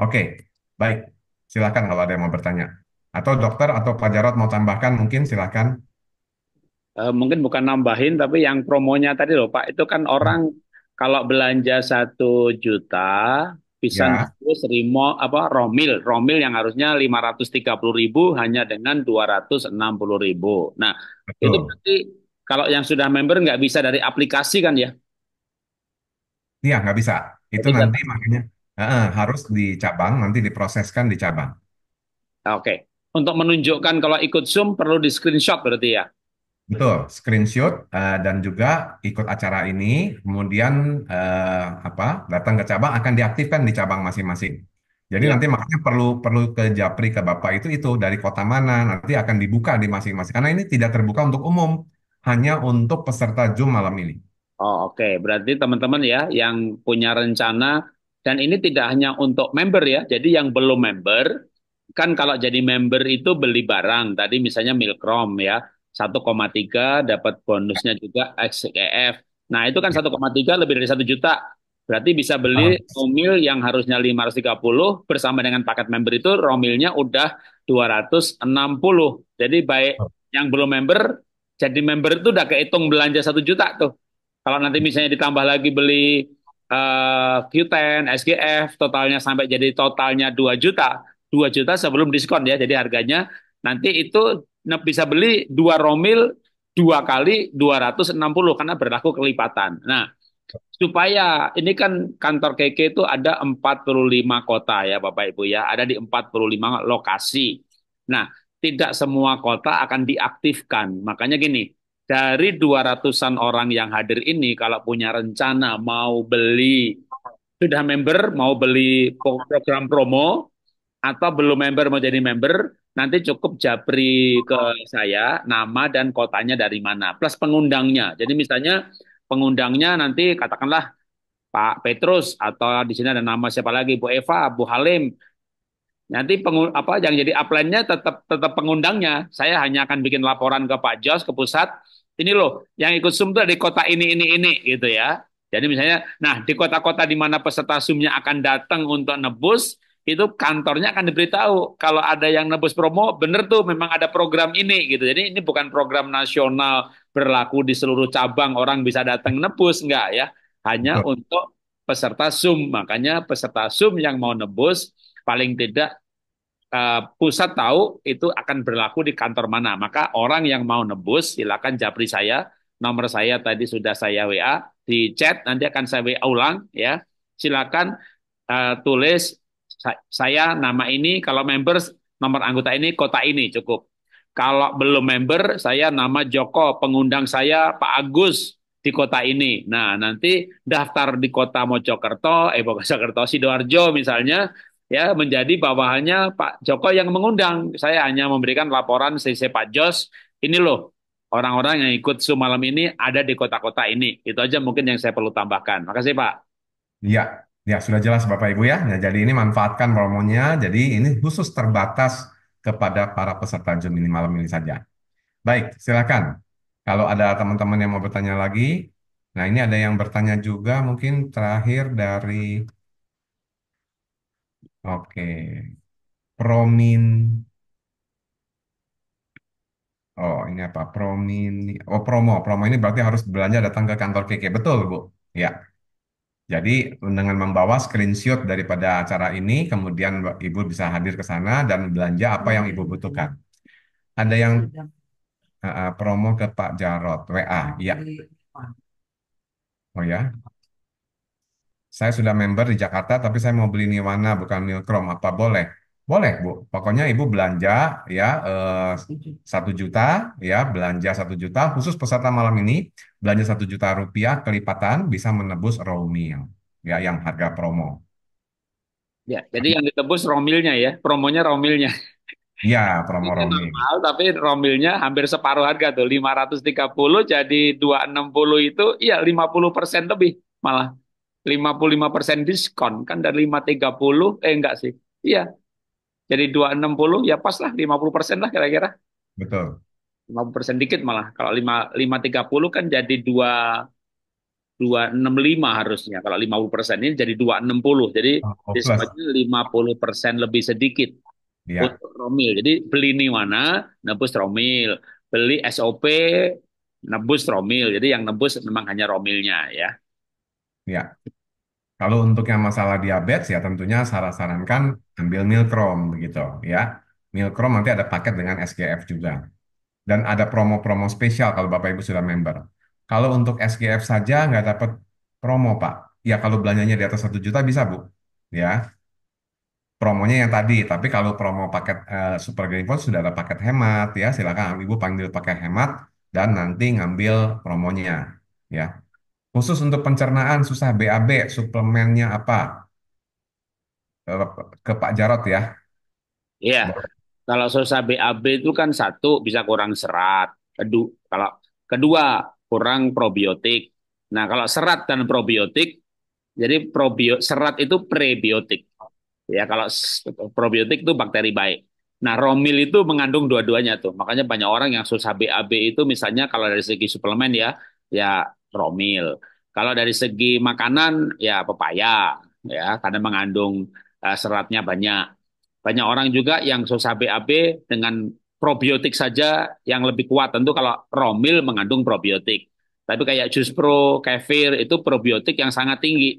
S2: Oke, baik. Silakan kalau ada yang mau bertanya. Atau dokter atau Pak Jarot mau tambahkan mungkin silakan.
S1: E, mungkin bukan nambahin tapi yang promonya tadi loh Pak itu kan orang kalau belanja satu juta bisa ya. serimo apa romil romil yang harusnya lima ratus tiga puluh ribu hanya dengan dua ratus enam puluh ribu. Nah Betul. itu berarti kalau yang sudah member nggak bisa dari aplikasi kan ya?
S2: Iya nggak bisa. Itu Jadi, nanti makanya uh, harus di cabang nanti diproseskan di cabang. Oke. Okay untuk
S1: menunjukkan kalau ikut Zoom perlu di screenshot berarti ya?
S2: Betul, screenshot uh, dan juga ikut acara ini, kemudian uh, apa datang ke cabang akan diaktifkan di cabang masing-masing. Jadi ya. nanti makanya perlu perlu ke Japri ke Bapak itu itu dari kota mana nanti akan dibuka di masing-masing karena ini tidak terbuka untuk umum hanya untuk peserta Zoom malam ini.
S1: Oh oke okay. berarti teman-teman ya yang punya rencana dan ini tidak hanya untuk member ya jadi yang belum member kan kalau jadi member itu beli barang tadi misalnya Milkrom ya 1,3 dapat bonusnya juga XEF. Nah, itu kan 1,3 lebih dari 1 juta. Berarti bisa beli oh. romil yang harusnya 530 bersama dengan paket member itu romilnya udah 260. Jadi baik oh. yang belum member jadi member itu udah kehitung belanja 1 juta tuh. Kalau nanti misalnya ditambah lagi beli uh, eh, Q10, SGF totalnya sampai jadi totalnya 2 juta 2 juta sebelum diskon ya. Jadi harganya nanti itu bisa beli dua romil dua kali 260 karena berlaku kelipatan. Nah, supaya ini kan kantor KK itu ada 45 kota ya Bapak Ibu ya, ada di 45 lokasi. Nah, tidak semua kota akan diaktifkan. Makanya gini, dari 200-an orang yang hadir ini kalau punya rencana mau beli sudah member, mau beli program promo, atau belum member mau jadi member, nanti cukup japri ke saya nama dan kotanya dari mana, plus pengundangnya. Jadi misalnya pengundangnya nanti katakanlah Pak Petrus atau di sini ada nama siapa lagi Bu Eva, Bu Halim. Nanti pengu, apa yang jadi upline-nya tetap tetap pengundangnya. Saya hanya akan bikin laporan ke Pak Jos ke pusat. Ini loh yang ikut Zoom itu dari kota ini ini ini gitu ya. Jadi misalnya, nah di kota-kota di mana peserta sumnya akan datang untuk nebus, itu kantornya akan diberitahu kalau ada yang nebus promo bener tuh memang ada program ini gitu jadi ini bukan program nasional berlaku di seluruh cabang orang bisa datang nebus enggak ya hanya oh. untuk peserta Zoom makanya peserta Zoom yang mau nebus paling tidak uh, pusat tahu itu akan berlaku di kantor mana maka orang yang mau nebus silakan japri saya nomor saya tadi sudah saya WA di chat nanti akan saya WA ulang ya silakan uh, tulis saya nama ini kalau members nomor anggota ini kota ini cukup. Kalau belum member saya nama Joko, pengundang saya Pak Agus di kota ini. Nah, nanti daftar di kota Mojokerto, eh Mojokerto Sidoarjo misalnya ya menjadi bawahannya Pak Joko yang mengundang. Saya hanya memberikan laporan CC Pak Jos, ini loh orang-orang yang ikut Zoom malam ini ada di kota-kota ini. Itu aja mungkin yang saya perlu tambahkan. Makasih Pak.
S2: Iya, Ya, sudah jelas Bapak Ibu ya. Nah, jadi ini manfaatkan promonya. Jadi ini khusus terbatas kepada para peserta Zoom ini malam ini saja. Baik, silakan. Kalau ada teman-teman yang mau bertanya lagi, nah ini ada yang bertanya juga mungkin terakhir dari Oke. Promin Oh, ini apa? Promin Oh, promo. Promo ini berarti harus belanja datang ke kantor KK. Betul, Bu. Ya. Jadi dengan membawa screenshot daripada acara ini, kemudian ibu bisa hadir ke sana dan belanja apa yang ibu butuhkan. Ada yang uh, promo ke Pak Jarot WA, iya. Oh ya, saya sudah member di Jakarta, tapi saya mau beli Niwana bukan Milkrom, apa boleh? Boleh, Bu. Pokoknya Ibu belanja ya eh, satu juta ya belanja satu juta khusus peserta malam ini belanja satu juta rupiah kelipatan bisa menebus raw meal ya yang harga promo.
S1: Ya, jadi yang ditebus romilnya ya, promonya romilnya.
S2: Ya, promo raw meal.
S1: Normal, tapi romilnya hampir separuh harga tuh, 530 jadi 260 itu iya 50% lebih malah. 55% diskon kan dari 530 eh enggak sih. Iya, jadi 260 ya pas lah 50% persen lah kira-kira. Betul. 50% persen dikit malah. Kalau 5 530 kan jadi 2 265 harusnya. Kalau 50% persen ini jadi 260. Jadi oh, oh lima 50 persen lebih sedikit. Ya. romil. Jadi beli ini mana, nebus romil. Beli SOP, nebus romil. Jadi yang nebus memang hanya romilnya ya.
S2: Ya. Kalau untuk yang masalah diabetes ya tentunya saran sarankan ambil Milkrom begitu ya. Milkrom nanti ada paket dengan SGF juga. Dan ada promo-promo spesial kalau Bapak Ibu sudah member. Kalau untuk SGF saja nggak dapat promo Pak. Ya kalau belanjanya di atas 1 juta bisa Bu. Ya. Promonya yang tadi, tapi kalau promo paket eh, Super Green sudah ada paket hemat ya, silakan Ibu panggil pakai hemat dan nanti ngambil promonya ya. Khusus untuk pencernaan susah BAB, suplemennya apa? Ke Pak Jarot ya.
S1: Iya, Yeah. kalau susah BAB itu kan satu bisa kurang serat, kedua kalau kedua kurang probiotik. Nah, kalau serat dan probiotik, jadi probio serat itu prebiotik. Ya, kalau probiotik itu bakteri baik. Nah, Romil itu mengandung dua-duanya tuh. Makanya banyak orang yang susah BAB itu misalnya kalau dari segi suplemen ya, ya Romil. Kalau dari segi makanan ya pepaya ya karena mengandung uh, seratnya banyak. Banyak orang juga yang susah BAB dengan probiotik saja yang lebih kuat tentu kalau Romil mengandung probiotik. Tapi kayak jus pro, kefir itu probiotik yang sangat tinggi.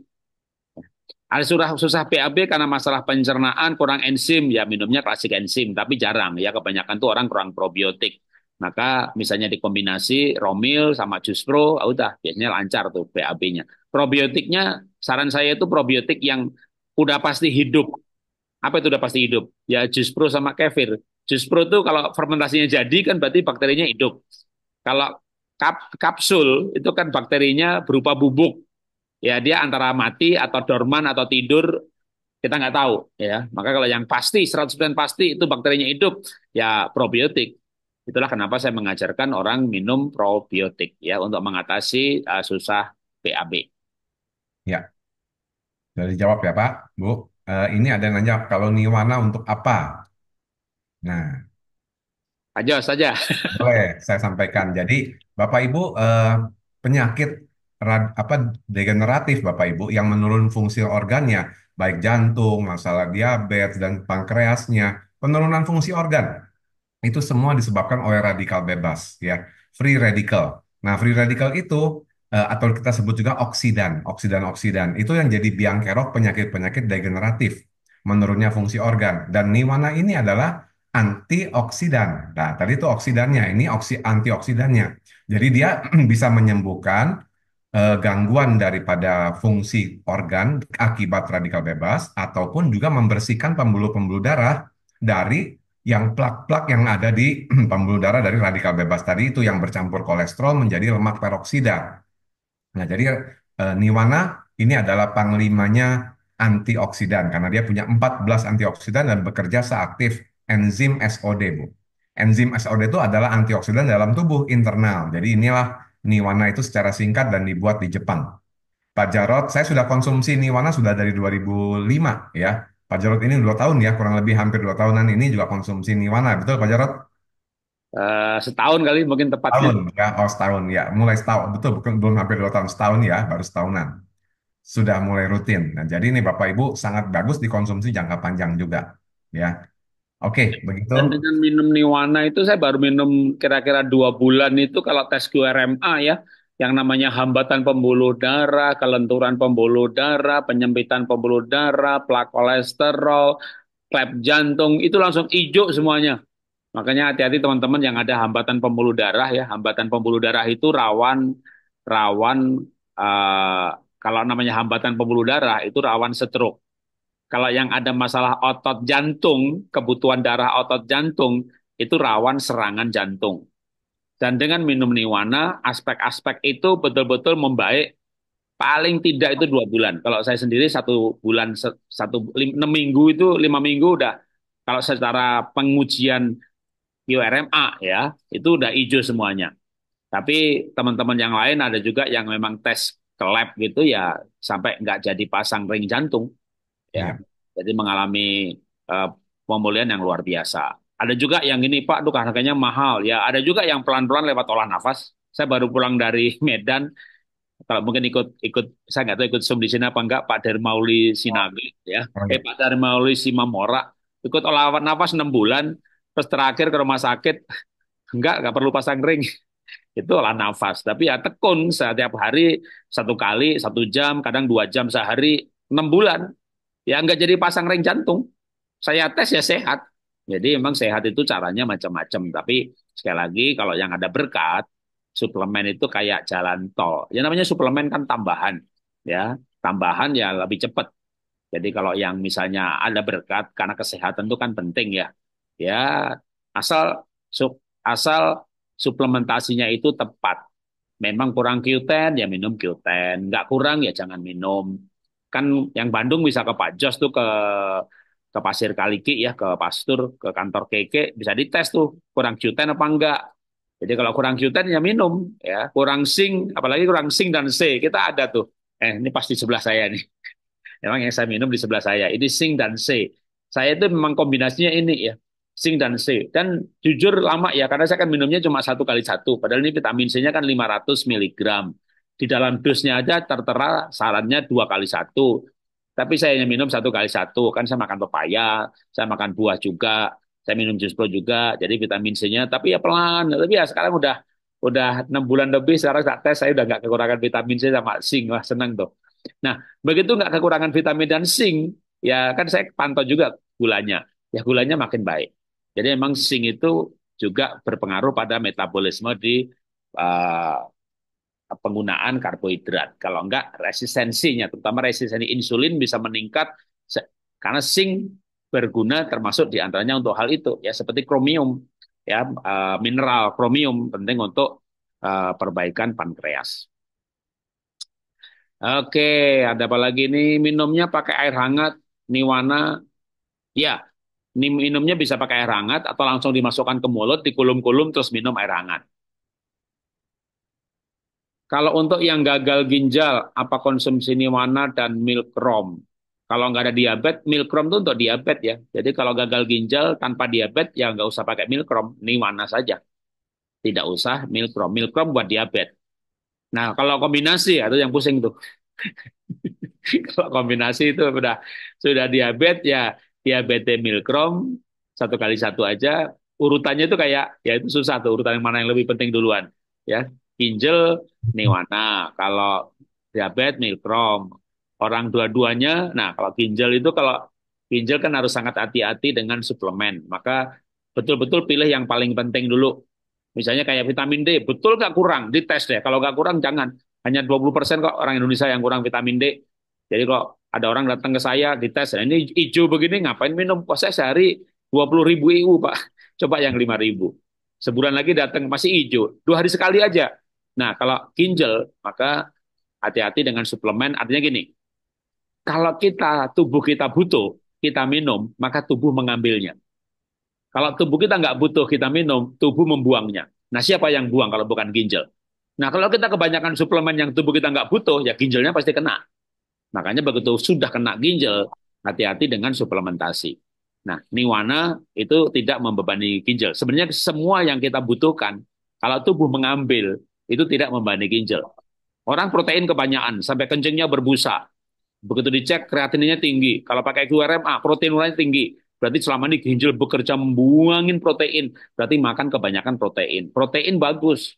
S1: Ada susah, susah BAB karena masalah pencernaan, kurang enzim, ya minumnya klasik enzim, tapi jarang ya kebanyakan tuh orang kurang probiotik. Maka misalnya dikombinasi Romil sama Juspro, pro, ya udah biasanya lancar tuh BAB-nya. Probiotiknya saran saya itu probiotik yang udah pasti hidup. Apa itu udah pasti hidup? Ya jus pro sama kefir. jus pro tuh kalau fermentasinya jadi kan berarti bakterinya hidup. Kalau kap kapsul itu kan bakterinya berupa bubuk. Ya dia antara mati atau dorman atau tidur kita nggak tahu ya. Maka kalau yang pasti 100% pasti itu bakterinya hidup ya probiotik Itulah kenapa saya mengajarkan orang minum probiotik ya untuk mengatasi uh, susah PAB.
S2: Ya, sudah dijawab ya Pak, Bu. Uh, ini ada yang nanya kalau niwana untuk apa? Nah, aja saja. Boleh saya sampaikan. Jadi Bapak Ibu uh, penyakit rad, apa degeneratif Bapak Ibu yang menurun fungsi organnya, baik jantung, masalah diabetes dan pankreasnya, penurunan fungsi organ itu semua disebabkan oleh radikal bebas ya free radical nah free radical itu eh, atau kita sebut juga oksidan oksidan oksidan itu yang jadi biang kerok penyakit penyakit degeneratif menurunnya fungsi organ dan niwana ini adalah antioksidan nah tadi itu oksidannya ini oksi antioksidannya jadi dia bisa menyembuhkan eh, gangguan daripada fungsi organ akibat radikal bebas ataupun juga membersihkan pembuluh-pembuluh darah dari yang plak-plak yang ada di pembuluh darah dari radikal bebas tadi itu yang bercampur kolesterol menjadi lemak peroksida. Nah, jadi e, eh, niwana ini adalah panglimanya antioksidan karena dia punya 14 antioksidan dan bekerja seaktif enzim SOD, Bu. Enzim SOD itu adalah antioksidan dalam tubuh internal. Jadi inilah niwana itu secara singkat dan dibuat di Jepang. Pak Jarot, saya sudah konsumsi niwana sudah dari 2005 ya Pak Jarod ini dua tahun ya, kurang lebih hampir dua tahunan ini juga konsumsi Niwana, betul Pak Jarod?
S1: Uh, setahun kali mungkin tepatnya. Setahun
S2: ya, oh setahun ya, mulai setahun, betul bukan belum hampir dua tahun, setahun ya, baru setahunan sudah mulai rutin. Nah, jadi ini Bapak Ibu sangat bagus dikonsumsi jangka panjang juga, ya. Oke, begitu. Dan
S1: dengan minum Niwana itu saya baru minum kira-kira dua bulan itu kalau tes QRMA ya, yang namanya hambatan pembuluh darah, kelenturan pembuluh darah, penyempitan pembuluh darah, plak kolesterol, klep jantung, itu langsung hijau semuanya. Makanya hati-hati teman-teman yang ada hambatan pembuluh darah ya, hambatan pembuluh darah itu rawan rawan uh, kalau namanya hambatan pembuluh darah itu rawan stroke. Kalau yang ada masalah otot jantung, kebutuhan darah otot jantung itu rawan serangan jantung. Dan dengan minum niwana, aspek-aspek itu betul-betul membaik paling tidak itu dua bulan. Kalau saya sendiri satu bulan satu enam minggu itu lima minggu udah kalau secara pengujian QRMA ya itu udah hijau semuanya. Tapi teman-teman yang lain ada juga yang memang tes ke lab gitu ya sampai nggak jadi pasang ring jantung ya. ya. Jadi mengalami uh, pemulihan yang luar biasa. Ada juga yang ini Pak, duh harganya mahal. Ya, ada juga yang pelan-pelan lewat olah nafas. Saya baru pulang dari Medan. Kalau mungkin ikut ikut saya nggak tahu ikut sum di sini apa enggak Pak Dermauli Sinage ya. Eh Pak Dermauli Simamora ikut olah nafas 6 bulan terus terakhir ke rumah sakit enggak nggak perlu pasang ring itu olah nafas tapi ya tekun setiap hari satu kali satu jam kadang dua jam sehari enam bulan ya nggak jadi pasang ring jantung saya tes ya sehat jadi memang sehat itu caranya macam-macam. Tapi sekali lagi kalau yang ada berkat, suplemen itu kayak jalan tol. Yang namanya suplemen kan tambahan. ya Tambahan ya lebih cepat. Jadi kalau yang misalnya ada berkat, karena kesehatan itu kan penting ya. Ya asal su, asal suplementasinya itu tepat. Memang kurang Q10 ya minum Q10, nggak kurang ya jangan minum. Kan yang Bandung bisa ke Pak Jos tuh ke ke Pasir Kaliki ya, ke Pastur, ke kantor keke bisa dites tuh kurang cuten apa enggak. Jadi kalau kurang cuten ya minum ya, kurang sing apalagi kurang sing dan C kita ada tuh. Eh ini pasti sebelah saya nih. emang yang saya minum di sebelah saya. Ini sing dan C. Saya itu memang kombinasinya ini ya. Sing dan C. Dan jujur lama ya karena saya kan minumnya cuma satu kali satu. Padahal ini vitamin C-nya kan 500 miligram Di dalam dusnya aja tertera sarannya dua kali satu tapi saya hanya minum satu kali satu, kan saya makan pepaya, saya makan buah juga, saya minum jus pro juga, jadi vitamin C-nya. Tapi ya pelan, tapi ya sekarang udah udah enam bulan lebih sekarang saat tes saya udah nggak kekurangan vitamin C sama zinc lah seneng tuh. Nah begitu nggak kekurangan vitamin dan zinc ya kan saya pantau juga gulanya ya gulanya makin baik. Jadi emang zinc itu juga berpengaruh pada metabolisme di uh, penggunaan karbohidrat. Kalau enggak resistensinya, terutama resistensi insulin bisa meningkat karena zinc berguna termasuk diantaranya untuk hal itu ya seperti kromium ya eh, mineral kromium penting untuk eh, perbaikan pankreas. Oke, ada apa lagi nih? Minumnya pakai air hangat, niwana. Ya, minumnya bisa pakai air hangat atau langsung dimasukkan ke mulut, dikulum-kulum terus minum air hangat. Kalau untuk yang gagal ginjal, apa konsumsi niwana dan milk rom? Kalau nggak ada diabetes, milkrom itu untuk diabetes ya. Jadi kalau gagal ginjal tanpa diabetes, ya nggak usah pakai milk milkrom, niwana saja. Tidak usah milk rom. Milk rom buat diabetes. Nah, kalau kombinasi, atau ya, yang pusing tuh. kalau kombinasi itu sudah sudah diabetes ya diabetes milk rom satu kali satu aja urutannya itu kayak ya itu susah tuh urutan yang mana yang lebih penting duluan ya ginjal niwana, kalau diabetes milkrom. Orang dua-duanya, nah kalau ginjal itu kalau ginjal kan harus sangat hati-hati dengan suplemen. Maka betul-betul pilih yang paling penting dulu. Misalnya kayak vitamin D, betul nggak kurang? Dites deh. Kalau nggak kurang jangan. Hanya 20% kok orang Indonesia yang kurang vitamin D. Jadi kalau ada orang datang ke saya dites, nah ini hijau begini ngapain minum? Kok saya sehari 20 ribu EU, Pak. Coba yang 5 ribu. Sebulan lagi datang masih hijau. Dua hari sekali aja. Nah, kalau ginjal, maka hati-hati dengan suplemen. Artinya gini, kalau kita tubuh kita butuh, kita minum, maka tubuh mengambilnya. Kalau tubuh kita nggak butuh kita minum, tubuh membuangnya. Nah, siapa yang buang kalau bukan ginjal? Nah, kalau kita kebanyakan suplemen yang tubuh kita nggak butuh, ya ginjalnya pasti kena. Makanya begitu sudah kena ginjal, hati-hati dengan suplementasi. Nah, niwana itu tidak membebani ginjal. Sebenarnya semua yang kita butuhkan, kalau tubuh mengambil, itu tidak membanding ginjal. Orang protein kebanyakan sampai kencingnya berbusa. Begitu dicek kreatininnya tinggi. Kalau pakai QRMA ah, protein urinnya tinggi. Berarti selama ini ginjal bekerja membuangin protein. Berarti makan kebanyakan protein. Protein bagus.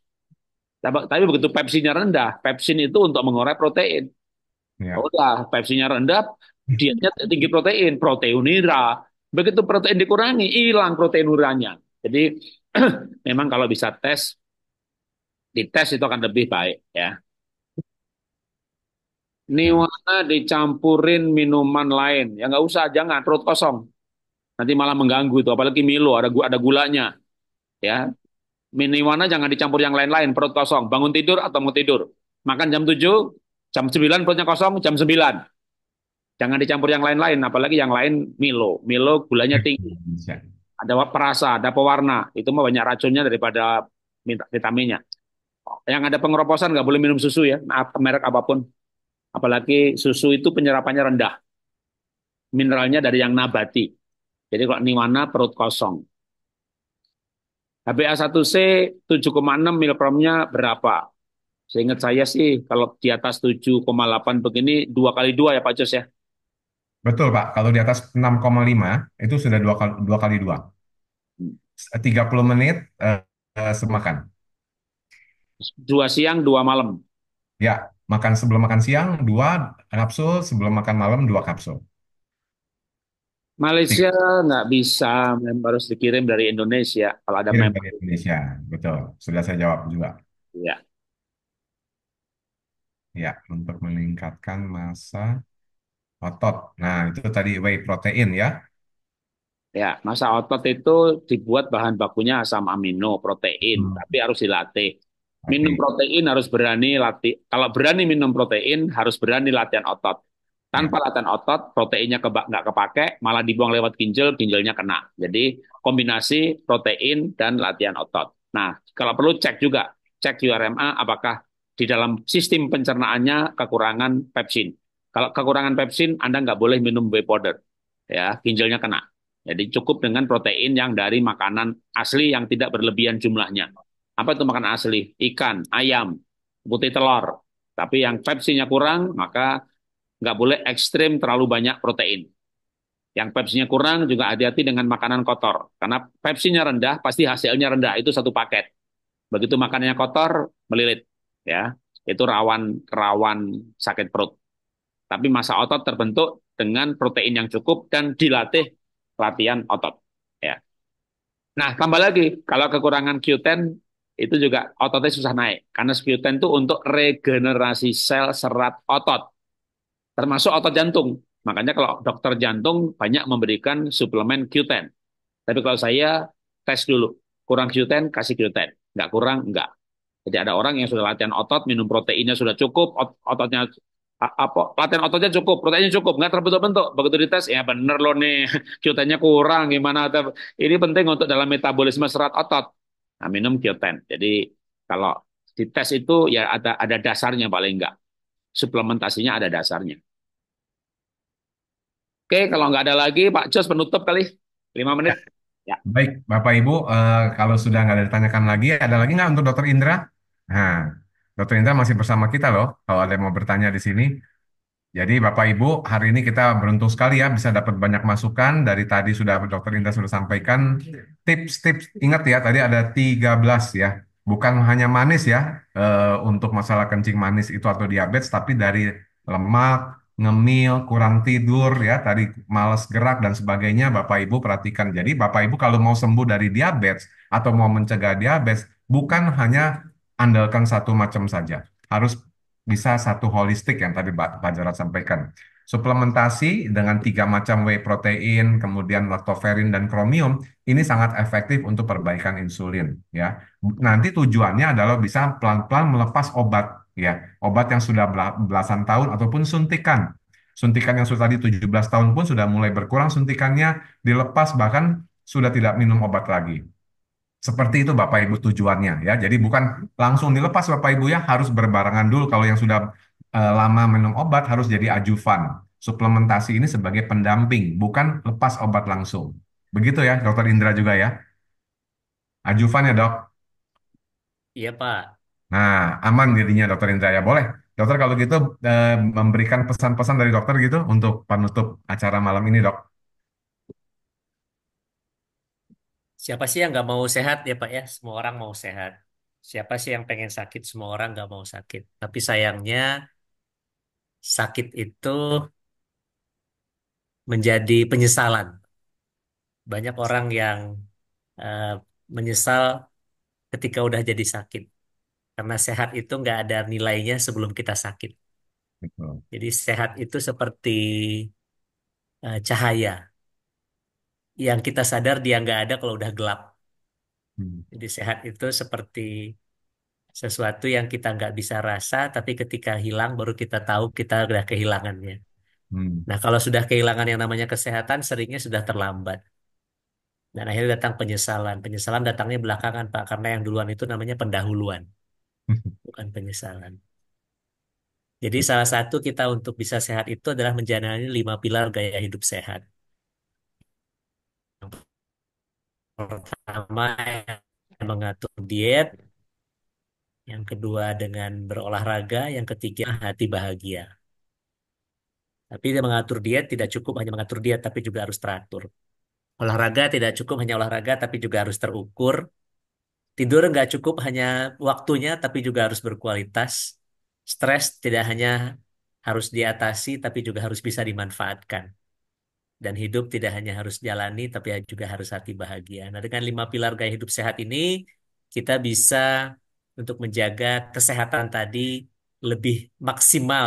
S1: Tapi begitu pepsinya rendah, pepsin itu untuk mengorek protein. Ya. ya. Udah, pepsinya rendah, dietnya tinggi protein, proteinura. Begitu protein dikurangi, hilang protein proteinuranya. Jadi memang kalau bisa tes dites itu akan lebih baik ya. Niwana dicampurin minuman lain, ya nggak usah, jangan perut kosong. Nanti malah mengganggu itu, apalagi Milo ada ada gulanya, ya. Niwana jangan dicampur yang lain-lain, perut kosong. Bangun tidur atau mau tidur, makan jam 7, jam 9 perutnya kosong, jam 9. Jangan dicampur yang lain-lain, apalagi yang lain Milo. Milo gulanya tinggi. Ada perasa, ada pewarna. Itu mah banyak racunnya daripada vitaminnya yang ada pengeroposan nggak boleh minum susu ya, merek apapun. Apalagi susu itu penyerapannya rendah. Mineralnya dari yang nabati. Jadi kalau niwana perut kosong. HbA1c 7,6 miligramnya berapa? Seingat saya sih kalau di atas 7,8 begini dua kali dua ya Pak Jos ya.
S2: Betul Pak, kalau di atas 6,5 itu sudah dua kali dua kali dua. 30 hmm. menit uh, semakan.
S1: Dua siang, dua malam.
S2: Ya, makan sebelum makan siang dua kapsul, sebelum makan malam dua kapsul.
S1: Malaysia nggak bisa, harus dikirim dari Indonesia. Kalau ada Kirim dari
S2: Indonesia, betul. Sudah saya jawab juga. ya. Ya, untuk meningkatkan massa otot. Nah, itu tadi whey protein ya.
S1: Ya, masa otot itu dibuat bahan bakunya asam amino, protein, hmm. tapi harus dilatih. Minum protein harus berani latih. Kalau berani minum protein harus berani latihan otot. Tanpa ya. latihan otot, proteinnya keba- nggak kepake, malah dibuang lewat ginjal, ginjalnya kena. Jadi kombinasi protein dan latihan otot. Nah, kalau perlu cek juga, cek URMA apakah di dalam sistem pencernaannya kekurangan pepsin. Kalau kekurangan pepsin, Anda nggak boleh minum whey powder. Ya, ginjalnya kena. Jadi cukup dengan protein yang dari makanan asli yang tidak berlebihan jumlahnya apa itu makanan asli? Ikan, ayam, putih telur. Tapi yang pepsinya kurang, maka nggak boleh ekstrim terlalu banyak protein. Yang pepsinya kurang juga hati-hati dengan makanan kotor. Karena pepsinya rendah, pasti hasilnya rendah. Itu satu paket. Begitu makanannya kotor, melilit. ya Itu rawan rawan sakit perut. Tapi masa otot terbentuk dengan protein yang cukup dan dilatih latihan otot. Ya. Nah, tambah lagi, kalau kekurangan Q10 itu juga ototnya susah naik karena sputen itu untuk regenerasi sel serat otot termasuk otot jantung makanya kalau dokter jantung banyak memberikan suplemen Q10 tapi kalau saya tes dulu kurang Q10 kasih Q10 nggak kurang nggak jadi ada orang yang sudah latihan otot minum proteinnya sudah cukup ototnya apa latihan ototnya cukup proteinnya cukup nggak terbentuk-bentuk begitu dites ya bener loh nih Q10-nya kurang gimana ini penting untuk dalam metabolisme serat otot Nah, minum q ten Jadi kalau di tes itu ya ada ada dasarnya paling enggak. Suplementasinya ada dasarnya. Oke, kalau enggak ada lagi, Pak Jos penutup kali. 5 menit.
S2: Ya. Baik, Bapak Ibu, uh, kalau sudah enggak ada ditanyakan lagi, ada lagi nggak untuk Dokter Indra? Nah, Dokter Indra masih bersama kita loh. Kalau ada yang mau bertanya di sini, jadi Bapak Ibu, hari ini kita beruntung sekali ya bisa dapat banyak masukan dari tadi sudah Dokter Indah sudah sampaikan tips-tips. Ingat ya tadi ada 13 ya. Bukan hanya manis ya e, untuk masalah kencing manis itu atau diabetes tapi dari lemak, ngemil, kurang tidur ya, tadi malas gerak dan sebagainya Bapak Ibu perhatikan. Jadi Bapak Ibu kalau mau sembuh dari diabetes atau mau mencegah diabetes bukan hanya andalkan satu macam saja. Harus bisa satu holistik yang tadi Pak Jarod sampaikan. Suplementasi dengan tiga macam whey protein, kemudian lactoferrin dan kromium ini sangat efektif untuk perbaikan insulin ya. Nanti tujuannya adalah bisa pelan-pelan melepas obat ya, obat yang sudah belasan tahun ataupun suntikan. Suntikan yang sudah tadi 17 tahun pun sudah mulai berkurang suntikannya, dilepas bahkan sudah tidak minum obat lagi. Seperti itu Bapak Ibu tujuannya ya. Jadi bukan langsung dilepas Bapak Ibu ya, harus berbarengan dulu kalau yang sudah e, lama minum obat harus jadi ajuvan. Suplementasi ini sebagai pendamping, bukan lepas obat langsung. Begitu ya, Dokter Indra juga ya. Ajuvan ya, Dok. Iya, Pak. Nah, aman dirinya Dokter Indra ya. Boleh. Dokter kalau gitu e, memberikan pesan-pesan dari dokter gitu untuk penutup acara malam ini, Dok.
S3: Siapa sih yang nggak mau sehat ya Pak ya? Semua orang mau sehat. Siapa sih yang pengen sakit? Semua orang nggak mau sakit. Tapi sayangnya sakit itu menjadi penyesalan. Banyak orang yang uh, menyesal ketika udah jadi sakit. Karena sehat itu nggak ada nilainya sebelum kita sakit. Jadi sehat itu seperti uh, cahaya yang kita sadar dia nggak ada kalau udah gelap. Hmm. Jadi sehat itu seperti sesuatu yang kita nggak bisa rasa, tapi ketika hilang baru kita tahu kita udah kehilangannya. Hmm. Nah, kalau sudah kehilangan yang namanya kesehatan, seringnya sudah terlambat. Dan akhirnya datang penyesalan. Penyesalan datangnya belakangan, Pak, karena yang duluan itu namanya pendahuluan, bukan penyesalan. Jadi salah satu kita untuk bisa sehat itu adalah menjalani lima pilar gaya hidup sehat pertama mengatur diet, yang kedua dengan berolahraga, yang ketiga hati bahagia. Tapi dia mengatur diet tidak cukup hanya mengatur diet, tapi juga harus teratur. Olahraga tidak cukup hanya olahraga, tapi juga harus terukur. Tidur nggak cukup hanya waktunya, tapi juga harus berkualitas. Stres tidak hanya harus diatasi, tapi juga harus bisa dimanfaatkan dan hidup tidak hanya harus jalani tapi juga harus hati bahagia. Nah, dengan lima pilar gaya hidup sehat ini kita bisa untuk menjaga kesehatan tadi lebih maksimal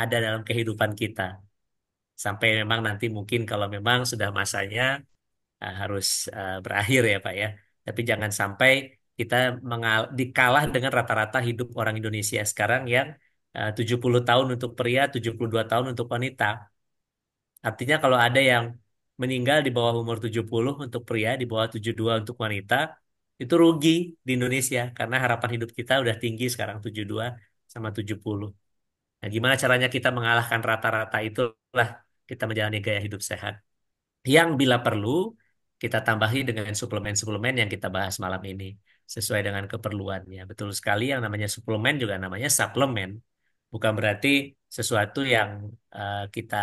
S3: ada dalam kehidupan kita. Sampai memang nanti mungkin kalau memang sudah masanya uh, harus uh, berakhir ya Pak ya. Tapi jangan sampai kita mengal- dikalah dengan rata-rata hidup orang Indonesia sekarang yang eh, uh, 70 tahun untuk pria, 72 tahun untuk wanita Artinya kalau ada yang meninggal di bawah umur 70 untuk pria, di bawah 72 untuk wanita, itu rugi di Indonesia karena harapan hidup kita udah tinggi sekarang 72 sama 70. Nah, gimana caranya kita mengalahkan rata-rata itulah kita menjalani gaya hidup sehat. Yang bila perlu kita tambahi dengan suplemen-suplemen yang kita bahas malam ini sesuai dengan keperluannya. Betul sekali yang namanya suplemen juga namanya suplemen. Bukan berarti sesuatu yang uh, kita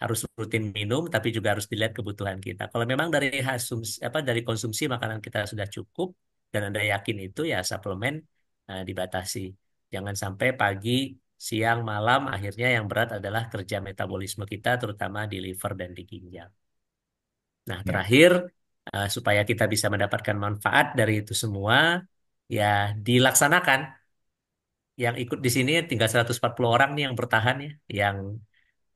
S3: harus rutin minum tapi juga harus dilihat kebutuhan kita. Kalau memang dari asumsi apa dari konsumsi makanan kita sudah cukup dan Anda yakin itu ya suplemen uh, dibatasi. Jangan sampai pagi, siang, malam akhirnya yang berat adalah kerja metabolisme kita terutama di liver dan di ginjal. Nah, ya. terakhir uh, supaya kita bisa mendapatkan manfaat dari itu semua ya dilaksanakan yang ikut di sini tinggal 140 orang nih yang bertahan ya, yang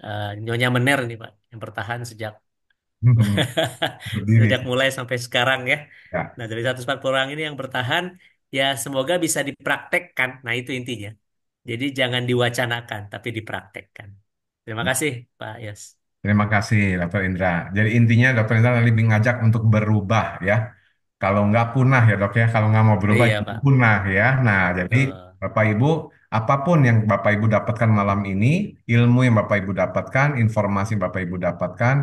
S3: uh, Nyonya Mener nih Pak yang bertahan sejak hmm. sejak mulai sampai sekarang ya. ya. Nah, dari 140 orang ini yang bertahan ya semoga bisa dipraktekkan. Nah, itu intinya. Jadi jangan diwacanakan tapi dipraktekkan. Terima hmm. kasih Pak Yas.
S2: Terima kasih, Dokter Indra. Jadi intinya Dokter Indra lebih ngajak untuk berubah ya. Kalau nggak punah ya dok ya, kalau nggak mau berubah Iya Pak, punah ya. Nah jadi Bapak Ibu apapun yang Bapak Ibu dapatkan malam ini, ilmu yang Bapak Ibu dapatkan, informasi yang Bapak Ibu dapatkan,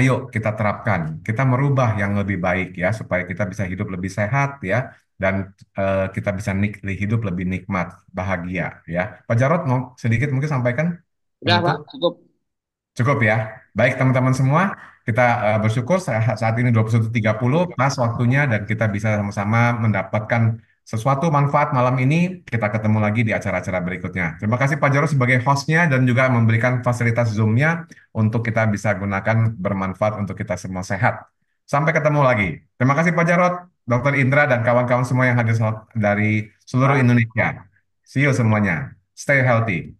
S2: ayo kita terapkan. Kita merubah yang lebih baik ya supaya kita bisa hidup lebih sehat ya dan uh, kita bisa nik hidup lebih nikmat, bahagia ya. Pak Jarot mau sedikit mungkin sampaikan? Sudah, ya, Pak, cukup. Cukup ya. Baik teman-teman semua, kita uh, bersyukur saat ini 21.30 pas waktunya dan kita bisa sama-sama mendapatkan sesuatu manfaat malam ini. Kita ketemu lagi di acara-acara berikutnya. Terima kasih Pak Jaro sebagai hostnya dan juga memberikan fasilitas Zoom-nya untuk kita bisa gunakan bermanfaat untuk kita semua sehat. Sampai ketemu lagi. Terima kasih Pak Jarot, Dr. Indra, dan kawan-kawan semua yang hadir dari seluruh Indonesia. See you semuanya. Stay healthy.